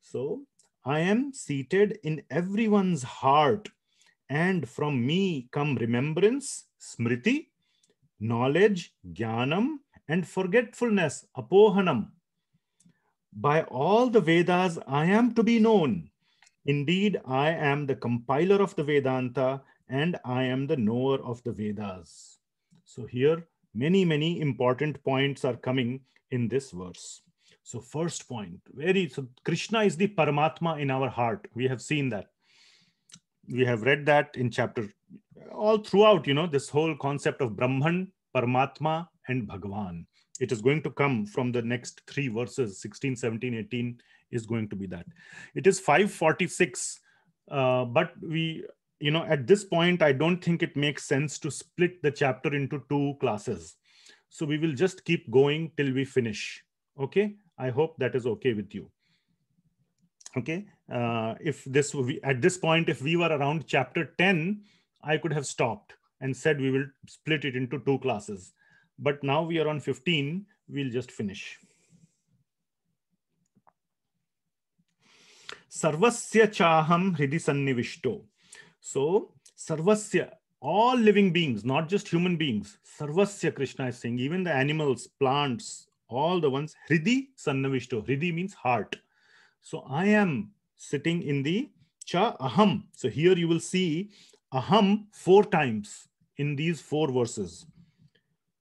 A: So I am seated in everyone's heart and from me come remembrance, smriti, knowledge, jnanam, and forgetfulness, apohanam. By all the Vedas, I am to be known. Indeed, I am the compiler of the Vedanta and I am the knower of the Vedas. So here, many, many important points are coming in this verse. So first point, very, so Krishna is the Paramatma in our heart. We have seen that. We have read that in chapter, all throughout, you know, this whole concept of Brahman, Paramatma and Bhagavan it is going to come from the next three verses 16 17 18 is going to be that it is 546 uh, but we you know at this point i don't think it makes sense to split the chapter into two classes so we will just keep going till we finish okay i hope that is okay with you okay uh, if this we, at this point if we were around chapter 10 i could have stopped and said we will split it into two classes but now we are on 15, we'll just finish. Sarvasya chaham hridi sannivishto. So sarvasya, all living beings, not just human beings. Sarvasya, Krishna is saying, even the animals, plants, all the ones. Hridi sannivishto. Hridi means heart. So I am sitting in the cha aham. So here you will see aham four times in these four verses.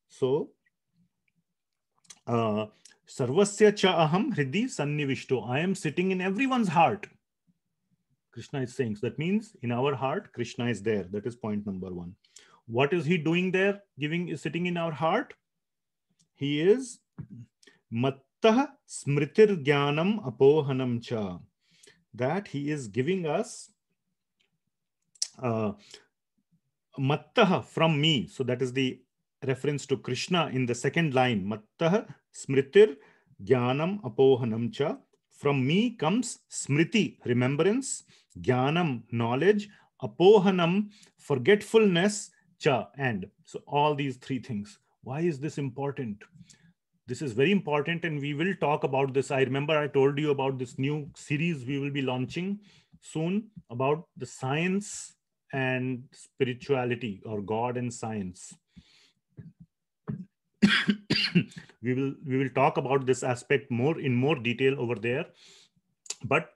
A: So, uh, sarvasya cha aham hridi sannivishto. I am sitting in everyone's heart. Krishna is saying. So that means in our heart, Krishna is there. That is point number one. What is he doing there? Giving is sitting in our heart. He is mattah smritir jnanam apohanam cha. That he is giving us uh, from me. So that is the reference to Krishna in the second line, Mattah Smritir Jnanam Apohanam Cha. From me comes Smriti, remembrance, Jnanam, knowledge, Apohanam, forgetfulness, Cha, and. So all these three things. Why is this important? This is very important, and we will talk about this. I remember I told you about this new series we will be launching soon about the science and spirituality or God and science. we will we will talk about this aspect more in more detail over there but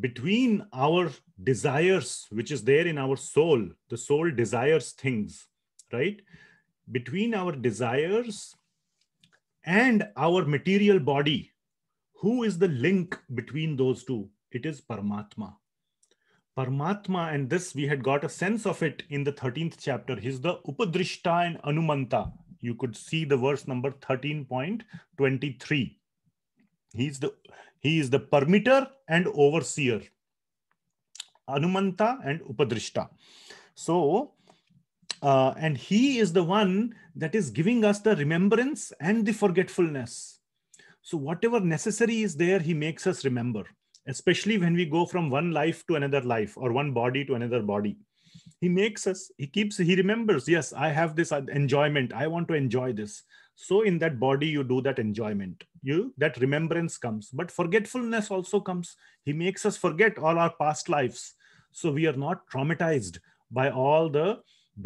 A: between our desires which is there in our soul the soul desires things right between our desires and our material body who is the link between those two it is Paramatma. Paramatma, and this we had got a sense of it in the 13th chapter. He's the Upadrishta and Anumanta you could see the verse number 13.23 he's the he is the permitter and overseer anumanta and upadrishta so uh, and he is the one that is giving us the remembrance and the forgetfulness so whatever necessary is there he makes us remember especially when we go from one life to another life or one body to another body he makes us he keeps he remembers yes i have this enjoyment i want to enjoy this so in that body you do that enjoyment you that remembrance comes but forgetfulness also comes he makes us forget all our past lives so we are not traumatized by all the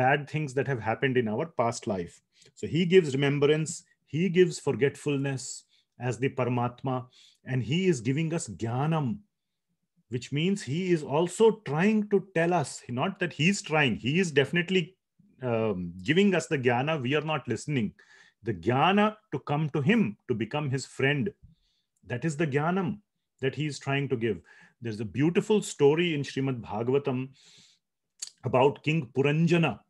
A: bad things that have happened in our past life so he gives remembrance he gives forgetfulness as the Paramatma, and he is giving us Gyanam, which means he is also trying to tell us, not that he's trying, he is definitely um, giving us the jnana, we are not listening. The jnana to come to him, to become his friend, that is the jnanam that he is trying to give. There's a beautiful story in Srimad Bhagavatam about King Puranjana,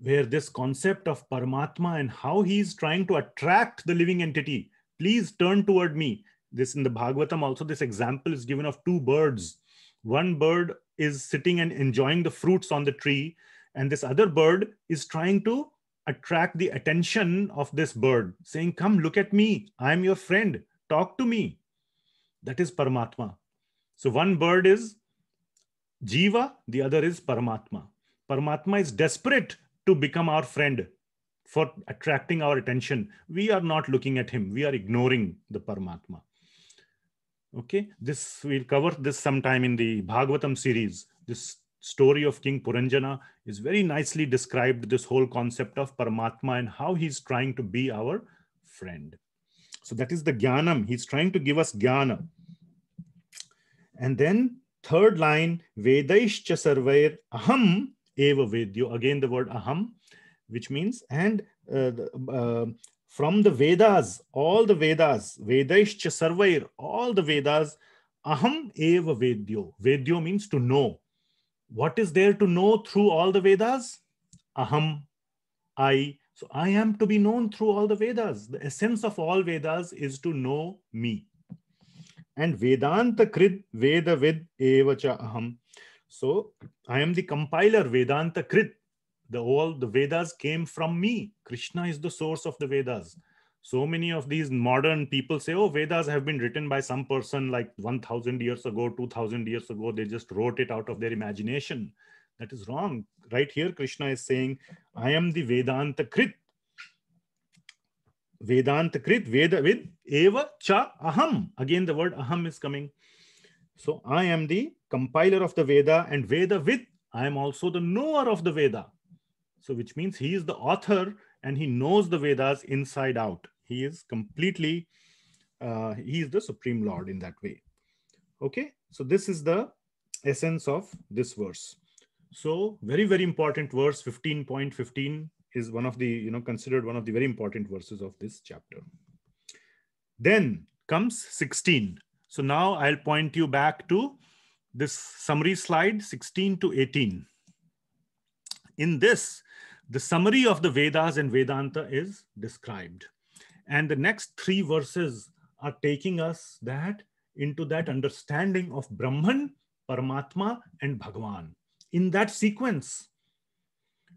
A: where this concept of Paramatma and how he is trying to attract the living entity. Please turn toward me this in the Bhagavatam also, this example is given of two birds. One bird is sitting and enjoying the fruits on the tree, and this other bird is trying to attract the attention of this bird, saying, Come, look at me. I'm your friend. Talk to me. That is Paramatma. So one bird is Jiva, the other is Paramatma. Paramatma is desperate to become our friend for attracting our attention. We are not looking at him, we are ignoring the Paramatma. Okay, this we'll cover this sometime in the Bhagavatam series. This story of King Puranjana is very nicely described this whole concept of Paramatma and how he's trying to be our friend. So that is the Gyanam. He's trying to give us Gyanam. And then third line, Vedaishcha Sarvair Aham Eva Vedyo. Again, the word Aham, which means, and uh, uh, from the Vedas, all the Vedas, Vedaishcha Sarvair, all the Vedas, Aham Eva Vedyo. Vedyo means to know. What is there to know through all the Vedas? Aham, I. So I am to be known through all the Vedas. The essence of all Vedas is to know me. And Vedanta Krit Veda Vid Evacha Aham. So I am the compiler, Vedanta Krit the all the vedas came from me krishna is the source of the vedas so many of these modern people say oh vedas have been written by some person like 1000 years ago 2000 years ago they just wrote it out of their imagination that is wrong right here krishna is saying i am the vedanta krit vedanta krit veda with eva cha aham again the word aham is coming so i am the compiler of the veda and veda with i am also the knower of the veda so, which means he is the author and he knows the Vedas inside out. He is completely, uh, he is the supreme lord in that way. Okay, so this is the essence of this verse. So, very, very important verse 15.15 is one of the, you know, considered one of the very important verses of this chapter. Then comes 16. So now I'll point you back to this summary slide 16 to 18. In this, the summary of the Vedas and Vedanta is described. And the next three verses are taking us that into that understanding of Brahman, Paramatma, and Bhagavan. In that sequence,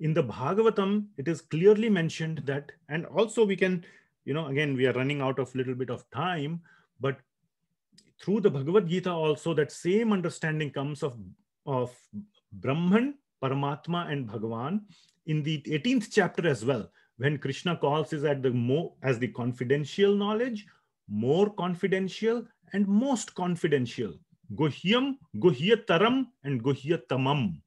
A: in the Bhagavatam, it is clearly mentioned that, and also we can, you know, again, we are running out of little bit of time, but through the Bhagavad Gita also, that same understanding comes of, of Brahman, Paramatma, and Bhagavan in the 18th chapter as well, when Krishna calls is at the more as the confidential knowledge, more confidential, and most confidential. Gohyam, Gohyataram, and Gohyatamam.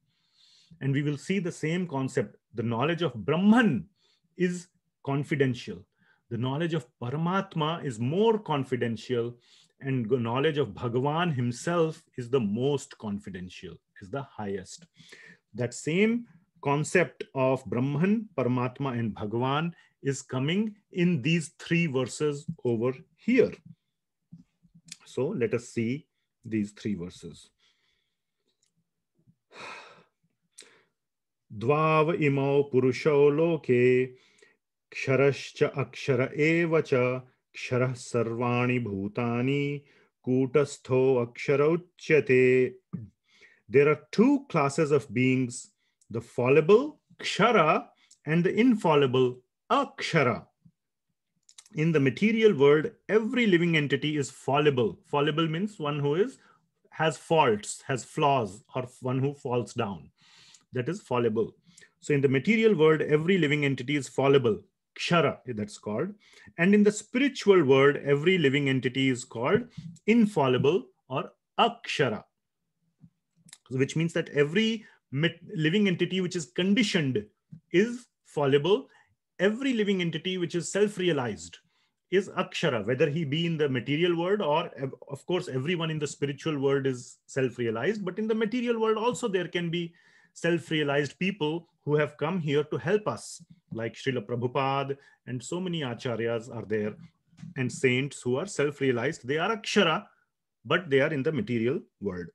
A: And we will see the same concept. The knowledge of Brahman is confidential. The knowledge of Paramatma is more confidential. And the knowledge of Bhagavan himself is the most confidential, is the highest. That same concept of Brahman, Paramatma, and Bhagavan is coming in these three verses over here. So let us see these three verses. Dvav imau purusho loke क्षरश्च अक्षर एव च क्षरः sarvani bhūtani कूटस्थो अक्षर उच्यते There are two classes of beings the fallible kshara and the infallible akshara. In the material world, every living entity is fallible. Fallible means one who is has faults, has flaws, or one who falls down. That is fallible. So in the material world, every living entity is fallible. Kshara, that's called. And in the spiritual world, every living entity is called infallible or akshara, which means that every living entity which is conditioned is fallible. Every living entity which is self-realized is akshara, whether he be in the material world or, of course, everyone in the spiritual world is self-realized. But in the material world also there can be self-realized people who have come here to help us, like Srila Prabhupada and so many acharyas are there and saints who are self-realized. They are akshara, but they are in the material world.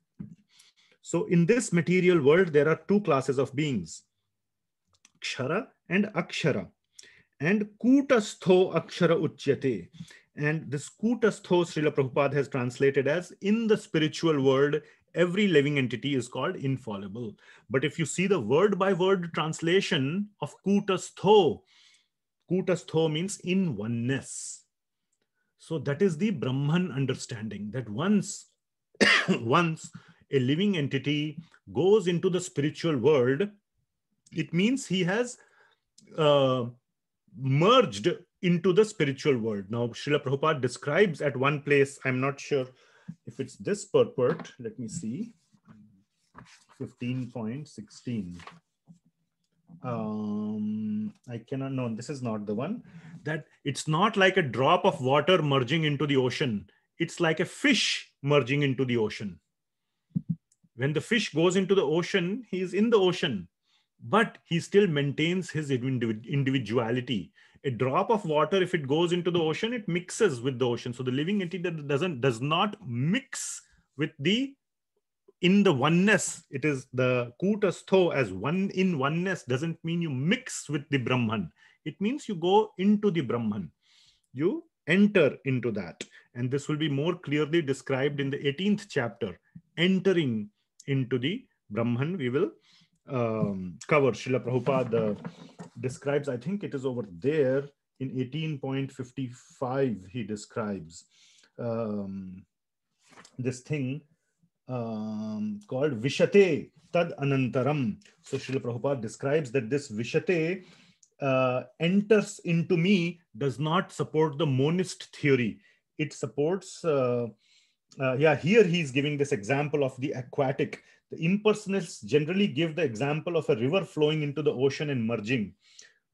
A: So in this material world, there are two classes of beings, Kshara and Akshara. And Kutastho Akshara Uchyate. And this Kutastho, Srila Prabhupada has translated as in the spiritual world, every living entity is called infallible. But if you see the word by word translation of Kutastho, Kutastho means in oneness. So that is the Brahman understanding that once, once a living entity goes into the spiritual world, it means he has uh, merged into the spiritual world. Now, Srila Prabhupada describes at one place, I'm not sure if it's this purport, let me see, 15.16. Um, I cannot, no, this is not the one, that it's not like a drop of water merging into the ocean. It's like a fish merging into the ocean. When the fish goes into the ocean, he is in the ocean, but he still maintains his individuality. A drop of water, if it goes into the ocean, it mixes with the ocean. So the living entity that doesn't does not mix with the in the oneness. It is the kutastho as one in oneness doesn't mean you mix with the Brahman. It means you go into the Brahman. You enter into that. And this will be more clearly described in the 18th chapter, entering into the Brahman. We will um, cover. Srila Prabhupada describes, I think it is over there in 18.55, he describes um, this thing um, called Vishate Tad Anantaram. So Srila Prabhupada describes that this Vishate uh, enters into me does not support the monist theory. It supports uh, uh, yeah, here he's giving this example of the aquatic. The impersonalists generally give the example of a river flowing into the ocean and merging.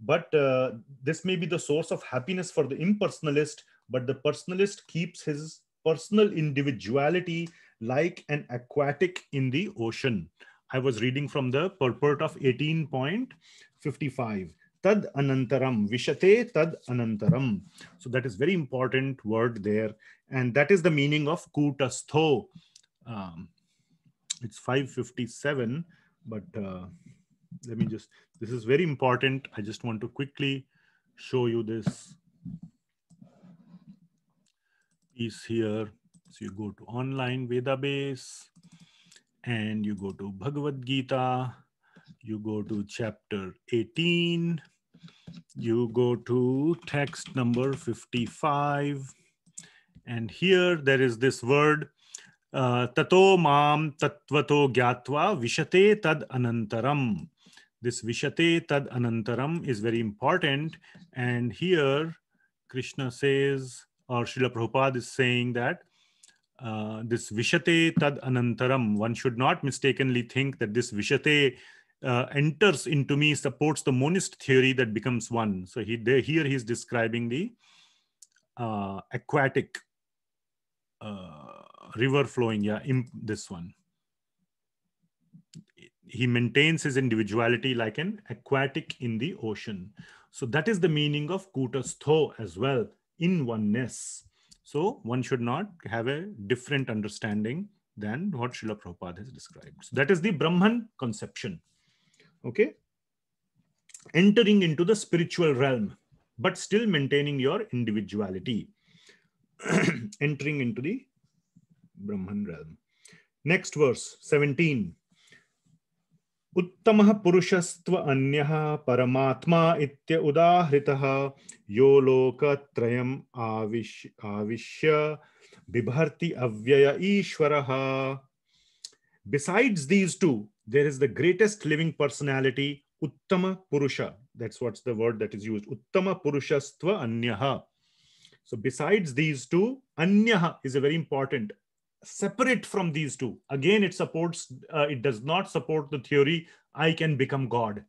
A: But uh, this may be the source of happiness for the impersonalist, but the personalist keeps his personal individuality like an aquatic in the ocean. I was reading from the purport of 18.55 tad anantaram. Vishate tad anantaram. So that is very important word there. And that is the meaning of kutastho. Um, it's 557, but uh, let me just, this is very important. I just want to quickly show you this piece here. So you go to online Vedabase and you go to Bhagavad Gita, you go to chapter 18, you go to text number 55. And here there is this word, uh, tato mam tatvato gyatva vishate tad anantaram. This vishate tad anantaram is very important. And here Krishna says, or Srila Prabhupada is saying that uh, this vishate tad anantaram, one should not mistakenly think that this vishate uh, enters into me supports the monist theory that becomes one. So he there, here he's describing the uh, aquatic uh, river flowing. Yeah, this one. He maintains his individuality like an aquatic in the ocean. So that is the meaning of kutastho as well, in oneness. So one should not have a different understanding than what Srila Prabhupada has described. So that is the Brahman conception okay entering into the spiritual realm but still maintaining your individuality entering into the brahman realm next verse 17 उत्तमः पुरुषस्त्व अन्यः परमात्मा इत्य उदाहृतः यो लोकत्रयम् आविश्य आविश्य बिभर्ति अव्यय ईश्वरः besides these two there is the greatest living personality, Uttama Purusha. That's what's the word that is used. Uttama Purushastva Anyaha. So besides these two, Anyaha is a very important separate from these two again it supports uh, it does not support the theory i can become god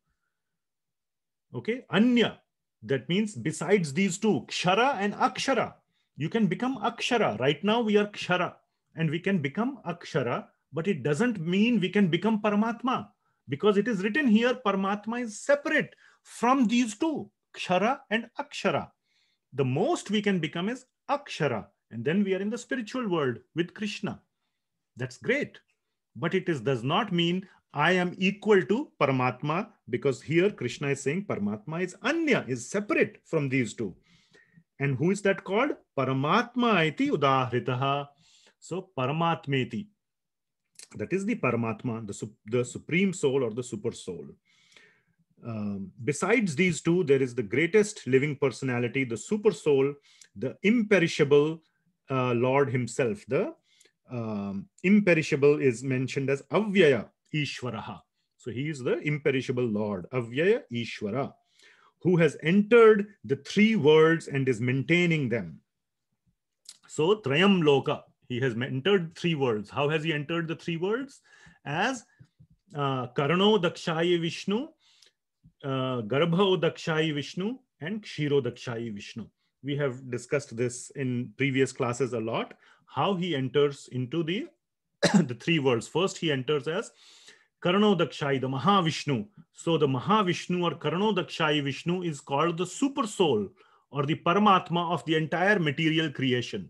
A: okay anya that means besides these two kshara and akshara you can become akshara right now we are kshara and we can become akshara but it doesn't mean we can become Paramatma because it is written here Paramatma is separate from these two, Kshara and Akshara. The most we can become is Akshara, and then we are in the spiritual world with Krishna. That's great, but it is, does not mean I am equal to Paramatma because here Krishna is saying Paramatma is Anya, is separate from these two. And who is that called? Paramatma iti udahritaha. So Paramatmeti that is the Paramatma, the, the supreme soul or the super soul. Um, besides these two, there is the greatest living personality, the super soul, the imperishable uh, Lord himself. The um, imperishable is mentioned as Avyaya Ishwaraha. So he is the imperishable Lord, Avyaya Ishwara, who has entered the three worlds and is maintaining them. So Trayam Loka, he has entered three worlds. How has he entered the three worlds? As uh, Karano Dakshayi Vishnu, uh, Garbho Dakshayi Vishnu, and Kshiro Dakshayi Vishnu. We have discussed this in previous classes a lot, how he enters into the, the three worlds. First, he enters as Karano Dakshayi, the Mahavishnu. So the Mahavishnu or Karano Dakshayi Vishnu is called the super soul or the Paramatma of the entire material creation.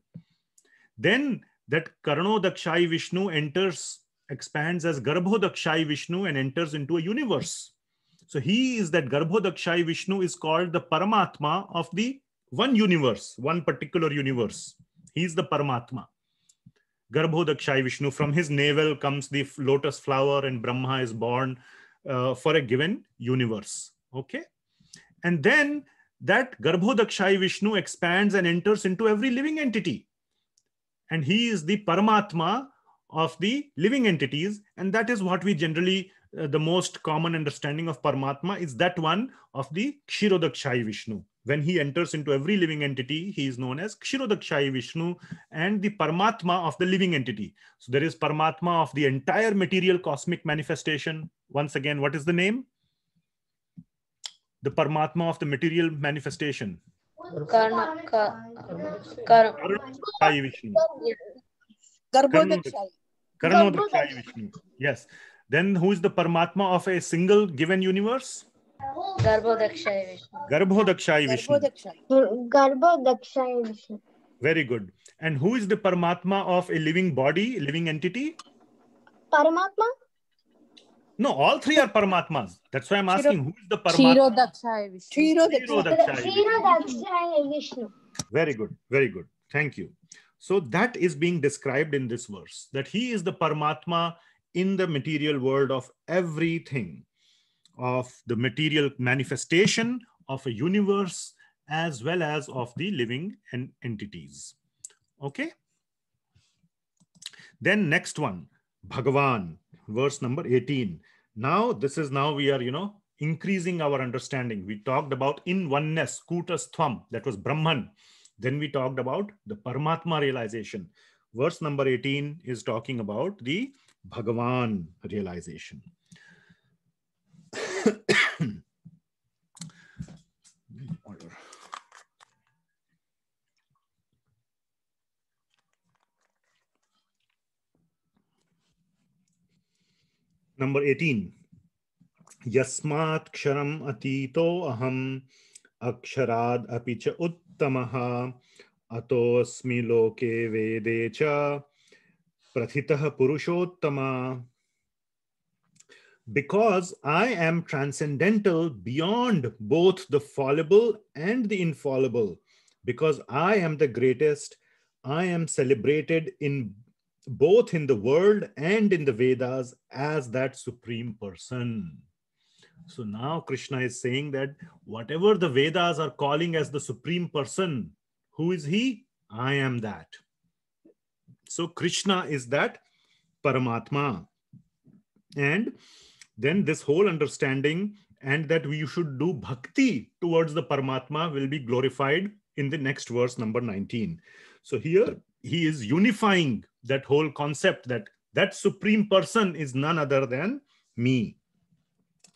A: Then that Karnodakshai Vishnu enters, expands as Garbhodakshai Vishnu and enters into a universe. So he is that Garbhodakshai Vishnu is called the Paramatma of the one universe, one particular universe. He is the Paramatma. Garbhodakshai Vishnu, from his navel comes the lotus flower and Brahma is born uh, for a given universe. Okay. And then that Garbhodakshai Vishnu expands and enters into every living entity and he is the Paramatma of the living entities. And that is what we generally, uh, the most common understanding of Paramatma is that one of the Kshirodakshai Vishnu. When he enters into every living entity, he is known as Kshirodakshai Vishnu and the Paramatma of the living entity. So there is Paramatma of the entire material cosmic manifestation. Once again, what is the name? The Paramatma of the material manifestation.
C: कर्णोदक्षाय
A: Vishnu yes Paramatma of a single given universe
C: गर्भोदक्षाय विष्णु
A: गर्भोदक्षाय विष्णु
C: गर्भोदक्षाय Vishnu
A: very good and who is the Paramatma of a living body living entity Paramatma No, all three are Paramatmas. That's why I'm asking Chiro, who is the Paramatma?
C: Chirodakshaya Vishnu. Chirodakshaya Vishnu. Vishnu.
A: Very good. Very good. Thank you. So that is being described in this verse that he is the Paramatma in the material world of everything, of the material manifestation of a universe as well as of the living and entities. Okay. Then next one, Bhagavan verse number 18. Now, this is now we are, you know, increasing our understanding. We talked about in oneness, kutas thwam, that was Brahman. Then we talked about the Paramatma realization. Verse number 18 is talking about the Bhagavan realization. Number 18. Yasmat ksharam atito aham aksharad apicha uttamaha atosmi loke vedecha cha purushottama. Because I am transcendental beyond both the fallible and the infallible, because I am the greatest, I am celebrated in both in the world and in the Vedas as that supreme person. So now Krishna is saying that whatever the Vedas are calling as the supreme person, who is he? I am that. So Krishna is that Paramatma. And then this whole understanding and that we should do bhakti towards the Paramatma will be glorified in the next verse, number 19. So here he is unifying that whole concept that that supreme person is none other than me.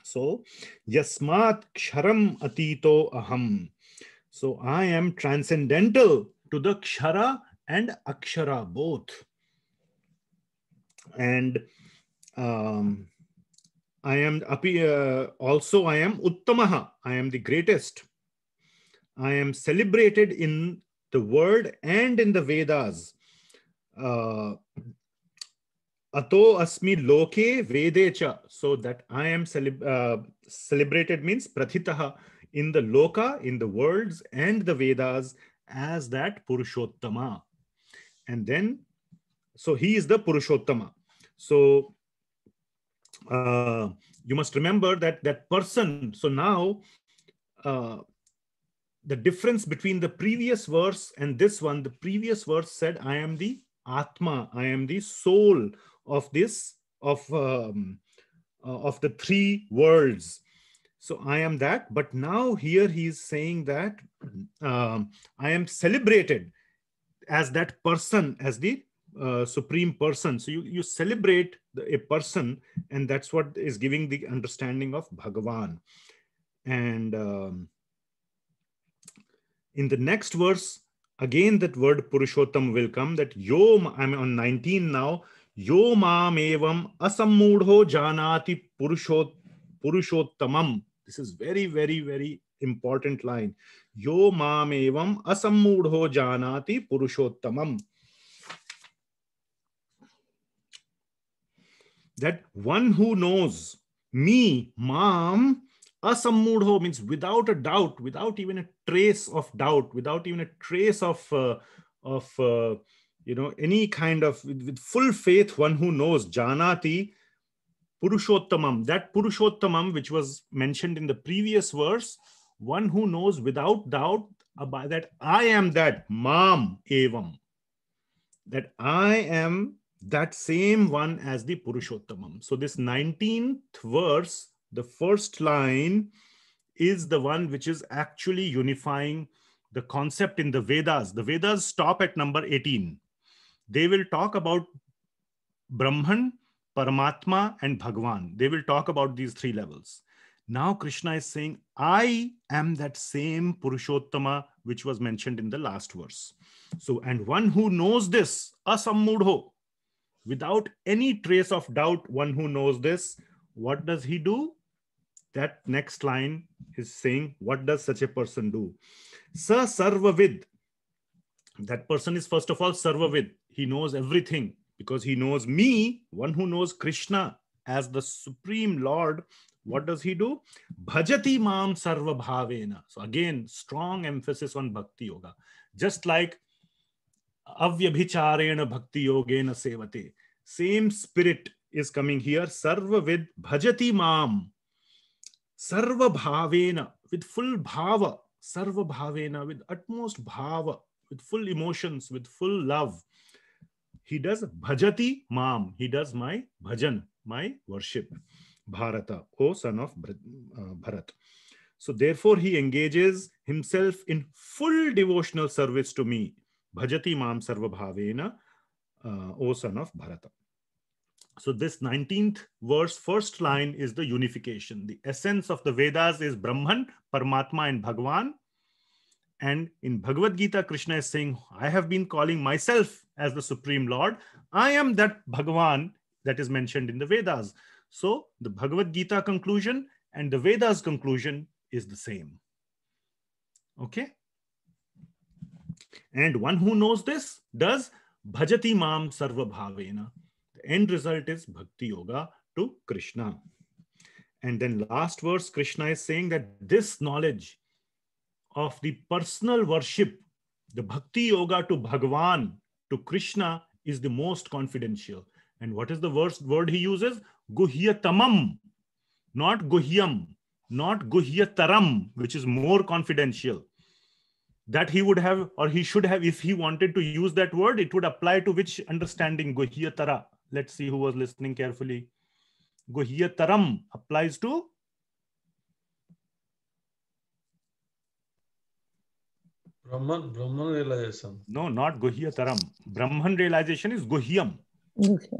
A: So, yasmat ksharam atito aham. So, I am transcendental to the kshara and akshara both. And um, I am uh, also I am uttamaha. I am the greatest. I am celebrated in the world and in the Vedas Ato asmi loke vedecha. So that I am uh, celebrated means prathitaha in the loka, in the worlds and the Vedas as that Purushottama. And then, so he is the Purushottama. So uh, you must remember that that person. So now, uh, the difference between the previous verse and this one, the previous verse said, I am the Atma. I am the soul of this, of, um, uh, of the three worlds. So I am that. But now here he is saying that um, I am celebrated as that person, as the uh, supreme person. So you, you celebrate the, a person, and that's what is giving the understanding of Bhagavan. And um, in the next verse, again that word purushottam will come that yo, i'm on 19 now yo mam evam asammudho janati purushot purushottamam this is very very very important line yo mam evam asammudho janati purushottamam that one who knows me mom asammudho means without a doubt, without even a trace of doubt, without even a trace of uh, of uh, you know any kind of with, with, full faith. One who knows janati purushottamam. That purushottamam, which was mentioned in the previous verse, one who knows without doubt about that I am that mam evam. That I am that same one as the Purushottamam. So this 19th verse the first line is the one which is actually unifying the concept in the Vedas. The Vedas stop at number 18. They will talk about Brahman, Paramatma, and Bhagwan. They will talk about these three levels. Now Krishna is saying, I am that same Purushottama which was mentioned in the last verse. So, and one who knows this, asammudho, without any trace of doubt, one who knows this, what does he do? that next line is saying, what does such a person do? Sir, Sarvavid. That person is first of all Sarvavid. He knows everything because he knows me, one who knows Krishna as the supreme Lord. What does he do? Bhajati mam sarvabhavena. So again, strong emphasis on bhakti yoga. Just like avyabhicharena bhakti yogena sevate. Same spirit is coming here. Sarvavid bhajati mam Sarva bhavena, with full bhava, sarva bhavena, with utmost bhava, with full emotions, with full love. He does bhajati mam, he does my bhajan, my worship. Bharata, O son of uh, Bharat. So therefore he engages himself in full devotional service to me. Bhajati mam sarva bhavena, uh, O son of Bharata. So this 19th verse, first line is the unification. The essence of the Vedas is Brahman, Paramatma and Bhagavan. And in Bhagavad Gita, Krishna is saying, I have been calling myself as the Supreme Lord. I am that Bhagavan that is mentioned in the Vedas. So the Bhagavad Gita conclusion and the Vedas conclusion is the same. Okay. And one who knows this does bhajati mam bhavena. The end result is bhakti yoga to Krishna. And then last verse, Krishna is saying that this knowledge of the personal worship, the bhakti yoga to Bhagavan, to Krishna, is the most confidential. And what is the worst word he uses? Guhyatamam, not guhyam, not guhyataram, which is more confidential. That he would have, or he should have, if he wanted to use that word, it would apply to which understanding? Guhyatara. Let's see who was listening carefully. Guhyataram applies to Brahman, Brahman realization. No, not Guhyataram. Brahman realization is Guhyam.
C: Okay.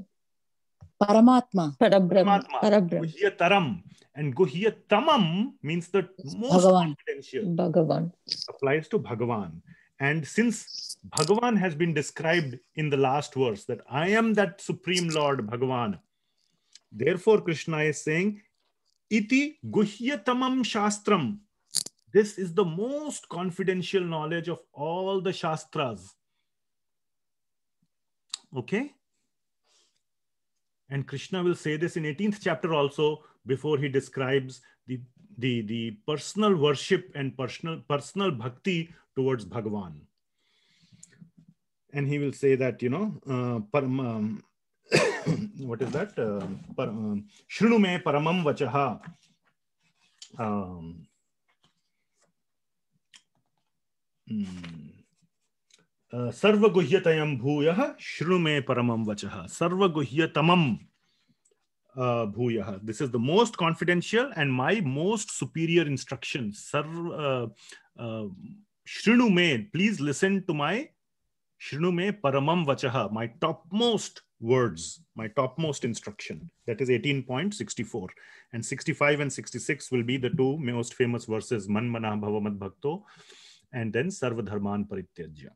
C: Paramatma. Parabrahma. Parabrahma.
A: Guhyataram. And Guhyatamam means the most Bhagavan. confidential. Bhagavan. Applies to Bhagavan. And since Bhagavan has been described in the last verse that I am that Supreme Lord Bhagavan, therefore Krishna is saying, Iti guhyatamam shastram. This is the most confidential knowledge of all the shastras. Okay? And Krishna will say this in 18th chapter also before he describes the, the, the personal worship and personal, personal bhakti towards Bhagwan. And he will say that, you know, uh, param, what is that? shrunu me um, Shrinume paramam vachaha. Um, सर्वगुह्यतयं भूयः शृणु मे परमं वचः सर्वगुह्यतमं uh, bhuyaha. This is the most confidential and my most superior instruction. Sir, uh, uh, Shrinu me, please listen to my Shrinu me paramam vachaha, my topmost words, my topmost instruction. That is 18.64. And 65 and 66 will be the two most famous verses, man manah bhavamad bhakto, and then sarva dharman parityajya.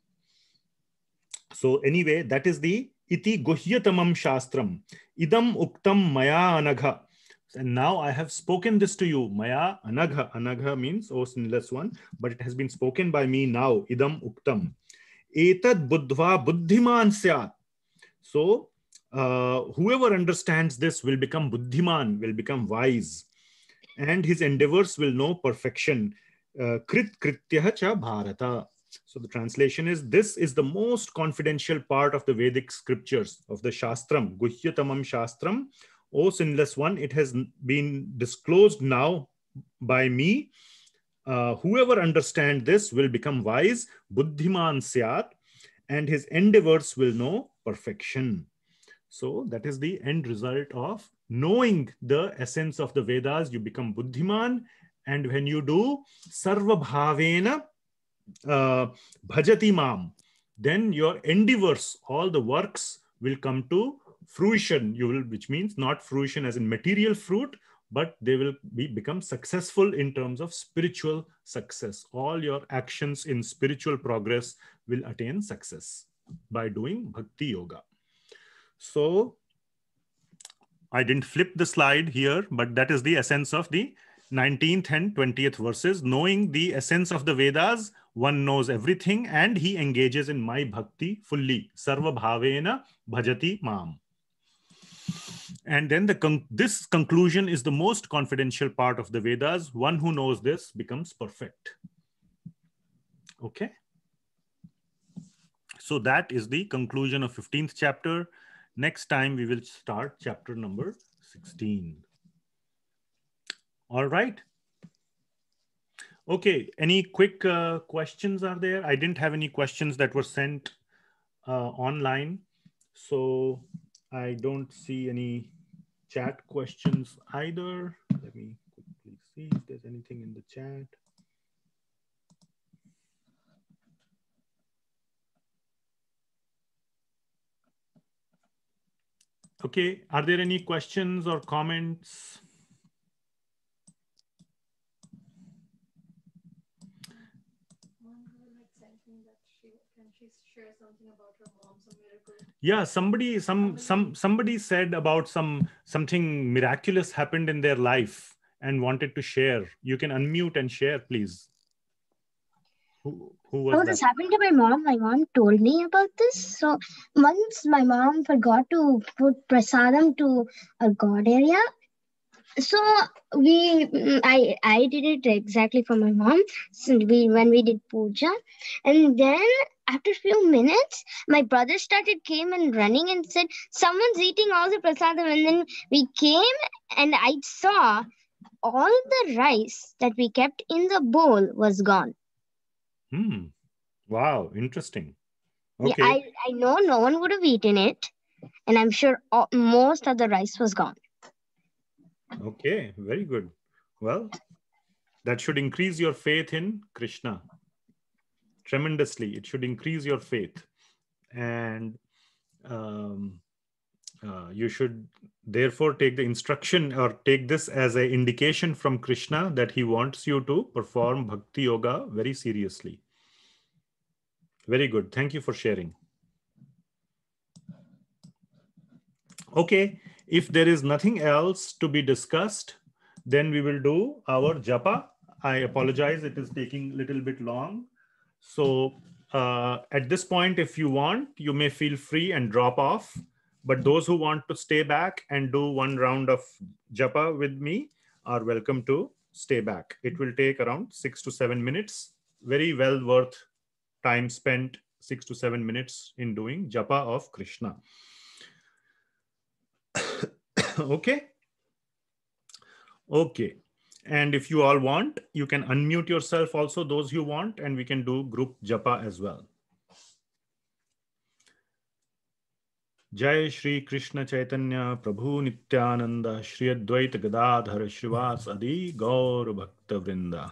A: So anyway, that is the इति गुह्यतमं शास्त्रम् इदम् उक्तं मया अनघ And now I have spoken this to you, Maya Anagha. Anagha means, oh, sinless one, but it has been spoken by me now, Idam Uktam. Etad Buddhva Buddhiman Syat. So, uh, whoever understands this will become Buddhiman, will become wise, and his endeavors will know perfection. Krit Krityah Cha Bharata. So the translation is this is the most confidential part of the Vedic scriptures of the Shastram, Guhyatamam Shastram. O sinless one, it has been disclosed now by me. Uh, whoever understand this will become wise, buddhiman syat, and his endeavors will know perfection. So that is the end result of knowing the essence of the Vedas. You become buddhiman, and when you do, sarvabhavena, uh, bhajati mam, then your endeavors, all the works will come to fruition. You will, which means not fruition as in material fruit, but they will be, become successful in terms of spiritual success. All your actions in spiritual progress will attain success by doing bhakti yoga. So I didn't flip the slide here, but that is the essence of the 19th and 20th verses. Knowing the essence of the Vedas one knows everything and he engages in my bhakti fully. Sarva bhavena bhajati mam. And then the con this conclusion is the most confidential part of the Vedas. One who knows this becomes perfect. Okay. So that is the conclusion of 15th chapter. Next time we will start chapter number 16. All right. Okay. Any quick uh, questions are there? I didn't have any questions that were sent uh, online. So I don't see any chat questions either. Let me quickly see if there's anything in the chat. Okay, are there any questions or comments? yeah somebody some some somebody said about some something miraculous happened in their life and wanted to share you can unmute and share please who, who was oh that? this
C: happened to my mom my mom told me about this so once my mom forgot to put prasadam to a god area so we i i did it exactly for my mom so we when we did puja and then after a few minutes, my brother started came and running and said, someone's eating all the prasadam. And then we came and I saw all the rice that we kept in the bowl was gone.
A: Hmm. Wow. Interesting. Okay. Yeah, I,
C: I know no one would have eaten it. And I'm sure all, most of the rice was gone.
A: Okay. Very good. Well, that should increase your faith in Krishna tremendously. It should increase your faith. And um, uh, you should therefore take the instruction or take this as an indication from Krishna that he wants you to perform bhakti yoga very seriously. Very good. Thank you for sharing. Okay, if there is nothing else to be discussed, then we will do our japa. I apologize, it is taking a little bit long. So uh, at this point, if you want, you may feel free and drop off. But those who want to stay back and do one round of japa with me are welcome to stay back. It will take around six to seven minutes. Very well worth time spent, six to seven minutes in doing japa of Krishna. okay. Okay. And if you all want, you can unmute yourself also, those you want, and we can do group japa as well. Jai Shri Krishna Chaitanya Prabhu Nityananda Shri Advaita Gadadhar Srivasadi Gaur Bhakta Vrinda.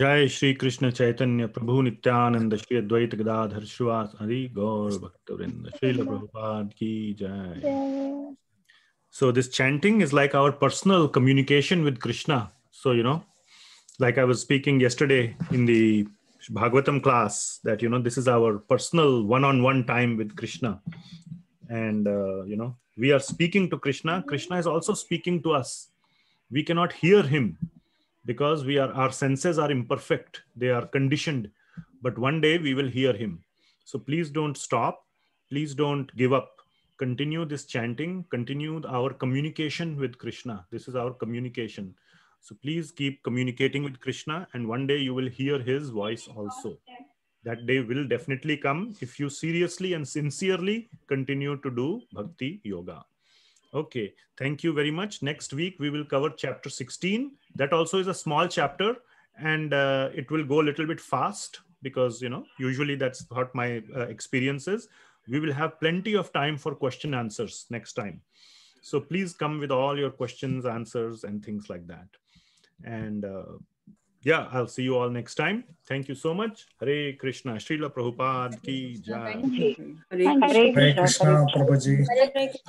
A: so this chanting is like our personal communication with krishna so you know like i was speaking yesterday in the bhagavatam class that you know this is our personal one on one time with krishna and uh, you know we are speaking to krishna krishna is also speaking to us we cannot hear him because we are our senses are imperfect they are conditioned but one day we will hear him so please don't stop please don't give up continue this chanting continue our communication with krishna this is our communication so please keep communicating with krishna and one day you will hear his voice also that day will definitely come if you seriously and sincerely continue to do bhakti yoga Okay, thank you very much. Next week, we will cover chapter 16. That also is a small chapter and uh, it will go a little bit fast because, you know, usually that's what my uh, experience is. We will have plenty of time for question answers next time. So please come with all your questions, answers, and things like that. And uh, yeah, I'll see you all next time. Thank you so much. Hare Krishna, Srila Prabhupada ki jai.
C: Hare Krishna, Hare Krishna, Prabhuji.